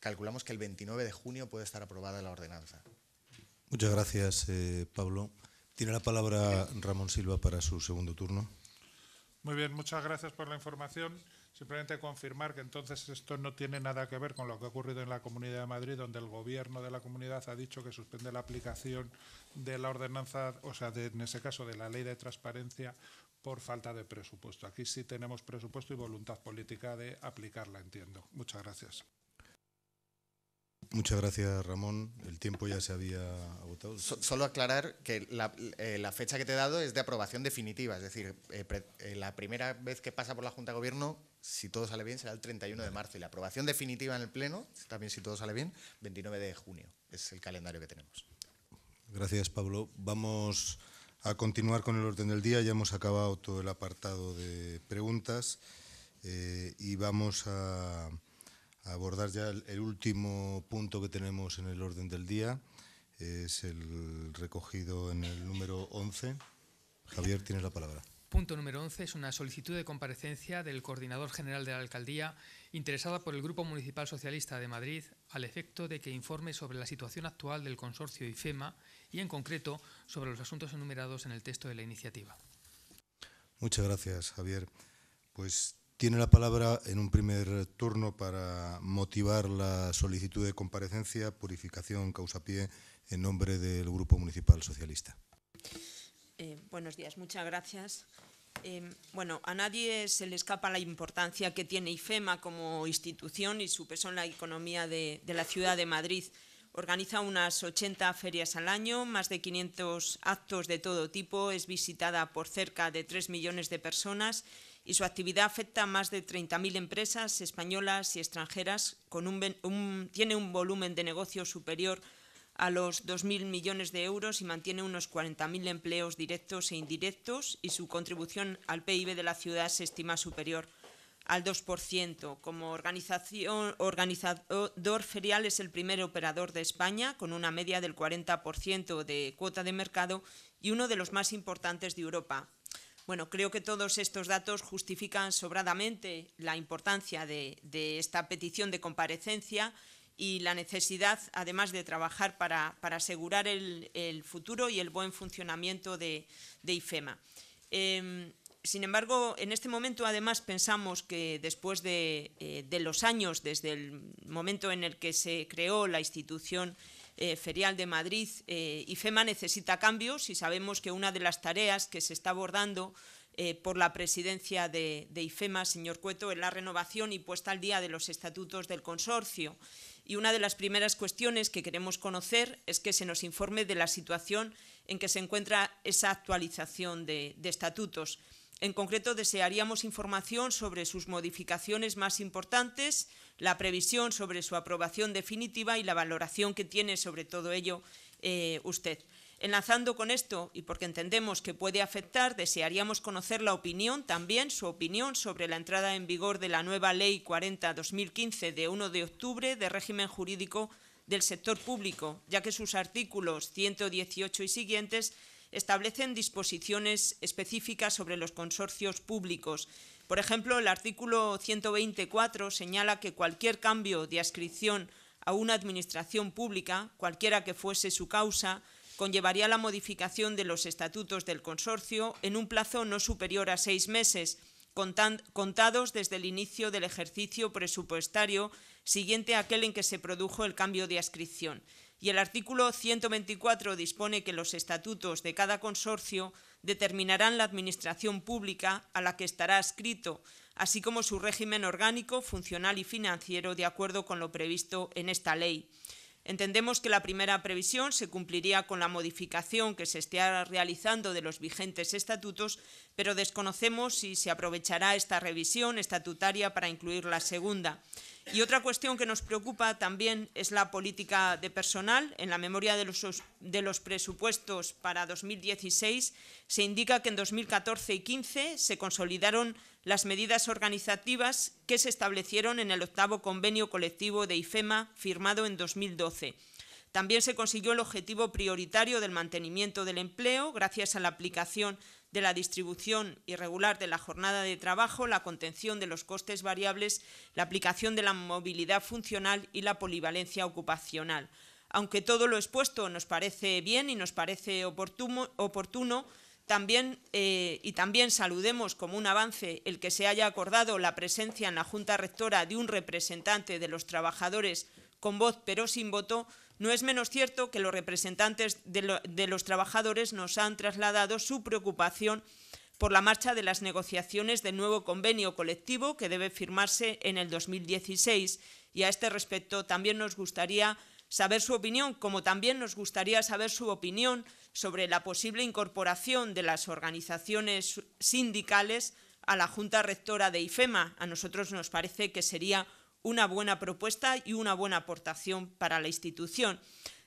calculamos que el 29 de junio puede estar aprobada la ordenanza. Muchas gracias, Pablo. Tiene la palabra Ramón Silva para su segundo turno. Muy bien, muchas gracias por la información. Simplemente confirmar que entonces esto no tiene nada que ver con lo que ha ocurrido en la Comunidad de Madrid, donde el gobierno de la comunidad ha dicho que suspende la aplicación de la ordenanza, o sea, en ese caso de la ley de transparencia por falta de presupuesto. Aquí sí tenemos presupuesto y voluntad política de aplicarla, entiendo. Muchas gracias. Muchas gracias, Ramón. El tiempo ya se había agotado. solo aclarar que eh, la, fecha que te he dado es de aprobación definitiva, es decir, eh, eh, la primera vez que pasa por la Junta de Gobierno si todo sale bien, será el 31 de marzo. Y la aprobación definitiva en el Pleno, también si todo sale bien, 29 de junio. Es el calendario que tenemos. Gracias, Pablo. Vamos a continuar con el orden del día. Ya hemos acabado todo el apartado de preguntas eh, y vamos a, abordar ya el, el, último punto que tenemos en el orden del día. Es el recogido en el número 11. Javier, tienes la palabra. Punto número 11 es una solicitud de comparecencia del coordinador general de la alcaldía interesada por el Grupo Municipal Socialista de Madrid al efecto de que informe sobre la situación actual del consorcio IFEMA y en concreto sobre los asuntos enumerados en el texto de la iniciativa. Muchas gracias, Javier. Pues tiene la palabra en un primer turno para motivar la solicitud de comparecencia, purificación, causapié, en nombre del Grupo Municipal Socialista. Eh, buenos días, muchas gracias. Eh, bueno, a nadie se le escapa la importancia que tiene IFEMA como institución y su peso en la economía de, la ciudad de Madrid. Organiza unas 80 ferias al año, más de 500 actos de todo tipo, es visitada por cerca de 3 millones de personas y su actividad afecta a más de 30.000 empresas españolas y extranjeras, con tiene un volumen de negocio superior a a los 2.000 millones de euros y mantiene unos 40.000 empleos directos e indirectos y su contribución al PIB de la ciudad se estima superior al 2%. Como organización, organizador ferial es el primer operador de España, con una media del 40% de cuota de mercado y uno de los más importantes de Europa. Bueno, creo que todos estos datos justifican sobradamente la importancia de esta petición de comparecencia y la necesidad, además de trabajar para, asegurar el, futuro y el buen funcionamiento de, IFEMA. Em, sin embargo, en este momento además pensamos que después eh, de, los años, desde el momento en el que se creó la institución eh, ferial de Madrid, eh, IFEMA necesita cambios y sabemos que una de las tareas que se está abordando por la presidencia de, IFEMA, señor Cueto, es la renovación y puesta al día de los estatutos del consorcio y una de las primeras cuestiones que queremos conocer es que se nos informe de la situación en que se encuentra esa actualización de, estatutos. En concreto, desearíamos información sobre sus modificaciones más importantes, la previsión sobre su aprobación definitiva y la valoración que tiene sobre todo ello eh, usted. Enlazando con esto, y porque entendemos que puede afectar, desearíamos conocer la opinión, también su opinión, sobre la entrada en vigor de la nueva Ley 40-2015 de 1 de octubre de régimen jurídico del sector público, ya que sus artículos 118 y siguientes establecen disposiciones específicas sobre los consorcios públicos. Por ejemplo, el artículo 124 señala que cualquier cambio de adscripción a una administración pública, cualquiera que fuese su causa, conllevaría la modificación de los estatutos del consorcio en un plazo no superior a seis meses, contados desde el inicio del ejercicio presupuestario siguiente a aquel en que se produjo el cambio de ascripción. Y el artículo 124 dispone que los estatutos de cada consorcio determinarán la administración pública a la que estará adscrito, así como su régimen orgánico, funcional y financiero, de acuerdo con lo previsto en esta ley. Entendemos que la primera previsión se cumpliría con la modificación que se esté realizando de los vigentes estatutos, pero desconocemos si se aprovechará esta revisión estatutaria para incluir la segunda. Y otra cuestión que nos preocupa también es la política de personal. En la memoria de los, de los presupuestos para 2016 se indica que en 2014 y 2015 se consolidaron las medidas organizativas que se establecieron en el octavo convenio colectivo de IFEMA firmado en 2012. También se consiguió el objetivo prioritario del mantenimiento del empleo gracias a la aplicación de la distribución irregular de la jornada de trabajo, la contención de los costes variables, la aplicación de la movilidad funcional y la polivalencia ocupacional. Aunque todo lo expuesto nos parece bien y nos parece oportuno, también, eh, y también saludemos como un avance el que se haya acordado la presencia en la Junta Rectora de un representante de los trabajadores con voz pero sin voto, no es menos cierto que los representantes de, los trabajadores nos han trasladado su preocupación por la marcha de las negociaciones del nuevo convenio colectivo que debe firmarse en el 2016. Y a este respecto también nos gustaría saber su opinión, como también nos gustaría saber su opinión sobre la posible incorporación de las organizaciones sindicales a la Junta Rectora de IFEMA. A nosotros nos parece que sería una buena propuesta y una buena aportación para la institución.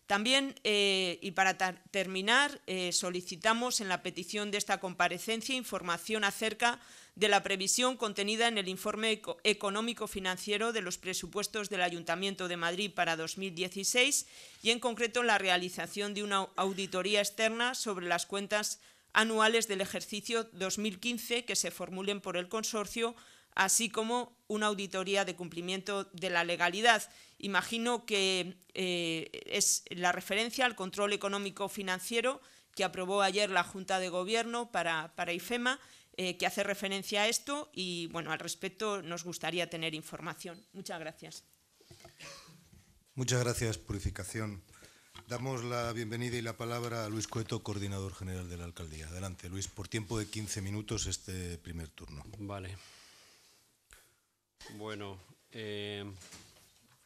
También, eh, y para terminar, eh, solicitamos en la petición de esta comparecencia información acerca de la previsión contenida en el informe económico financiero de los presupuestos del Ayuntamiento de Madrid para 2016 y, en concreto, la realización de una auditoría externa sobre las cuentas anuales del ejercicio 2015 que se formulen por el consorcio así como una auditoría de cumplimiento de la legalidad. Imagino que eh, es la referencia al control económico financiero que aprobó ayer la Junta de Gobierno para, IFEMA, eh, que hace referencia a esto y, bueno, al respecto nos gustaría tener información. Muchas gracias. Muchas gracias, Purificación. Damos la bienvenida y la palabra a Luis Coeto, coordinador general de la alcaldía. Adelante, Luis, por tiempo de 15 minutos este primer turno. Vale. Bueno, eh,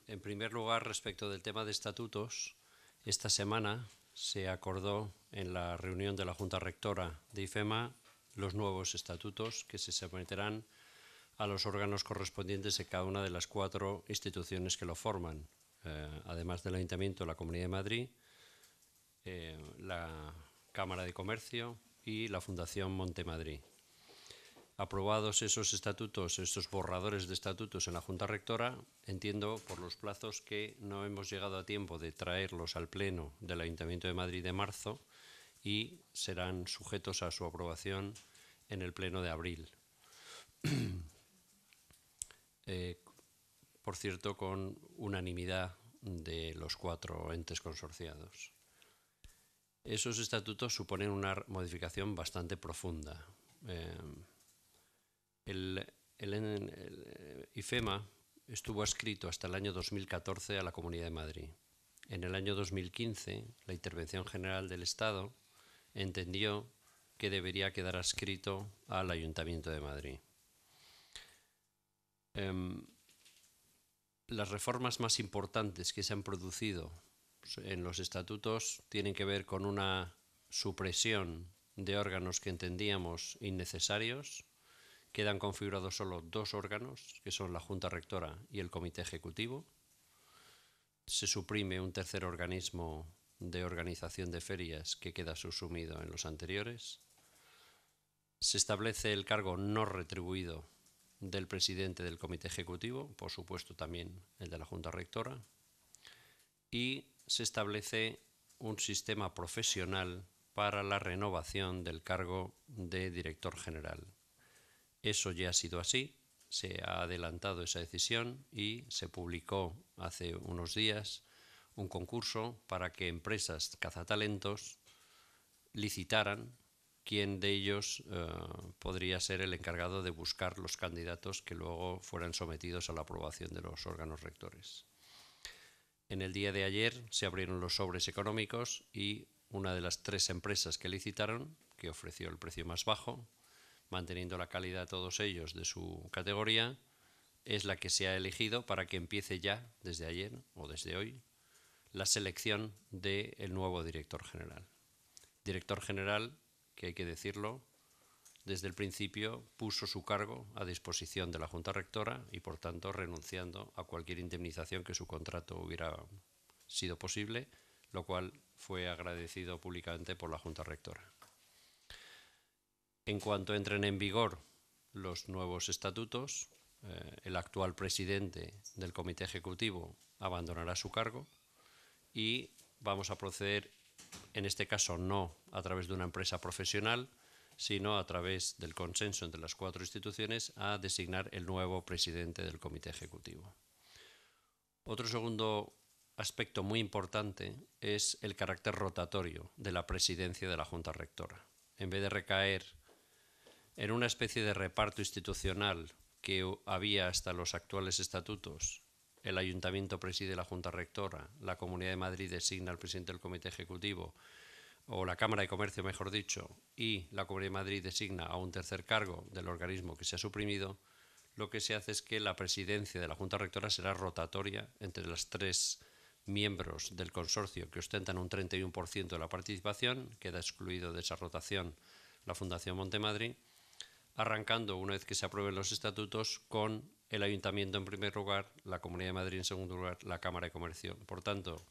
en primer lugar, respecto del tema de estatutos, esta semana se acordó en la reunión de la Junta Rectora de IFEMA los nuevos estatutos que se someterán a los órganos correspondientes de cada una de las cuatro instituciones que lo forman, eh, además del Ayuntamiento, de la Comunidad de Madrid, eh, la Cámara de Comercio y la Fundación Montemadrid aprobados esos estatutos, estos borradores de estatutos en la Junta Rectora, entiendo por los plazos que no hemos llegado a tiempo de traerlos al Pleno del Ayuntamiento de Madrid de marzo y serán sujetos a su aprobación en el Pleno de abril. Eh, por cierto, con unanimidad de los cuatro entes consorciados. Esos estatutos suponen una modificación bastante profunda. Eh, el, IFEMA estuvo adscrito hasta el año 2014 a la Comunidad de Madrid. En el año 2015, la Intervención General del Estado entendió que debería quedar adscrito al Ayuntamiento de Madrid. Em, las reformas más importantes que se han producido en los estatutos tienen que ver con una supresión de órganos que entendíamos innecesarios Quedan configurados solo dos órganos, que son la Junta Rectora y el Comité Ejecutivo. Se suprime un tercer organismo de organización de ferias que queda subsumido en los anteriores. Se establece el cargo no retribuido del presidente del comité ejecutivo, por supuesto también el de la junta rectora, y se establece un sistema profesional para la renovación del cargo de director general. Eso ya ha sido así, se ha adelantado esa decisión y se publicó hace unos días un concurso para que empresas cazatalentos licitaran quién de ellos eh, podría ser el encargado de buscar los candidatos que luego fueran sometidos a la aprobación de los órganos rectores. En el día de ayer se abrieron los sobres económicos y una de las tres empresas que licitaron, que ofreció el precio más bajo, manteniendo la calidad de todos ellos de su categoría, es la que se ha elegido para que empiece ya, desde ayer o desde hoy, la selección del nuevo director general. Director general, que hay que decirlo, desde el principio puso su cargo a disposición de la Junta Rectora y, por tanto, renunciando a cualquier indemnización que su contrato hubiera sido posible, lo cual fue agradecido públicamente por la Junta Rectora. En cuanto entren en vigor los nuevos estatutos, eh, el actual presidente del comité ejecutivo abandonará su cargo y vamos a proceder, en este caso no a través de una empresa profesional, sino a través del consenso entre las cuatro instituciones a designar el nuevo presidente del comité ejecutivo. Otro segundo aspecto muy importante es el carácter rotatorio de la presidencia de la Junta Rectora. En vez de recaer en una especie de reparto institucional que había hasta los actuales estatutos, el ayuntamiento preside la Junta Rectora, la Comunidad de Madrid designa al presidente del Comité Ejecutivo, o la Cámara de Comercio, mejor dicho, y la Comunidad de Madrid designa a un tercer cargo del organismo que se ha suprimido, lo que se hace es que la presidencia de la Junta Rectora será rotatoria entre los tres miembros del consorcio que ostentan un 31% de la participación, queda excluido de esa rotación la Fundación Montemadrid, arrancando, una vez que se aprueben los estatutos, con el ayuntamiento en primer lugar, la Comunidad de Madrid en segundo lugar, la Cámara de Comercio. Por tanto,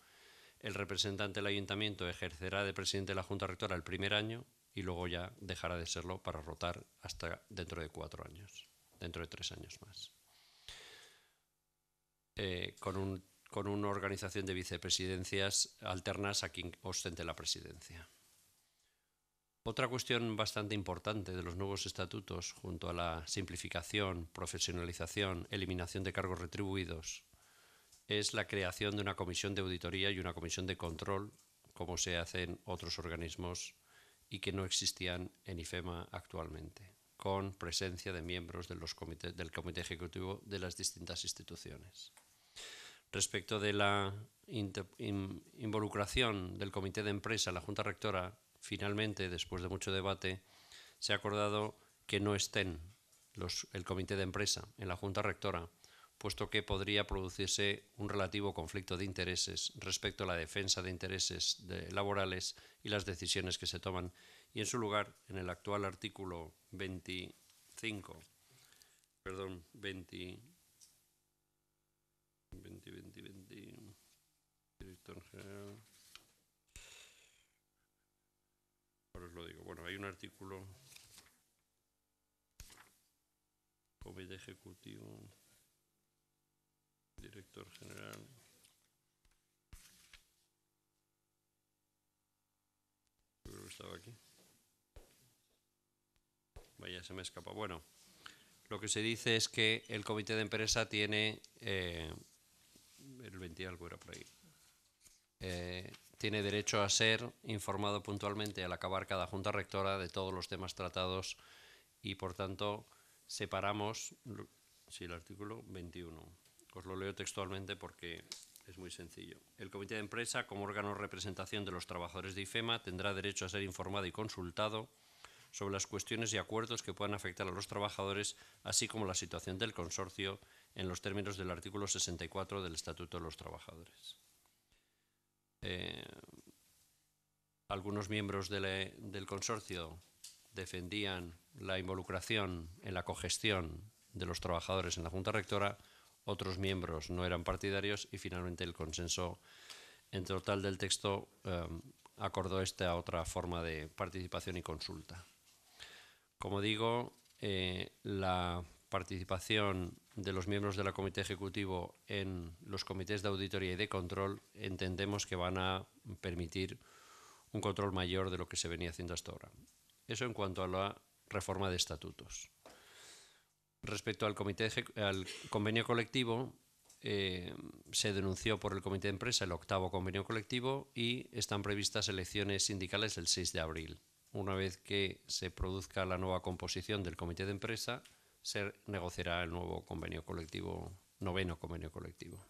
el representante del ayuntamiento ejercerá de presidente de la Junta Rectora el primer año y luego ya dejará de serlo para rotar hasta dentro de cuatro años, dentro de tres años más. Eh, con, con una organización de vicepresidencias alternas a quien ostente la presidencia. Otra cuestión bastante importante de los nuevos estatutos, junto a la simplificación, profesionalización, eliminación de cargos retribuidos, es la creación de una comisión de auditoría y una comisión de control, como se hacen otros organismos y que no existían en IFEMA actualmente, con presencia de miembros del comité ejecutivo de las distintas instituciones. Respecto de la involucración del comité de empresa, la Junta Rectora finalmente, después de mucho debate, se ha acordado que no estén los, el comité de empresa en la Junta Rectora, puesto que podría producirse un relativo conflicto de intereses respecto a la defensa de intereses laborales y las decisiones que se toman. Y en su lugar, en el actual artículo 25, perdón, 20, 20, digo. Bueno, hay un artículo comité ejecutivo, director general. Creo que estaba aquí. Vaya, se me escapa. Bueno, lo que se dice es que el comité de empresa tiene eh, el 20 algo era por ahí. Eh, tiene derecho a ser informado puntualmente al acabar cada junta rectora de todos los temas tratados y, por tanto, separamos si el artículo 21. Os lo leo textualmente porque es muy sencillo. El comité de empresa, como órgano de representación de los trabajadores de IFEMA, tendrá derecho a ser informado y consultado sobre las cuestiones y acuerdos que puedan afectar a los trabajadores, así como la situación del consorcio en los términos del artículo 64 del Estatuto de los Trabajadores. Eh, algunos miembros del consorcio defendían la involucración en la cogestión de los trabajadores en la Junta Rectora, otros miembros no eran partidarios y finalmente el consenso en total del texto eh, acordó esta otra forma de participación y consulta. Como digo, eh, la participación de los miembros del comité ejecutivo en los comités de auditoría y de control entendemos que van a permitir un control mayor de lo que se venía haciendo hasta ahora. Eso en cuanto a la reforma de estatutos. Respecto al, comité, al convenio colectivo, eh, se denunció por el comité de empresa el octavo convenio colectivo y están previstas elecciones sindicales el 6 de abril. Una vez que se produzca la nueva composición del comité de empresa, se negociará el nuevo convenio colectivo, noveno convenio colectivo.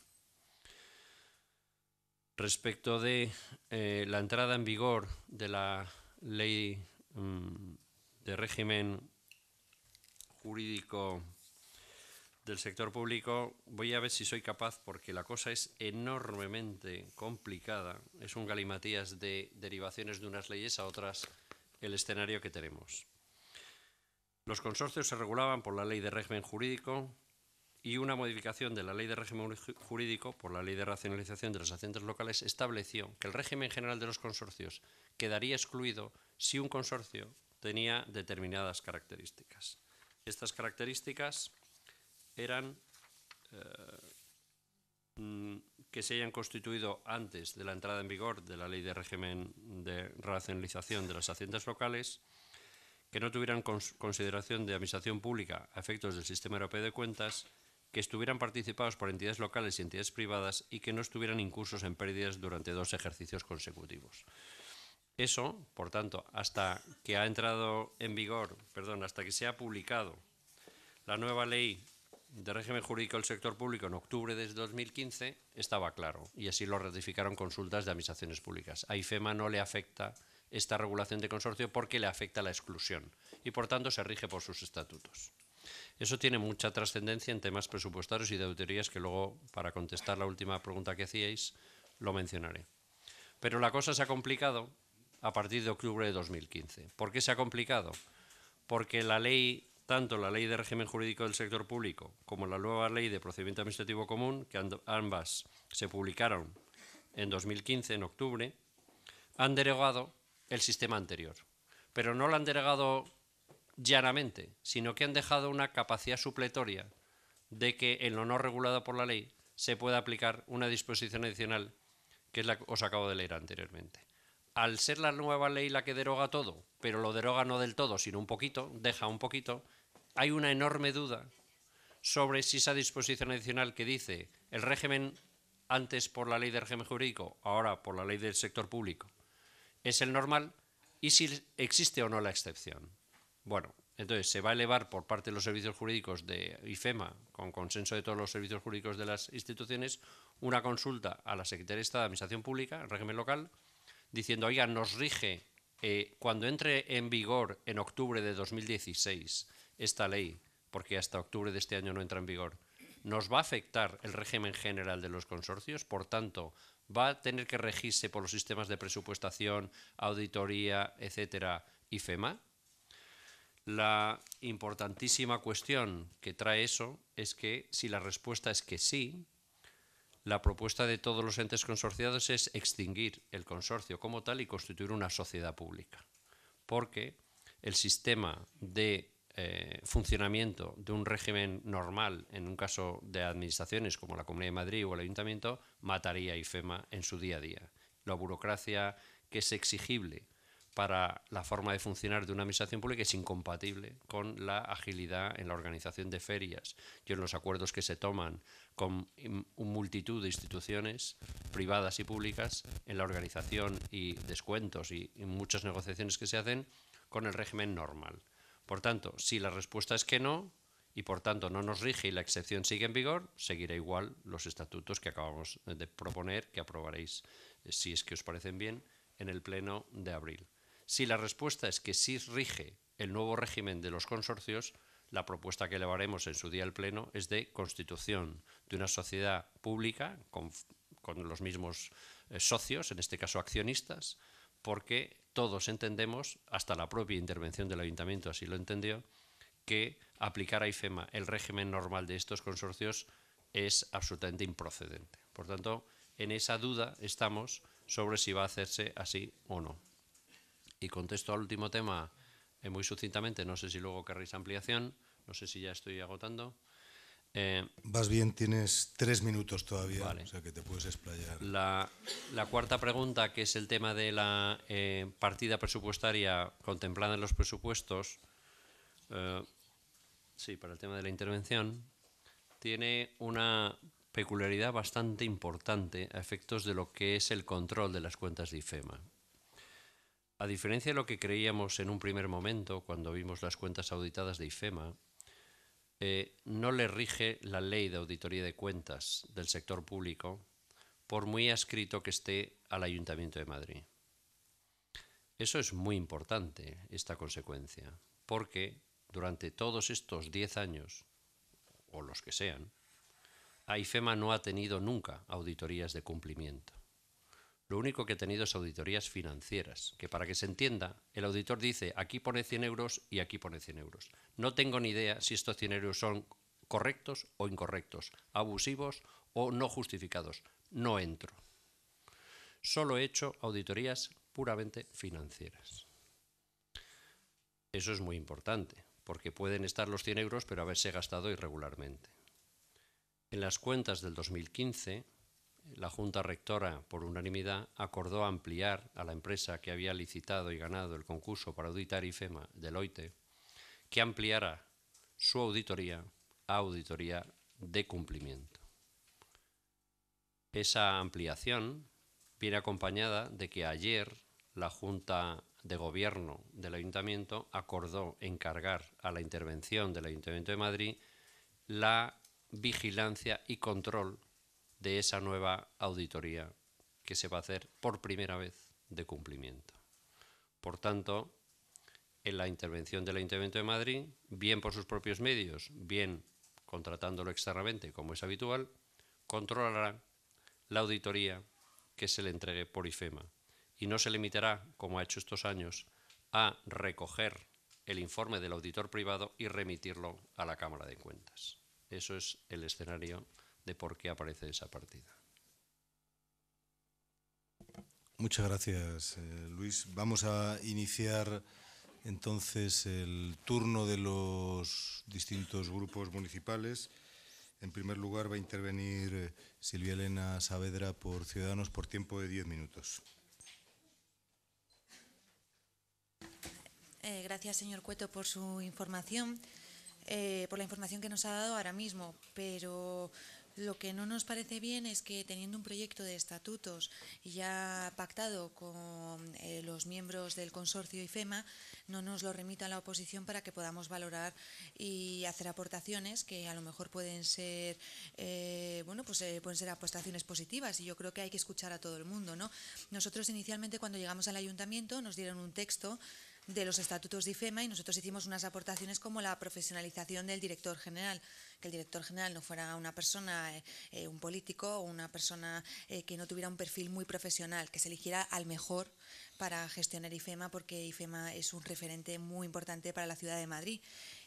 Respecto de eh, la entrada en vigor de la ley mm, de régimen jurídico del sector público, voy a ver si soy capaz, porque la cosa es enormemente complicada. Es un galimatías de derivaciones de unas leyes a otras el escenario que tenemos. Los consorcios se regulaban por la Ley de Régimen Jurídico y una modificación de la Ley de Régimen Jurídico por la Ley de Racionalización de los Haciendas Locales estableció que el régimen general de los consorcios quedaría excluido si un consorcio tenía determinadas características. Estas características eran eh, mm, que se hayan constituido antes de la entrada en vigor de la Ley de Régimen de Racionalización de los Haciendas Locales, que no tuvieran consideración de administración pública a efectos del sistema europeo de cuentas, que estuvieran participados por entidades locales y entidades privadas y que no estuvieran incursos en pérdidas durante dos ejercicios consecutivos. Eso, por tanto, hasta que ha entrado en vigor, perdón, hasta que se ha publicado la nueva ley de régimen jurídico del sector público en octubre de 2015, estaba claro y así lo ratificaron consultas de administraciones públicas. A IFEMA no le afecta esta regulación de consorcio porque le afecta la exclusión y por tanto se rige por sus estatutos. Eso tiene mucha trascendencia en temas presupuestarios y de auditorías que luego, para contestar la última pregunta que hacíais, lo mencionaré. Pero la cosa se ha complicado a partir de octubre de 2015. ¿Por qué se ha complicado? Porque la ley, tanto la ley de régimen jurídico del sector público como la nueva ley de procedimiento administrativo común, que ambas se publicaron en 2015, en octubre, han derogado el sistema anterior. Pero no lo han derogado llanamente, sino que han dejado una capacidad supletoria de que en lo no regulado por la ley se pueda aplicar una disposición adicional, que es la que os acabo de leer anteriormente. Al ser la nueva ley la que deroga todo, pero lo deroga no del todo, sino un poquito, deja un poquito, hay una enorme duda sobre si esa disposición adicional que dice el régimen antes por la ley del régimen jurídico, ahora por la ley del sector público, es el normal y si existe o no la excepción. Bueno, entonces se va a elevar por parte de los servicios jurídicos de IFEMA, con consenso de todos los servicios jurídicos de las instituciones, una consulta a la Secretaría de Estado de Administración Pública, el régimen local, diciendo, oiga, nos rige eh, cuando entre en vigor en octubre de 2016 esta ley, porque hasta octubre de este año no entra en vigor, nos va a afectar el régimen general de los consorcios, por tanto, va a tener que regirse por los sistemas de presupuestación, auditoría, etcétera, y FEMA. La importantísima cuestión que trae eso es que si la respuesta es que sí, la propuesta de todos los entes consorciados es extinguir el consorcio como tal y constituir una sociedad pública, porque el sistema de eh, funcionamiento de un régimen normal, en un caso de administraciones como la Comunidad de Madrid o el Ayuntamiento, mataría a IFEMA en su día a día. La burocracia que es exigible para la forma de funcionar de una administración pública es incompatible con la agilidad en la organización de ferias y en los acuerdos que se toman con multitud de instituciones privadas y públicas en la organización y descuentos y muchas negociaciones que se hacen con el régimen normal. Por tanto, si la respuesta es que no, y por tanto no nos rige y la excepción sigue en vigor, seguirá igual los estatutos que acabamos de proponer, que aprobaréis, eh, si es que os parecen bien, en el Pleno de abril. Si la respuesta es que sí rige el nuevo régimen de los consorcios, la propuesta que elevaremos en su día al Pleno es de constitución de una sociedad pública con, los mismos eh, socios, en este caso accionistas, porque todos entendemos, hasta la propia intervención del ayuntamiento así lo entendió, que aplicar a IFEMA el régimen normal de estos consorcios es absolutamente improcedente. Por tanto, en esa duda estamos sobre si va a hacerse así o no. Y contesto al último tema eh, muy sucintamente, no sé si luego querréis ampliación, no sé si ya estoy agotando. Eh, Vas bien, tienes tres minutos todavía, o sea que te puedes explayar. La, cuarta pregunta, que es el tema de la eh, partida presupuestaria contemplada en los presupuestos, eh, sí, para el tema de la intervención, tiene una peculiaridad bastante importante a efectos de lo que es el control de las cuentas de IFEMA. A diferencia de lo que creíamos en un primer momento cuando vimos las cuentas auditadas de IFEMA, eh, no le rige la ley de auditoría de cuentas del sector público, por muy adscrito que esté al Ayuntamiento de Madrid. Eso es muy importante, esta consecuencia, porque durante todos estos 10 años, o los que sean, AIFEMA no ha tenido nunca auditorías de cumplimiento. Lo único que he tenido es auditorías financieras, que para que se entienda, el auditor dice aquí pone 100 euros y aquí pone 100 euros. No tengo ni idea si estos 100 euros son correctos o incorrectos, abusivos o no justificados. No entro. Solo he hecho auditorías puramente financieras. Eso es muy importante, porque pueden estar los 100 euros pero haberse gastado irregularmente. En las cuentas del 2015 la Junta Rectora, por unanimidad, acordó ampliar a la empresa que había licitado y ganado el concurso para auditar IFEMA, Deloitte, que ampliara su auditoría a auditoría de cumplimiento. Esa ampliación viene acompañada de que ayer la Junta de Gobierno del Ayuntamiento acordó encargar a la intervención del Ayuntamiento de Madrid la vigilancia y control de esa nueva auditoría que se va a hacer por primera vez de cumplimiento. Por tanto, en la intervención del Ayuntamiento de Madrid, bien por sus propios medios, bien contratándolo externamente, como es habitual, controlará la auditoría que se le entregue por IFEMA y no se limitará, como ha hecho estos años, a recoger el informe del auditor privado y remitirlo a la Cámara de Cuentas. Eso es el escenario de por qué aparece esa partida. Muchas gracias, eh, Luis. Vamos a iniciar entonces el turno de los distintos grupos municipales. En primer lugar va a intervenir eh, Silvia Elena Saavedra por Ciudadanos por tiempo de diez minutos. Eh, gracias, señor Cueto, por su información, por la información que nos ha dado ahora mismo. Pero lo que no nos parece bien es que teniendo un proyecto de estatutos ya pactado con eh, los miembros del consorcio IFEMA, no nos lo remita a la oposición para que podamos valorar y hacer aportaciones que a lo mejor pueden ser, eh, bueno, pues eh, pueden ser aportaciones positivas y yo creo que hay que escuchar a todo el mundo, ¿no? Nosotros inicialmente cuando llegamos al ayuntamiento nos dieron un texto de los estatutos de IFEMA y nosotros hicimos unas aportaciones como la profesionalización del director general, que el director general no fuera una persona, eh, eh, un político o una persona eh, que no tuviera un perfil muy profesional, que se eligiera al mejor para gestionar IFEMA porque IFEMA es un referente muy importante para la ciudad de Madrid.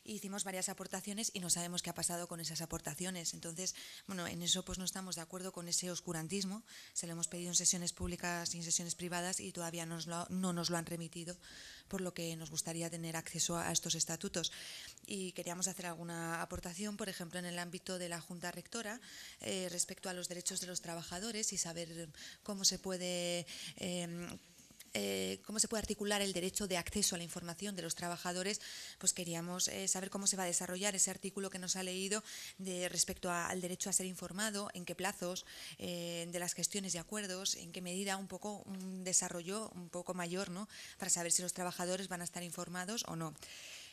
Hicimos varias aportaciones y no sabemos qué ha pasado con esas aportaciones. Entonces, bueno, en eso pues no estamos de acuerdo con ese oscurantismo. Se lo hemos pedido en sesiones públicas y en sesiones privadas y todavía nos no nos lo han remitido, por lo que nos gustaría tener acceso a estos estatutos. Y queríamos hacer alguna aportación, por ejemplo, en el ámbito de la Junta Rectora, eh, respecto a los derechos de los trabajadores y saber cómo se puede... Eh, eh, cómo se puede articular el derecho de acceso a la información de los trabajadores, pues queríamos eh, saber cómo se va a desarrollar ese artículo que nos ha leído de, respecto al derecho a ser informado, en qué plazos, eh, de las gestiones y acuerdos, en qué medida un poco un desarrollo un poco mayor, ¿no? Para saber si los trabajadores van a estar informados o no.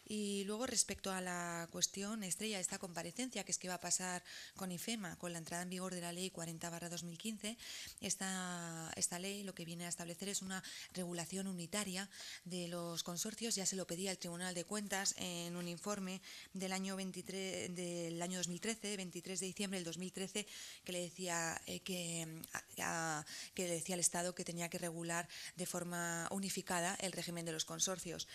Y luego respecto a la cuestión estrella, esta comparecencia, que es que va a pasar con IFEMA, con la entrada en vigor de la ley 40-2015, esta, esta ley lo que viene a establecer es una regulación unitaria de los consorcios, ya se lo pedía el Tribunal de Cuentas en un informe del año, 23, del año 2013, 23 de diciembre del 2013, que le decía eh, que, que le decía al Estado que tenía que regular de forma unificada el régimen de los consorcios.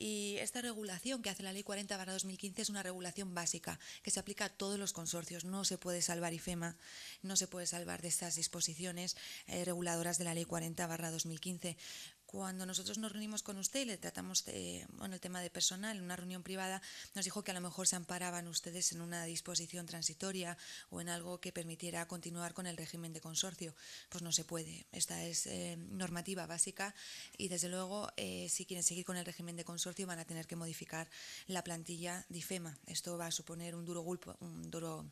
Y esta regulación que hace la Ley 40-2015 es una regulación básica que se aplica a todos los consorcios. No se puede salvar IFEMA, no se puede salvar de estas disposiciones eh, reguladoras de la Ley 40-2015 cuando nosotros nos reunimos con usted y le tratamos con el tema de personal en una reunión privada, nos dijo que a lo mejor se amparaban ustedes en una disposición transitoria o en algo que permitiera continuar con el régimen de consorcio. Pues no se puede. Esta es eh, normativa básica y desde luego eh, si quieren seguir con el régimen de consorcio van a tener que modificar la plantilla difema. Esto va a suponer un duro golpe, un duro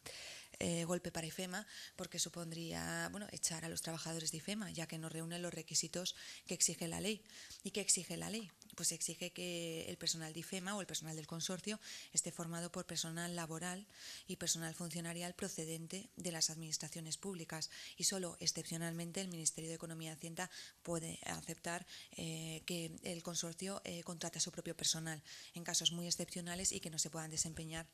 eh, golpe para IFEMA porque supondría bueno, echar a los trabajadores de IFEMA, ya que no reúnen los requisitos que exige la ley. ¿Y qué exige la ley? Pues exige que el personal de IFEMA o el personal del consorcio esté formado por personal laboral y personal funcionarial procedente de las administraciones públicas y solo excepcionalmente el Ministerio de Economía y Hacienda puede aceptar eh, que el consorcio eh, contrate a su propio personal en casos muy excepcionales y que no se puedan desempeñar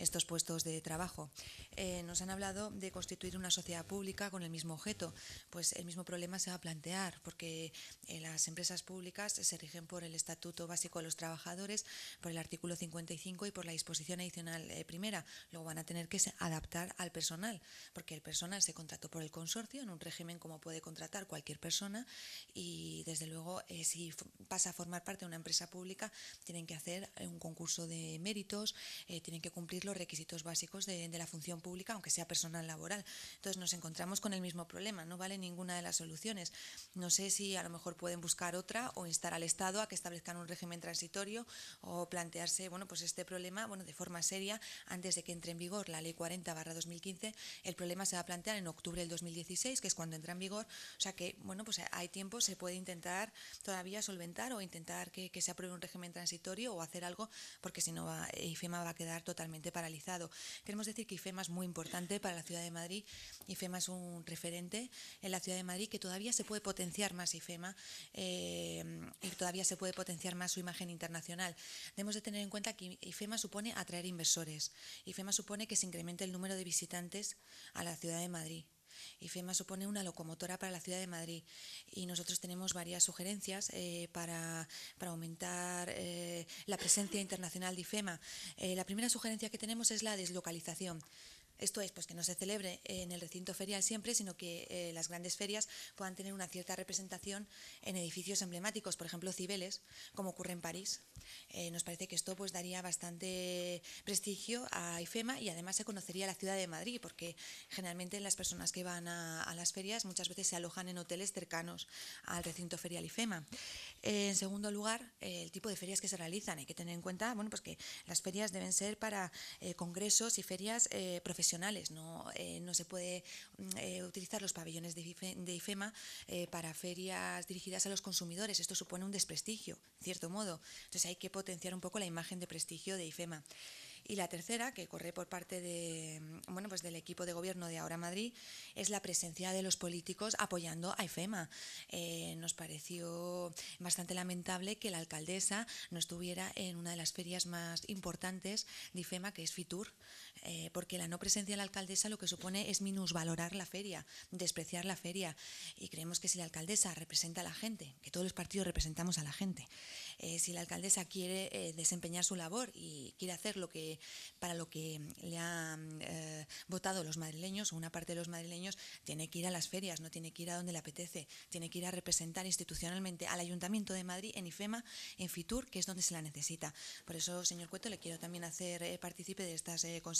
estos puestos de trabajo. Eh, nos han hablado de constituir una sociedad pública con el mismo objeto. Pues el mismo problema se va a plantear, porque eh, las empresas públicas se rigen por el Estatuto Básico de los Trabajadores, por el artículo 55 y por la disposición adicional eh, primera. Luego van a tener que adaptar al personal, porque el personal se contrató por el consorcio en un régimen como puede contratar cualquier persona y desde luego si pasa a formar parte de una empresa pública tienen que hacer un concurso de méritos, tienen que cumplirlo los requisitos básicos de, la función pública, aunque sea personal laboral. Entonces nos encontramos con el mismo problema, no vale ninguna de las soluciones. No sé si a lo mejor pueden buscar otra o instar al Estado a que establezcan un régimen transitorio o plantearse bueno, pues este problema bueno, de forma seria antes de que entre en vigor la Ley 40-2015. El problema se va a plantear en octubre del 2016, que es cuando entra en vigor. O sea que bueno, pues hay tiempo, se puede intentar todavía solventar o intentar que, que se apruebe un régimen transitorio o hacer algo, porque si no va, IFEMA va a quedar totalmente para Queremos decir que IFEMA es muy importante para la Ciudad de Madrid. IFEMA es un referente en la Ciudad de Madrid que todavía se puede potenciar más IFEMA eh, y todavía se puede potenciar más su imagen internacional. Debemos de tener en cuenta que IFEMA supone atraer inversores. IFEMA supone que se incremente el número de visitantes a la Ciudad de Madrid. IFEMA supone una locomotora para la ciudad de Madrid y nosotros tenemos varias sugerencias eh, para, aumentar eh, la presencia internacional de IFEMA. Eh, la primera sugerencia que tenemos es la deslocalización. Esto es, pues que no se celebre en el recinto ferial siempre, sino que eh, las grandes ferias puedan tener una cierta representación en edificios emblemáticos, por ejemplo Cibeles, como ocurre en París. Eh, nos parece que esto pues daría bastante prestigio a IFEMA y además se conocería la ciudad de Madrid, porque generalmente las personas que van a, las ferias muchas veces se alojan en hoteles cercanos al recinto ferial IFEMA. Eh, en segundo lugar, el tipo de ferias que se realizan. Hay que tener en cuenta bueno, pues que las ferias deben ser para congresos y ferias profesionales eh, no, se puede mm, eh, utilizar los pabellones de, IFEMA eh, para ferias dirigidas a los consumidores. Esto supone un desprestigio, en cierto modo. Entonces hay que potenciar un poco la imagen de prestigio de IFEMA. Y la tercera, que corre por parte de, mm, bueno, pues del equipo de gobierno de Ahora Madrid, es la presencia de los políticos apoyando a IFEMA. nos pareció bastante lamentable que la alcaldesa no estuviera en una de las ferias más importantes de IFEMA, que es FITUR. Eh, porque la no presencia de la alcaldesa lo que supone es minusvalorar la feria, despreciar la feria. Y creemos que si la alcaldesa representa a la gente, que todos los partidos representamos a la gente, eh, si la alcaldesa quiere eh, desempeñar su labor y quiere hacer lo que para lo que le han votado los madrileños o una parte de los madrileños, tiene que ir a las ferias, no tiene que ir a donde le apetece, tiene que ir a representar institucionalmente al Ayuntamiento de Madrid en IFEMA, en FITUR, que es donde se la necesita. Por eso, señor Cueto, le quiero también hacer partícipe de estas consideraciones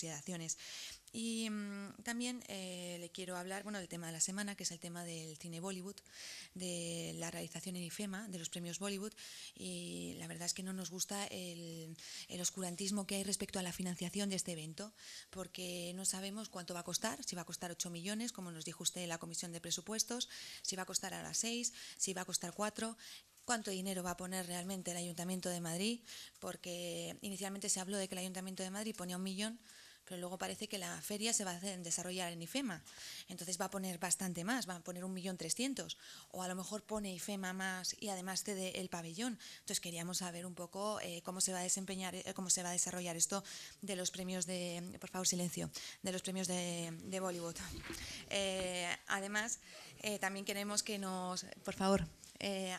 y mm, también eh, le quiero hablar, bueno, del tema de la semana, que es el tema del cine Bollywood, de la realización en IFEMA, de los premios Bollywood, y la verdad es que no nos gusta el, el oscurantismo que hay respecto a la financiación de este evento, porque no sabemos cuánto va a costar, si va a costar 8 millones, como nos dijo usted en la Comisión de Presupuestos, si va a costar a las 6, si va a costar 4, cuánto dinero va a poner realmente el Ayuntamiento de Madrid, porque inicialmente se habló de que el Ayuntamiento de Madrid ponía un millón, pero luego parece que la feria se va a desarrollar en IFEMA, entonces va a poner bastante más, va a poner un trescientos, o a lo mejor pone IFEMA más y además te dé el pabellón. Entonces queríamos saber un poco eh, cómo se va a desempeñar, eh, cómo se va a desarrollar esto de los premios de, por favor silencio, de los premios de, Bollywood. Eh, además, también queremos que nos, por favor,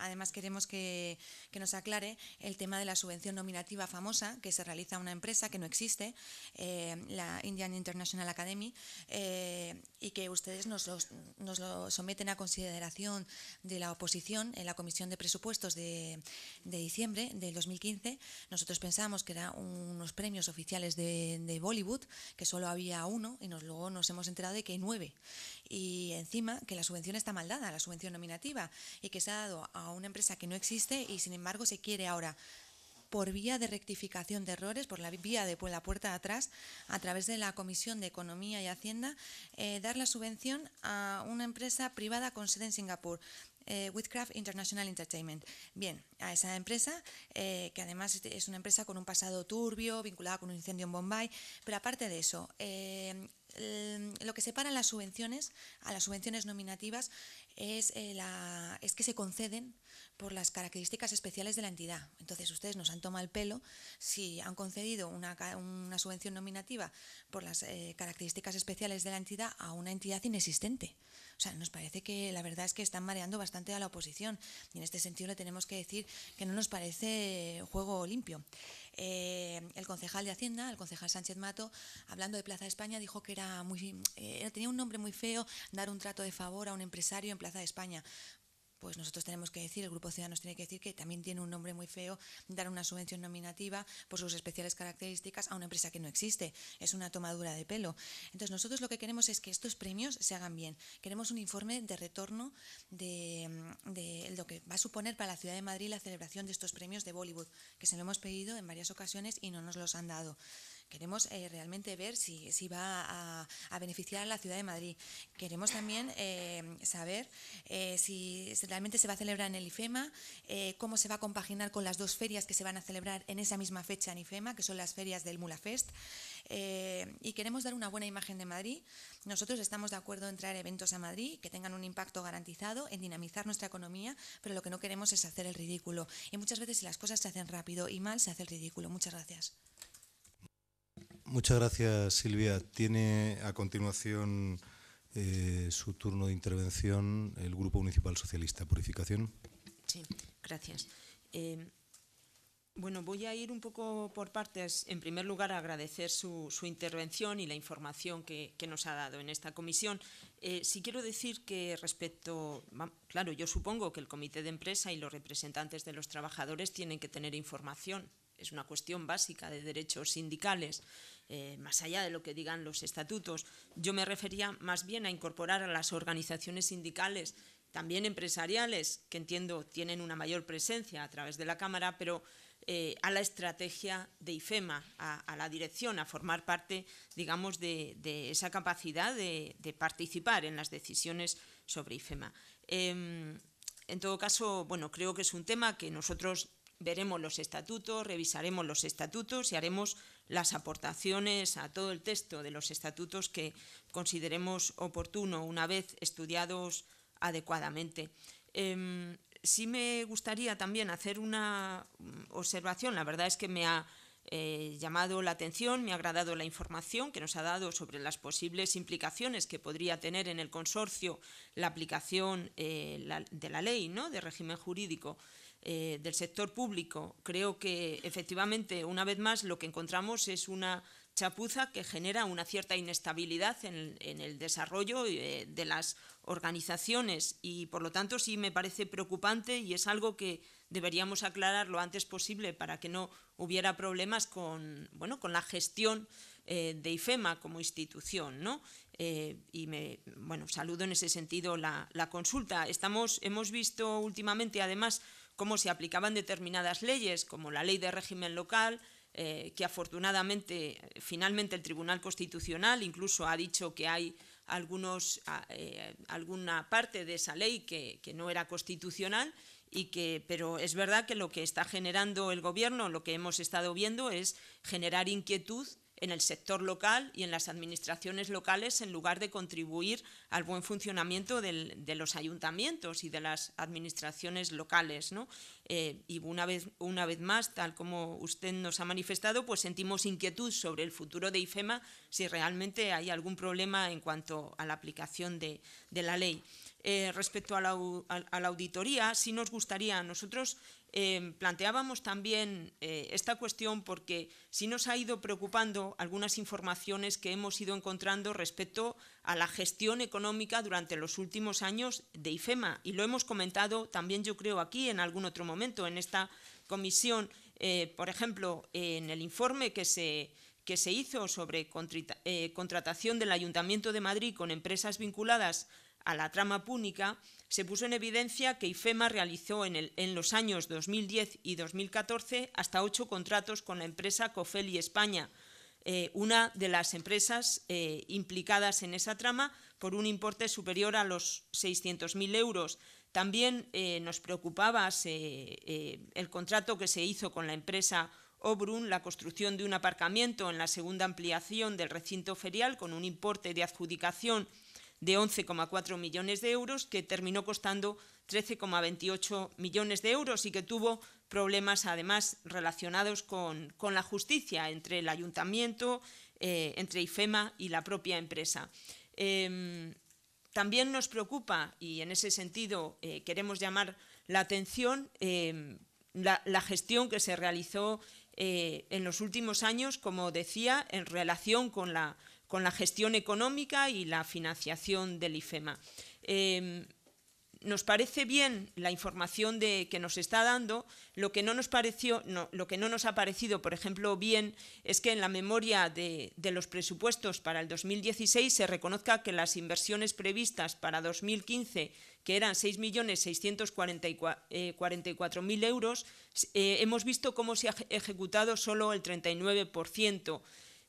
además queremos que, que nos aclare el tema de la subvención nominativa famosa que se realiza a una empresa que no existe, eh, la Indian International Academy, eh, y que ustedes nos, nos, lo someten a consideración de la oposición en la Comisión de Presupuestos de, diciembre del 2015. Nosotros pensábamos que eran unos premios oficiales de, Bollywood, que solo había uno, y nos, luego nos hemos enterado de que hay nueve. Y encima que la subvención está mal dada, la subvención nominativa, y que se ha dado a una empresa que no existe y sin embargo se quiere ahora por vía de rectificación de errores, por la vía de la puerta de atrás, a través de la Comisión de Economía y Hacienda, eh, dar la subvención a una empresa privada con sede en Singapur. Eh, International Entertainment. Bien, a esa empresa, eh, que además es una empresa con un pasado turbio, vinculada con un incendio en Bombay, pero aparte de eso, eh, lo que separa las subvenciones a las subvenciones nominativas es, la, es que se conceden por las características especiales de la entidad. Entonces, ustedes nos han tomado el pelo si han concedido una, subvención nominativa por las eh, características especiales de la entidad a una entidad inexistente. O sea, nos parece que la verdad es que están mareando bastante a la oposición y en este sentido le tenemos que decir que no nos parece juego limpio. Eh, el concejal de Hacienda, el concejal Sánchez Mato, hablando de Plaza de España, dijo que era muy, eh, tenía un nombre muy feo dar un trato de favor a un empresario en Plaza de España pues nosotros tenemos que decir, el Grupo Ciudadanos tiene que decir que también tiene un nombre muy feo dar una subvención nominativa por sus especiales características a una empresa que no existe. Es una tomadura de pelo. Entonces nosotros lo que queremos es que estos premios se hagan bien. Queremos un informe de retorno de, lo que va a suponer para la Ciudad de Madrid la celebración de estos premios de Bollywood, que se lo hemos pedido en varias ocasiones y no nos los han dado. Queremos eh, realmente ver si, va a, beneficiar a la ciudad de Madrid. Queremos también eh, saber eh, si realmente se va a celebrar en el IFEMA, cómo se va a compaginar con las dos ferias que se van a celebrar en esa misma fecha en IFEMA, que son las ferias del Mulafest. y queremos dar una buena imagen de Madrid. Nosotros estamos de acuerdo en traer eventos a Madrid que tengan un impacto garantizado, en dinamizar nuestra economía, pero lo que no queremos es hacer el ridículo. Y muchas veces si las cosas se hacen rápido y mal, se hace el ridículo. Muchas gracias. Muchas gracias, Silvia. Tiene a continuación eh, su turno de intervención el Grupo Municipal Socialista. Purificación. Sí, gracias. Eh, bueno, voy a ir un poco por partes. En primer lugar, agradecer su, su intervención y la información que, nos ha dado en esta comisión. Eh, si quiero decir que respecto, claro, yo supongo que el comité de empresa y los representantes de los trabajadores tienen que tener información es una cuestión básica de derechos sindicales, eh, más allá de lo que digan los estatutos. Yo me refería más bien a incorporar a las organizaciones sindicales, también empresariales, que entiendo tienen una mayor presencia a través de la Cámara, pero eh, a la estrategia de IFEMA, a, la dirección, a formar parte, digamos, de, esa capacidad de, participar en las decisiones sobre IFEMA. Em, en todo caso, bueno, creo que es un tema que nosotros veremos los estatutos, revisaremos los estatutos y haremos las aportaciones a todo el texto de los estatutos que consideremos oportuno una vez estudiados adecuadamente. Em, sí me gustaría también hacer una observación, la verdad es que me ha eh, llamado la atención, me ha agradado la información que nos ha dado sobre las posibles implicaciones que podría tener en el consorcio la aplicación eh, de la ley ¿no? de régimen jurídico eh, del sector público. Creo que efectivamente, una vez más, lo que encontramos es una chapuza que genera una cierta inestabilidad en el, desarrollo eh, de las organizaciones y, por lo tanto, sí me parece preocupante y es algo que deberíamos aclarar lo antes posible para que no hubiera problemas con, bueno, con la gestión eh, de IFEMA como institución. y bueno, saludo en ese sentido la, consulta. Estamos, hemos visto últimamente, además, cómo se aplicaban determinadas leyes, como la ley de régimen local, eh, que afortunadamente finalmente el Tribunal Constitucional incluso ha dicho que hay ah, eh, alguna parte de esa ley que, que, no era constitucional, y que, pero es verdad que lo que está generando el Gobierno, lo que hemos estado viendo, es generar inquietud en el sector local y en las administraciones locales en lugar de contribuir al buen funcionamiento de los ayuntamientos y de las administraciones locales. Eh, y una vez, una vez más, tal como usted nos ha manifestado, pues sentimos inquietud sobre el futuro de IFEMA si realmente hay algún problema en cuanto a la aplicación de la ley. Eh, respecto a la, auditoría, sí nos gustaría, nosotros em, planteábamos también eh, esta cuestión porque sí nos ha ido preocupando algunas informaciones que hemos ido encontrando respecto a la gestión económica durante los últimos años de IFEMA y lo hemos comentado también yo creo aquí en algún otro momento en esta comisión, eh, por ejemplo, en el informe que se que se hizo sobre contratación del Ayuntamiento de Madrid con empresas vinculadas a la trama púnica, se puso en evidencia que IFEMA realizó en, los años 2010 y 2014 hasta ocho contratos con la empresa Cofeli España, eh, una de las empresas eh, implicadas en esa trama, por un importe superior a los 600.000 euros. También eh, nos preocupaba el contrato que se hizo con la empresa Obrun la construcción de un aparcamiento en la segunda ampliación del recinto ferial con un importe de adjudicación de 11,4 millones de euros, que terminó costando 13,28 millones de euros y que tuvo problemas además relacionados con, la justicia entre el ayuntamiento, eh, entre IFEMA y la propia empresa. Em, también nos preocupa, y en ese sentido eh, queremos llamar la atención, em, la, gestión que se realizó eh, en los últimos años, como decía, en relación con la con la gestión económica y la financiación del IFEMA. E nos parece bien la información que nos está dando, lo que, no nos pareció, lo que no nos ha parecido, por ejemplo, bien, es que en la memoria de, los presupuestos para el 2016 se reconozca que las inversiones previstas para 2015, que eran 6.644.000 eh, euros, eh, hemos visto cómo se ha ejecutado solo el 39%.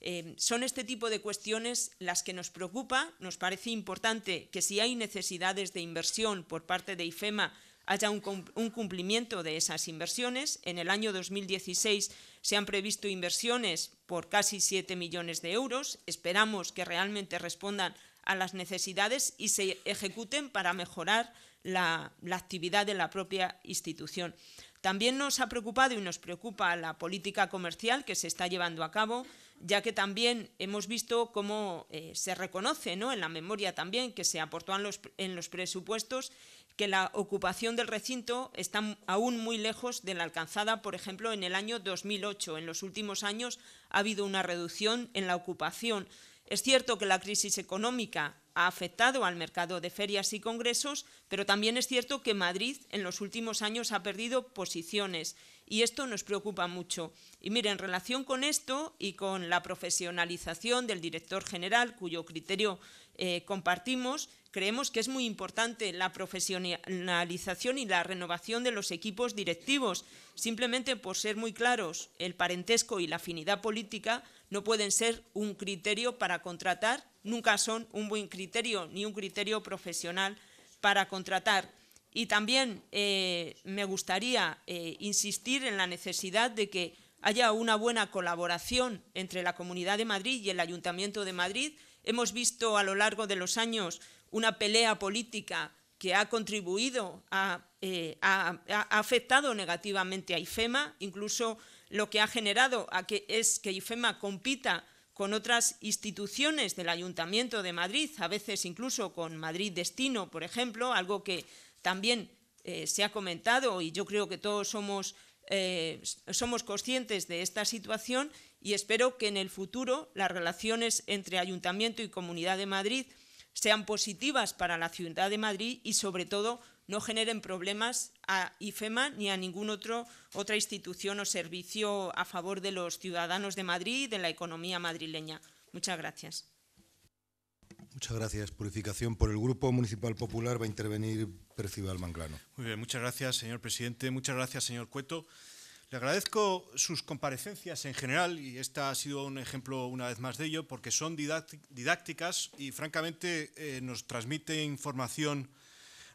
Em, son este tipo de cuestiones las que nos preocupa. Nos parece importante que si hay necesidades de inversión por parte de IFEMA, haya un, cumplimiento de esas inversiones. En el año 2016 se han previsto inversiones por casi 7 millones de euros. Esperamos que realmente respondan a las necesidades y se ejecuten para mejorar la, la actividad de la propia institución. También nos ha preocupado y nos preocupa la política comercial que se está llevando a cabo ya que también hemos visto cómo eh, se reconoce ¿no? en la memoria también que se aportó en los, en los presupuestos que la ocupación del recinto está aún muy lejos de la alcanzada, por ejemplo, en el año 2008. En los últimos años ha habido una reducción en la ocupación es cierto que la crisis económica ha afectado al mercado de ferias y congresos, pero también es cierto que Madrid en los últimos años ha perdido posiciones y esto nos preocupa mucho. Y mire, en relación con esto y con la profesionalización del director general, cuyo criterio eh, compartimos, creemos que es muy importante la profesionalización y la renovación de los equipos directivos. Simplemente por ser muy claros, el parentesco y la afinidad política no pueden ser un criterio para contratar, nunca son un buen criterio ni un criterio profesional para contratar. Y también eh, me gustaría eh, insistir en la necesidad de que haya una buena colaboración entre la Comunidad de Madrid y el Ayuntamiento de Madrid. Hemos visto a lo largo de los años una pelea política que ha contribuido, a, eh, ha afectado negativamente a IFEMA, incluso lo que ha generado es que IFEMA compita con otras instituciones del Ayuntamiento de Madrid, a veces incluso con Madrid Destino, por ejemplo, algo que también eh, se ha comentado y yo creo que todos somos, eh, somos conscientes de esta situación y espero que en el futuro las relaciones entre Ayuntamiento y Comunidad de Madrid sean positivas para la ciudad de Madrid y sobre todo no generen problemas a IFEMA ni a ninguna otra institución o servicio a favor de los ciudadanos de Madrid y de la economía madrileña. Muchas gracias. Muchas gracias. Purificación por el Grupo Municipal Popular va a intervenir Percival Manglano. Muy bien, muchas gracias, señor presidente. Muchas gracias, señor Cueto. Le agradezco sus comparecencias en general y esta ha sido un ejemplo una vez más de ello porque son didácticas y francamente eh, nos transmiten información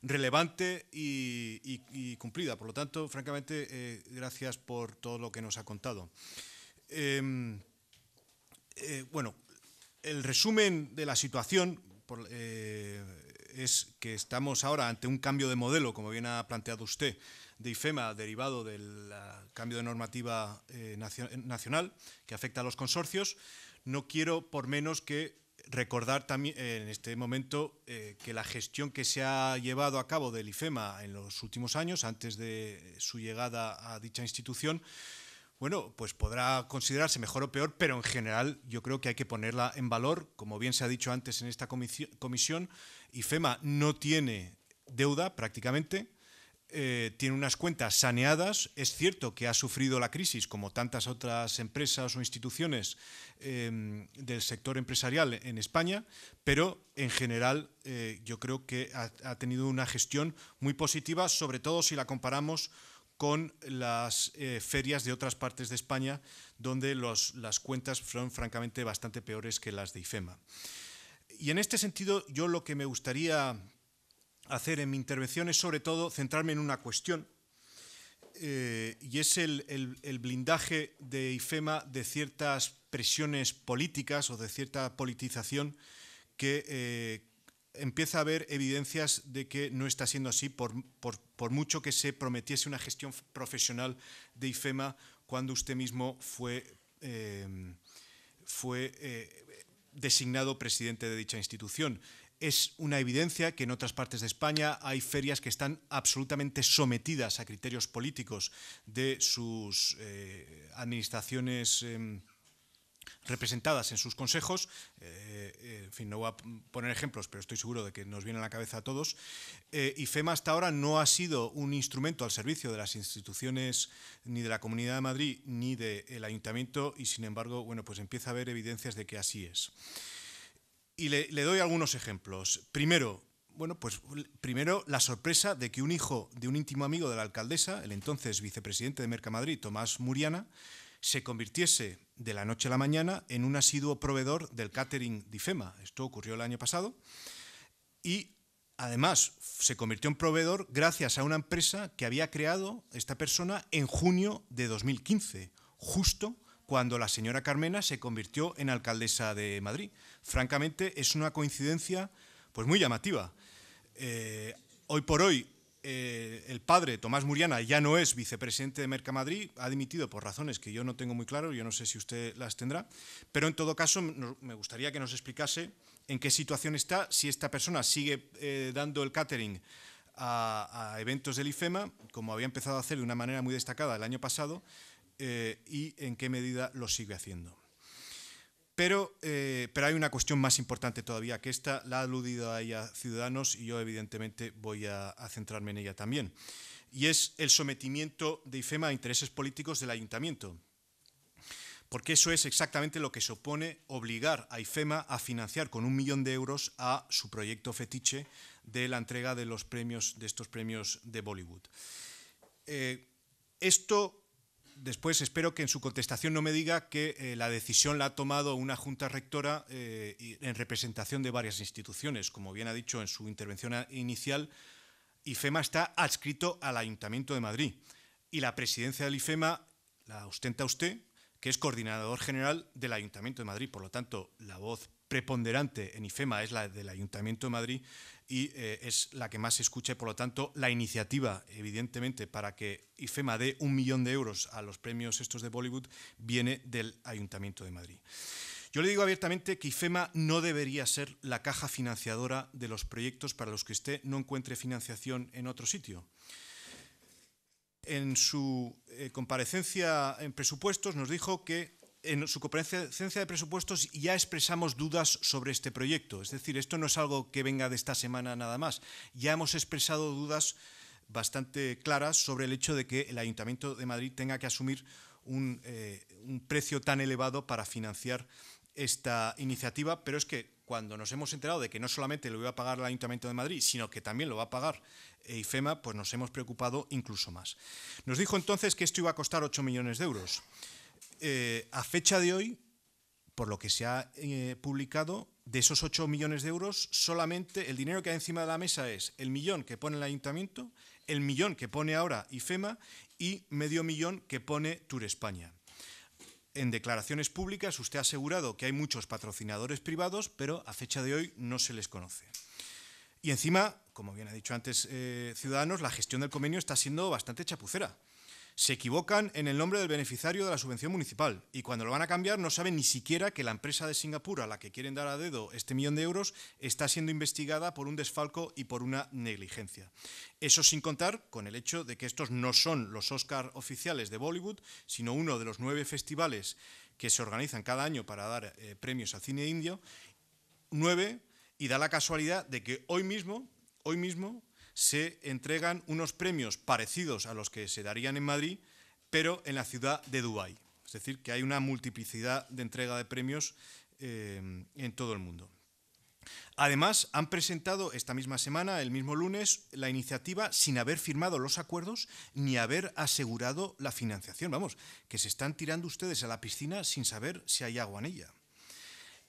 relevante y, cumplida. Por lo tanto, francamente, eh, gracias por todo lo que nos ha contado. Em, eh, bueno, el resumen de la situación eh, es que estamos ahora ante un cambio de modelo, como bien ha planteado usted, de IFEMA derivado del cambio de normativa nacional que afecta a los consorcios. No quiero por menos que recordar también eh, en este momento eh, que la gestión que se ha llevado a cabo del IFEMA en los últimos años, antes de su llegada a dicha institución, bueno, pues podrá considerarse mejor o peor, pero en general yo creo que hay que ponerla en valor. Como bien se ha dicho antes en esta comisión, IFEMA no tiene deuda prácticamente, eh, tiene unas cuentas saneadas. Es cierto que ha sufrido la crisis, como tantas otras empresas o instituciones em, del sector empresarial en España, pero en general eh, yo creo que ha, tenido una gestión muy positiva, sobre todo si la comparamos con las eh, ferias de otras partes de España, donde las cuentas fueron francamente bastante peores que las de IFEMA. Y en este sentido, yo lo que me gustaría hacer en mi intervención es sobre todo centrarme en una cuestión, eh, y es el, blindaje de IFEMA de ciertas presiones políticas o de cierta politización que eh, empieza a haber evidencias de que no está siendo así por, mucho que se prometiese una gestión profesional de IFEMA cuando usted mismo fue, eh, fue designado presidente de dicha institución. Es una evidencia que en otras partes de España hay ferias que están absolutamente sometidas a criterios políticos de sus eh, administraciones. Em, representadas en sus consejos, eh, eh, en fin, no voy a poner ejemplos, pero estoy seguro de que nos viene a la cabeza a todos, y FEMA hasta ahora no ha sido un instrumento al servicio de las instituciones ni de la Comunidad de Madrid ni del Ayuntamiento, y sin embargo, bueno, pues empieza a haber evidencias de que así es. Y le, doy algunos ejemplos. Primero, bueno, pues primero la sorpresa de que un hijo de un íntimo amigo de la alcaldesa, el entonces vicepresidente de Mercamadrid, Tomás Muriana, se convirtiese de la noche a la mañana en un asiduo proveedor del catering Difema. Esto ocurrió el año pasado. Y además se convirtió en proveedor gracias a una empresa que había creado esta persona en junio de 2015, justo cuando la señora Carmena se convirtió en alcaldesa de Madrid. Francamente, es una coincidencia pues, muy llamativa. Eh, hoy por hoy, eh, el padre, Tomás Muriana, ya no es vicepresidente de Madrid, ha dimitido por razones que yo no tengo muy claro, yo no sé si usted las tendrá, pero en todo caso me gustaría que nos explicase en qué situación está, si esta persona sigue eh, dando el catering a, a, eventos del IFEMA, como había empezado a hacer de una manera muy destacada el año pasado, eh, y en qué medida lo sigue haciendo. Pero, eh, pero hay una cuestión más importante todavía que esta, la ha aludido a ella Ciudadanos y yo evidentemente voy a, centrarme en ella también. Y es el sometimiento de IFEMA a intereses políticos del ayuntamiento. Porque eso es exactamente lo que supone obligar a IFEMA a financiar con un millón de euros a su proyecto fetiche de la entrega de los premios, de estos premios de Bollywood. Eh, esto después espero que en su contestación no me diga que eh, la decisión la ha tomado una junta rectora eh, en representación de varias instituciones. Como bien ha dicho en su intervención inicial, IFEMA está adscrito al Ayuntamiento de Madrid y la presidencia del IFEMA la ostenta usted, que es coordinador general del Ayuntamiento de Madrid. Por lo tanto, la voz preponderante en IFEMA es la del Ayuntamiento de Madrid y eh, es la que más se escucha y por lo tanto la iniciativa, evidentemente, para que IFEMA dé un millón de euros a los premios estos de Bollywood viene del Ayuntamiento de Madrid. Yo le digo abiertamente que IFEMA no debería ser la caja financiadora de los proyectos para los que usted no encuentre financiación en otro sitio. En su eh, comparecencia en presupuestos nos dijo que en su comparecencia de presupuestos ya expresamos dudas sobre este proyecto. Es decir, esto no es algo que venga de esta semana nada más. Ya hemos expresado dudas bastante claras sobre el hecho de que el Ayuntamiento de Madrid tenga que asumir un, eh, precio tan elevado para financiar esta iniciativa, pero es que cuando nos hemos enterado de que no solamente lo iba a pagar el Ayuntamiento de Madrid, sino que también lo va a pagar IFEMA, pues nos hemos preocupado incluso más. Nos dijo entonces que esto iba a costar 8 millones de euros. Eh, a fecha de hoy, por lo que se ha eh, publicado, de esos 8 millones de euros, solamente el dinero que hay encima de la mesa es el millón que pone el ayuntamiento, el millón que pone ahora IFEMA y medio millón que pone Tour España. En declaraciones públicas usted ha asegurado que hay muchos patrocinadores privados, pero a fecha de hoy no se les conoce. Y encima, como bien ha dicho antes eh, Ciudadanos, la gestión del convenio está siendo bastante chapucera. Se equivocan en el nombre del beneficiario de la subvención municipal y cuando lo van a cambiar no saben ni siquiera que la empresa de Singapur a la que quieren dar a dedo este millón de euros está siendo investigada por un desfalco y por una negligencia. Eso sin contar con el hecho de que estos no son los Oscar oficiales de Bollywood, sino uno de los nueve festivales que se organizan cada año para dar eh, premios al cine indio, nueve, y da la casualidad de que hoy mismo, hoy mismo se entregan unos premios parecidos a los que se darían en Madrid, pero en la ciudad de Dubái. Es decir, que hay una multiplicidad de entrega de premios eh, en todo el mundo. Además, han presentado esta misma semana, el mismo lunes, la iniciativa sin haber firmado los acuerdos ni haber asegurado la financiación. Vamos, que se están tirando ustedes a la piscina sin saber si hay agua en ella.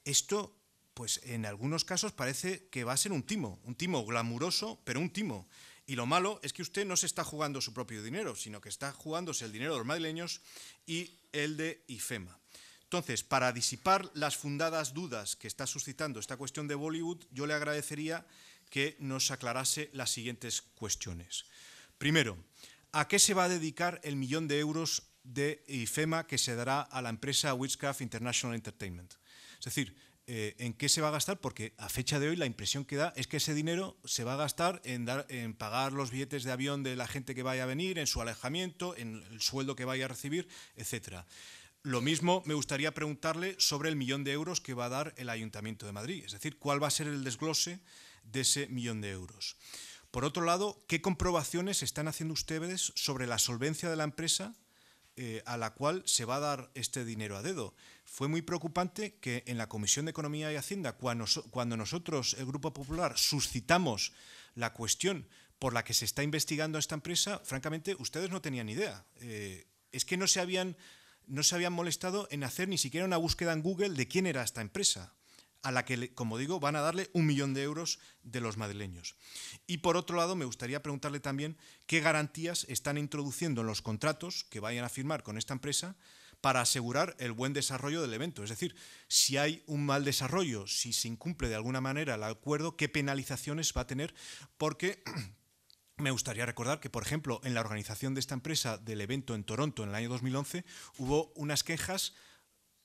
Esto pues en algunos casos parece que va a ser un timo, un timo glamuroso, pero un timo. Y lo malo es que usted no se está jugando su propio dinero, sino que está jugándose el dinero de los madrileños y el de IFEMA. Entonces, para disipar las fundadas dudas que está suscitando esta cuestión de Bollywood, yo le agradecería que nos aclarase las siguientes cuestiones. Primero, ¿a qué se va a dedicar el millón de euros de IFEMA que se dará a la empresa Witchcraft International Entertainment? Es decir, eh, en qué se va a gastar, porque a fecha de hoy la impresión que da es que ese dinero se va a gastar en, pagar los billetes de avión de la gente que vaya a venir, en su alejamiento, en el sueldo que vaya a recibir, etcétera. Lo mismo me gustaría preguntarle sobre el millón de euros que va a dar el Ayuntamiento de Madrid, es decir, cuál va a ser el desglose de ese millón de euros. Por otro lado, ¿qué comprobaciones están haciendo ustedes sobre la solvencia de la empresa eh, a la cual se va a dar este dinero a dedo? fue muy preocupante que en la Comisión de Economía y Hacienda, cuando, nosotros, el Grupo Popular, suscitamos la cuestión por la que se está investigando esta empresa, francamente, ustedes no tenían idea. Eh, es que no se, habían, no se habían molestado en hacer ni siquiera una búsqueda en Google de quién era esta empresa, a la que, como digo, van a darle un millón de euros de los madrileños. Y por otro lado, me gustaría preguntarle también qué garantías están introduciendo en los contratos que vayan a firmar con esta empresa para asegurar el buen desarrollo del evento. Es decir, si hay un mal desarrollo, si se incumple de alguna manera el acuerdo, ¿qué penalizaciones va a tener? Porque me gustaría recordar que, por ejemplo, en la organización de esta empresa del evento en Toronto en el año 2011, hubo unas quejas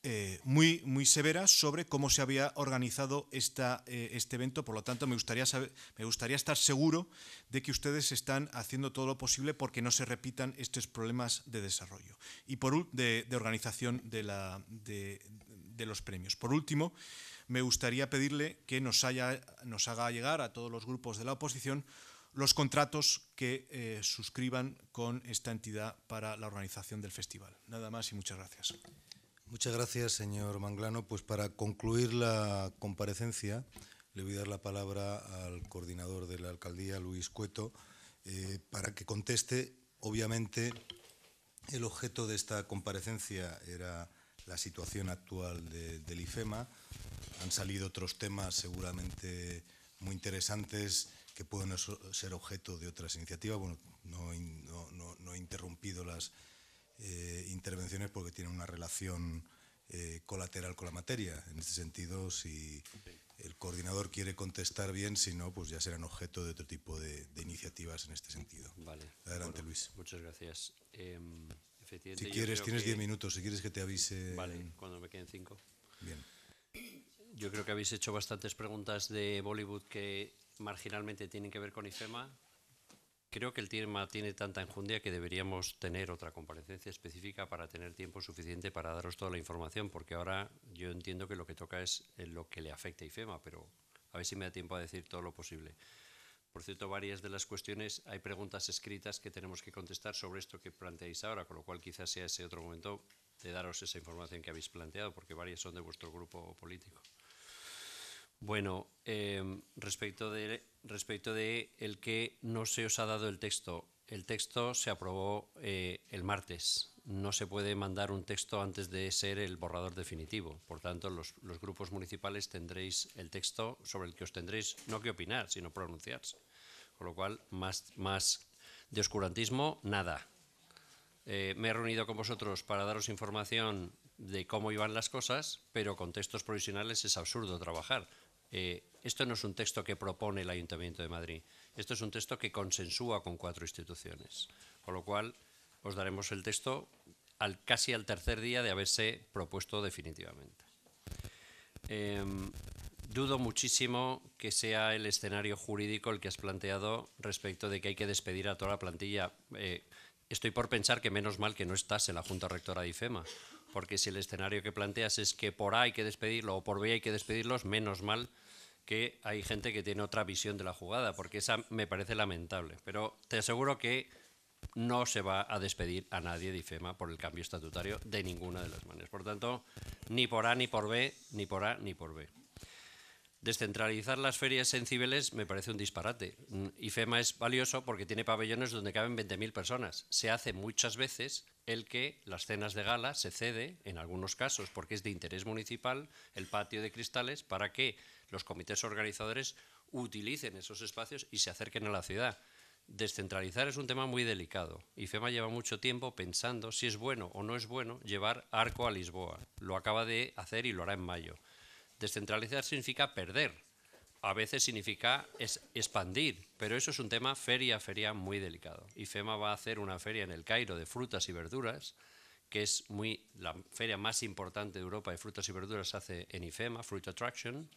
eh, muy, muy severa sobre cómo se había organizado esta, eh, este evento. Por lo tanto, me gustaría, me gustaría estar seguro de que ustedes están haciendo todo lo posible porque no se repitan estos problemas de desarrollo y por, de, organización de, los premios. Por último, me gustaría pedirle que nos, haya, nos haga llegar a todos los grupos de la oposición los contratos que eh, suscriban con esta entidad para la organización del festival. Nada más y muchas gracias. Muchas gracias, señor Manglano. Pues para concluir la comparecencia, le voy a dar la palabra al coordinador de la alcaldía, Luis Cueto, eh, para que conteste. Obviamente, el objeto de esta comparecencia era la situación actual del IFEMA. Han salido otros temas seguramente muy interesantes que pueden ser objeto de otras iniciativas. Bueno, no he interrumpido las eh, intervenciones porque tienen una relación eh, colateral con la materia. En este sentido, si el coordinador quiere contestar bien, si no, pues ya serán objeto de otro tipo de, iniciativas en este sentido. Vale. Adelante, Luis. Muchas gracias. Em, si quieres, tienes 10 minutos, si quieres que te avise. Vale, cuando me queden cinco. Bien. Yo creo que habéis hecho bastantes preguntas de Bollywood que marginalmente tienen que ver con IFEMA, Creo que el tema tiene tanta enjundia que deberíamos tener otra comparecencia específica para tener tiempo suficiente para daros toda la información, porque ahora yo entiendo que lo que toca es eh, lo que le afecta a IFEMA, pero a ver si me da tiempo a decir todo lo posible. Por cierto, varias de las cuestiones, hay preguntas escritas que tenemos que contestar sobre esto que planteáis ahora, con lo cual quizás sea ese otro momento de daros esa información que habéis planteado, porque varias son de vuestro grupo político. Bueno, em, respecto de respecto de el que no se os ha dado el texto. El texto se aprobó eh, el martes. No se puede mandar un texto antes de ser el borrador definitivo. Por tanto, los, grupos municipales tendréis el texto sobre el que os tendréis no que opinar, sino pronunciarse. Con lo cual, más, de oscurantismo, nada. Eh, me he reunido con vosotros para daros información de cómo iban las cosas, pero con textos provisionales es absurdo trabajar eh, esto no es un texto que propone el Ayuntamiento de Madrid, esto es un texto que consensúa con cuatro instituciones, con lo cual os daremos el texto al, casi al tercer día de haberse propuesto definitivamente. Em, dudo muchísimo que sea el escenario jurídico el que has planteado respecto de que hay que despedir a toda la plantilla. Eh, estoy por pensar que menos mal que no estás en la Junta Rectora de IFEMA, porque si el escenario que planteas es que por A hay que despedirlo o por B hay que despedirlos, menos mal que hay gente que tiene otra visión de la jugada, porque esa me parece lamentable. Pero te aseguro que no se va a despedir a nadie de IFEMA por el cambio estatutario de ninguna de las maneras. Por tanto, ni por A ni por B, ni por A ni por B. Descentralizar las ferias en Cibeles me parece un disparate. IFEMA es valioso porque tiene pabellones donde caben 20.000 personas. Se hace muchas veces el que las cenas de gala se cede, en algunos casos porque es de interés municipal, el patio de cristales para que los comités organizadores utilicen esos espacios y se acerquen a la ciudad. Descentralizar es un tema muy delicado. IFEMA lleva mucho tiempo pensando si es bueno o no es bueno llevar Arco a Lisboa. Lo acaba de hacer y lo hará en mayo. Descentralizar significa perder, a veces significa es expandir, pero eso es un tema feria a feria muy delicado. IFEMA va a hacer una feria en el Cairo de frutas y verduras, que es muy, la feria más importante de Europa de frutas y verduras se hace en IFEMA, Fruit Attraction,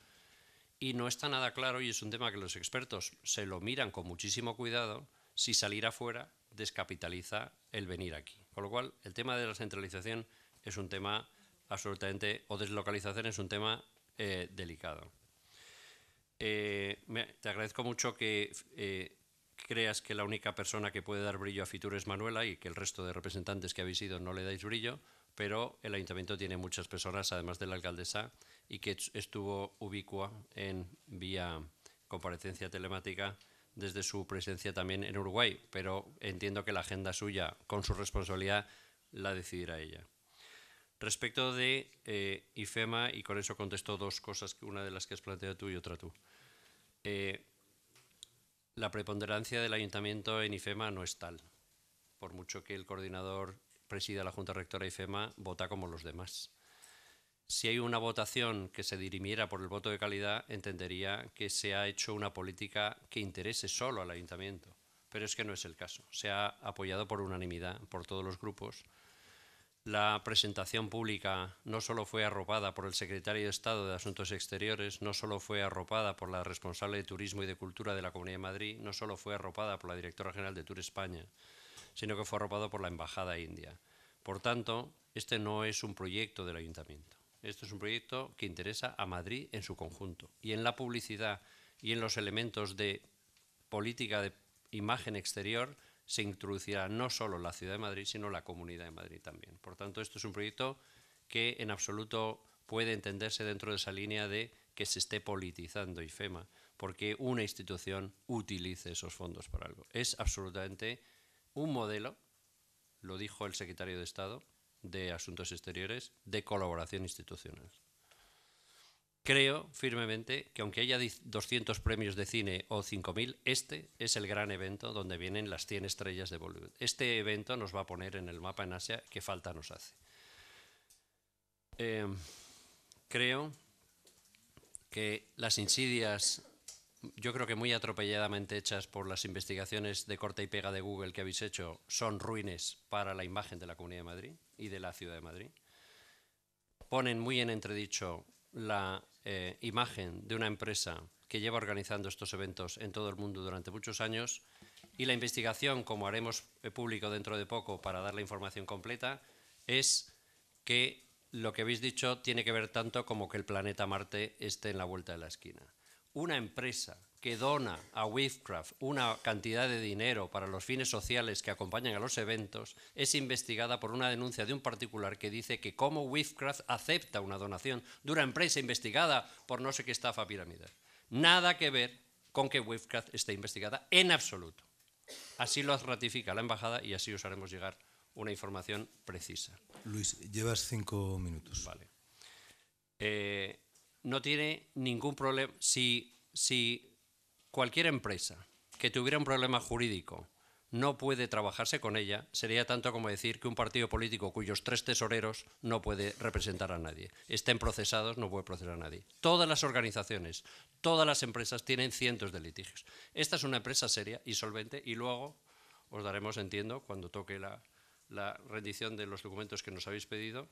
y no está nada claro y es un tema que los expertos se lo miran con muchísimo cuidado si salir afuera descapitaliza el venir aquí. Con lo cual, el tema de la centralización es un tema absolutamente, o deslocalización es un tema eh, delicado. Eh, te agradezco mucho que eh, creas que la única persona que puede dar brillo a Fitur es Manuela y que el resto de representantes que habéis ido no le dais brillo, pero el ayuntamiento tiene muchas personas, además de la alcaldesa, y que estuvo ubicua en vía comparecencia telemática desde su presencia también en Uruguay, pero entiendo que la agenda suya, con su responsabilidad, la decidirá ella. Respecto de eh, IFEMA, y con eso contesto dos cosas, una de las que has planteado tú y otra tú. Eh, la preponderancia del ayuntamiento en IFEMA no es tal. Por mucho que el coordinador presida la Junta Rectora IFEMA, vota como los demás si hay una votación que se dirimiera por el voto de calidad, entendería que se ha hecho una política que interese solo al ayuntamiento. Pero es que no es el caso. Se ha apoyado por unanimidad, por todos los grupos. La presentación pública no solo fue arropada por el secretario de Estado de Asuntos Exteriores, no solo fue arropada por la responsable de Turismo y de Cultura de la Comunidad de Madrid, no solo fue arropada por la directora general de Tour España, sino que fue arropada por la Embajada India. Por tanto, este no es un proyecto del ayuntamiento. Esto es un proyecto que interesa a Madrid en su conjunto. Y en la publicidad y en los elementos de política de imagen exterior se introducirá no solo la ciudad de Madrid, sino la comunidad de Madrid también. Por tanto, esto es un proyecto que en absoluto puede entenderse dentro de esa línea de que se esté politizando IFEMA, porque una institución utilice esos fondos para algo. Es absolutamente un modelo, lo dijo el secretario de Estado, de Asuntos Exteriores de colaboración institucional. Creo firmemente que aunque haya 200 premios de cine o 5.000, este es el gran evento donde vienen las 100 estrellas de Bollywood. Este evento nos va a poner en el mapa en Asia qué falta nos hace. Em, creo que las insidias yo creo que muy atropelladamente hechas por las investigaciones de corta y pega de Google que habéis hecho, son ruines para la imagen de la Comunidad de Madrid y de la Ciudad de Madrid. Ponen muy en entredicho la eh, imagen de una empresa que lleva organizando estos eventos en todo el mundo durante muchos años y la investigación, como haremos eh, público dentro de poco para dar la información completa, es que lo que habéis dicho tiene que ver tanto como que el planeta Marte esté en la vuelta de la esquina una empresa que dona a Wavecraft una cantidad de dinero para los fines sociales que acompañan a los eventos es investigada por una denuncia de un particular que dice que cómo Wavecraft acepta una donación de una empresa investigada por no sé qué estafa piramidal. Nada que ver con que Wavecraft esté investigada en absoluto. Así lo ratifica la embajada y así os haremos llegar una información precisa. Luis, llevas cinco minutos. Vale. Eh, no tiene ningún problema. Si, cualquier empresa que tuviera un problema jurídico no puede trabajarse con ella, sería tanto como decir que un partido político cuyos tres tesoreros no puede representar a nadie. Estén procesados, no puede procesar a nadie. Todas las organizaciones, todas las empresas tienen cientos de litigios. Esta es una empresa seria y solvente y luego os daremos, entiendo, cuando toque la rendición de los documentos que nos habéis pedido,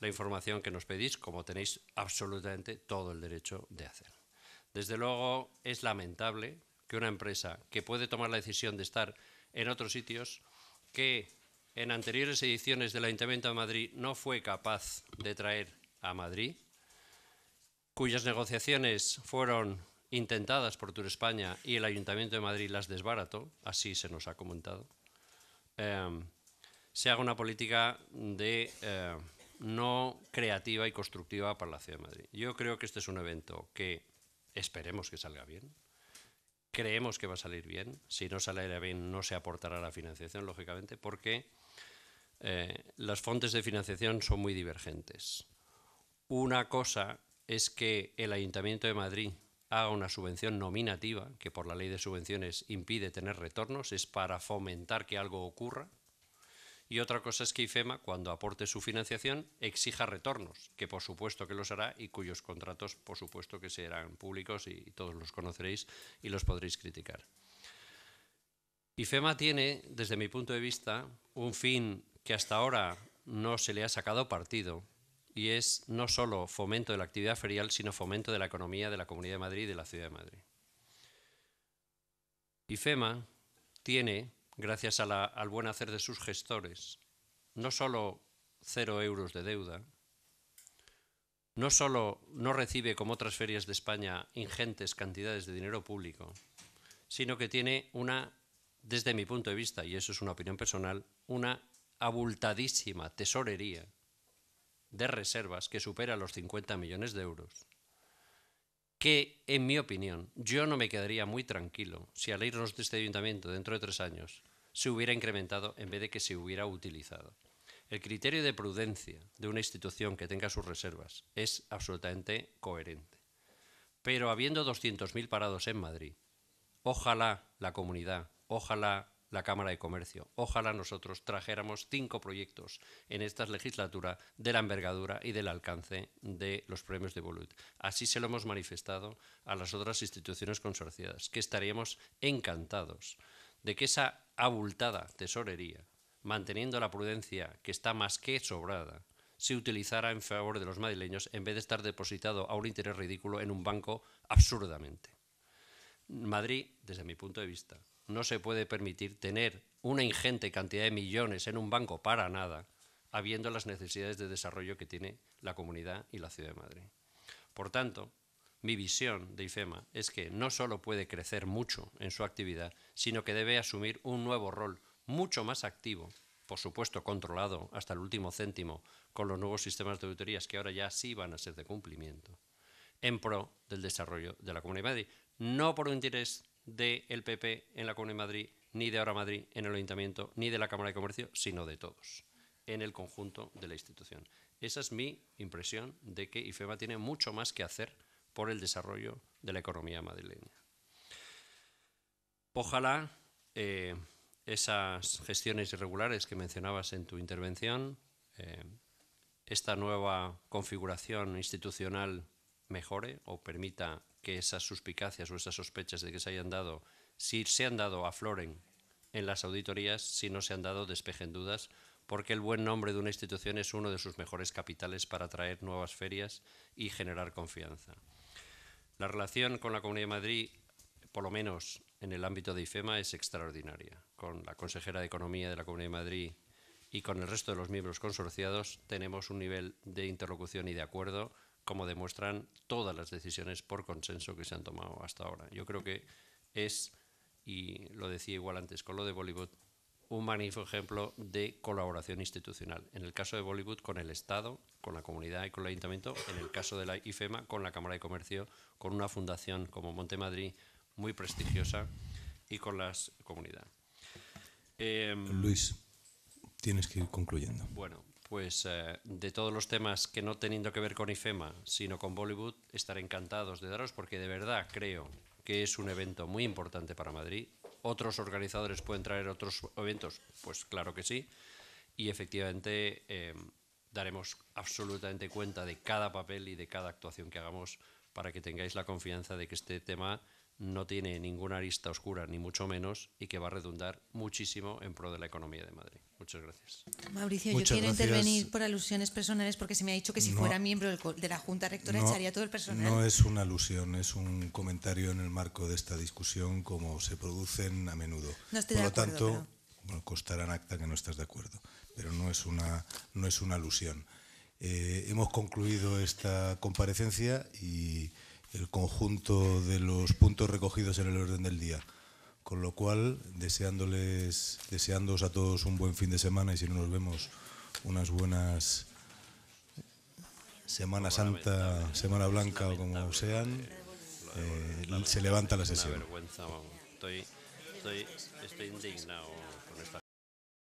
la información que nos pedís, como tenéis absolutamente todo el derecho de hacer. Desde luego es lamentable que una empresa que puede tomar la decisión de estar en otros sitios, que en anteriores ediciones del Ayuntamiento de Madrid no fue capaz de traer a Madrid, cuyas negociaciones fueron intentadas por Tour España y el Ayuntamiento de Madrid las desbarató, así se nos ha comentado, eh, se haga una política de eh, no creativa y constructiva para la Ciudad de Madrid. Yo creo que este es un evento que esperemos que salga bien. Creemos que va a salir bien. Si no sale bien, no se aportará la financiación, lógicamente, porque eh, las fuentes de financiación son muy divergentes. Una cosa es que el Ayuntamiento de Madrid haga una subvención nominativa, que por la ley de subvenciones impide tener retornos, es para fomentar que algo ocurra, y otra cosa es que IFEMA, cuando aporte su financiación, exija retornos, que por supuesto que los hará y cuyos contratos, por supuesto que serán públicos y, todos los conoceréis y los podréis criticar. IFEMA tiene, desde mi punto de vista, un fin que hasta ahora no se le ha sacado partido y es no solo fomento de la actividad ferial, sino fomento de la economía de la Comunidad de Madrid y de la Ciudad de Madrid. IFEMA tiene gracias al buen hacer de sus gestores, no solo cero euros de deuda, no solo no recibe, como otras ferias de España, ingentes cantidades de dinero público, sino que tiene una, desde mi punto de vista, y eso es una opinión personal, una abultadísima tesorería de reservas que supera los 50 millones de euros, que, en mi opinión, yo no me quedaría muy tranquilo si al irnos de este ayuntamiento dentro de tres años se hubiera incrementado en vez de que se hubiera utilizado. El criterio de prudencia de una institución que tenga sus reservas es absolutamente coherente. Pero habiendo 200.000 parados en Madrid, ojalá la comunidad, ojalá la Cámara de Comercio, ojalá nosotros trajéramos cinco proyectos en esta legislatura de la envergadura y del alcance de los premios de Bolut. Así se lo hemos manifestado a las otras instituciones consorciadas, que estaríamos encantados de que esa abultada tesorería, manteniendo la prudencia que está más que sobrada, se utilizará en favor de los madrileños en vez de estar depositado a un interés ridículo en un banco absurdamente. Madrid, desde mi punto de vista, no se puede permitir tener una ingente cantidad de millones en un banco para nada, habiendo las necesidades de desarrollo que tiene la comunidad y la ciudad de Madrid. Por tanto, mi visión de IFEMA es que no solo puede crecer mucho en su actividad, sino que debe asumir un nuevo rol mucho más activo, por supuesto controlado hasta el último céntimo con los nuevos sistemas de auditorías que ahora ya sí van a ser de cumplimiento, en pro del desarrollo de la Comunidad de Madrid, no por un interés del PP en la Comunidad de Madrid, ni de Ahora Madrid en el Ayuntamiento, ni de la Cámara de Comercio, sino de todos, en el conjunto de la institución. Esa es mi impresión de que IFEMA tiene mucho más que hacer por el desarrollo de la economía madrileña. Ojalá eh, esas gestiones irregulares que mencionabas en tu intervención, eh, esta nueva configuración institucional mejore o permita que esas suspicacias o esas sospechas de que se hayan dado, si se han dado, afloren en las auditorías, si no se han dado, despejen dudas, porque el buen nombre de una institución es uno de sus mejores capitales para atraer nuevas ferias y generar confianza. La relación con la Comunidad de Madrid, por lo menos en el ámbito de IFEMA, es extraordinaria. Con la consejera de Economía de la Comunidad de Madrid y con el resto de los miembros consorciados tenemos un nivel de interlocución y de acuerdo como demuestran todas las decisiones por consenso que se han tomado hasta ahora. Yo creo que es, y lo decía igual antes con lo de Bollywood, un magnífico ejemplo de colaboración institucional. En el caso de Bollywood, con el Estado, con la comunidad y con el ayuntamiento. En el caso de la IFEMA, con la Cámara de Comercio, con una fundación como Montemadrid, muy prestigiosa, y con las comunidades. Em, Luis, tienes que ir concluyendo. Bueno, pues eh, de todos los temas que no teniendo que ver con IFEMA, sino con Bollywood, estaré encantados de daros porque de verdad creo que es un evento muy importante para Madrid otros organizadores pueden traer otros eventos, pues claro que sí. Y efectivamente em, daremos absolutamente cuenta de cada papel y de cada actuación que hagamos para que tengáis la confianza de que este tema no tiene ninguna arista oscura, ni mucho menos, y que va a redundar muchísimo en pro de la economía de Madrid. Muchas gracias. Mauricio, yo quiero intervenir por alusiones personales porque se me ha dicho que si fuera miembro de la Junta Rectora echaría todo el personal. No es una alusión, es un comentario en el marco de esta discusión como se producen a menudo. No estoy por de lo acuerdo, tanto, bueno, costará en acta que no estás de acuerdo, pero no es una, no es una alusión. Eh, hemos concluido esta comparecencia y el conjunto de los puntos recogidos en el orden del día. Con lo cual, deseándoles, deseándoos a todos un buen fin de semana y si no nos vemos, unas buenas Semana Santa, Semana Blanca o como sean. Eh, se levanta la sesión. estoy indignado.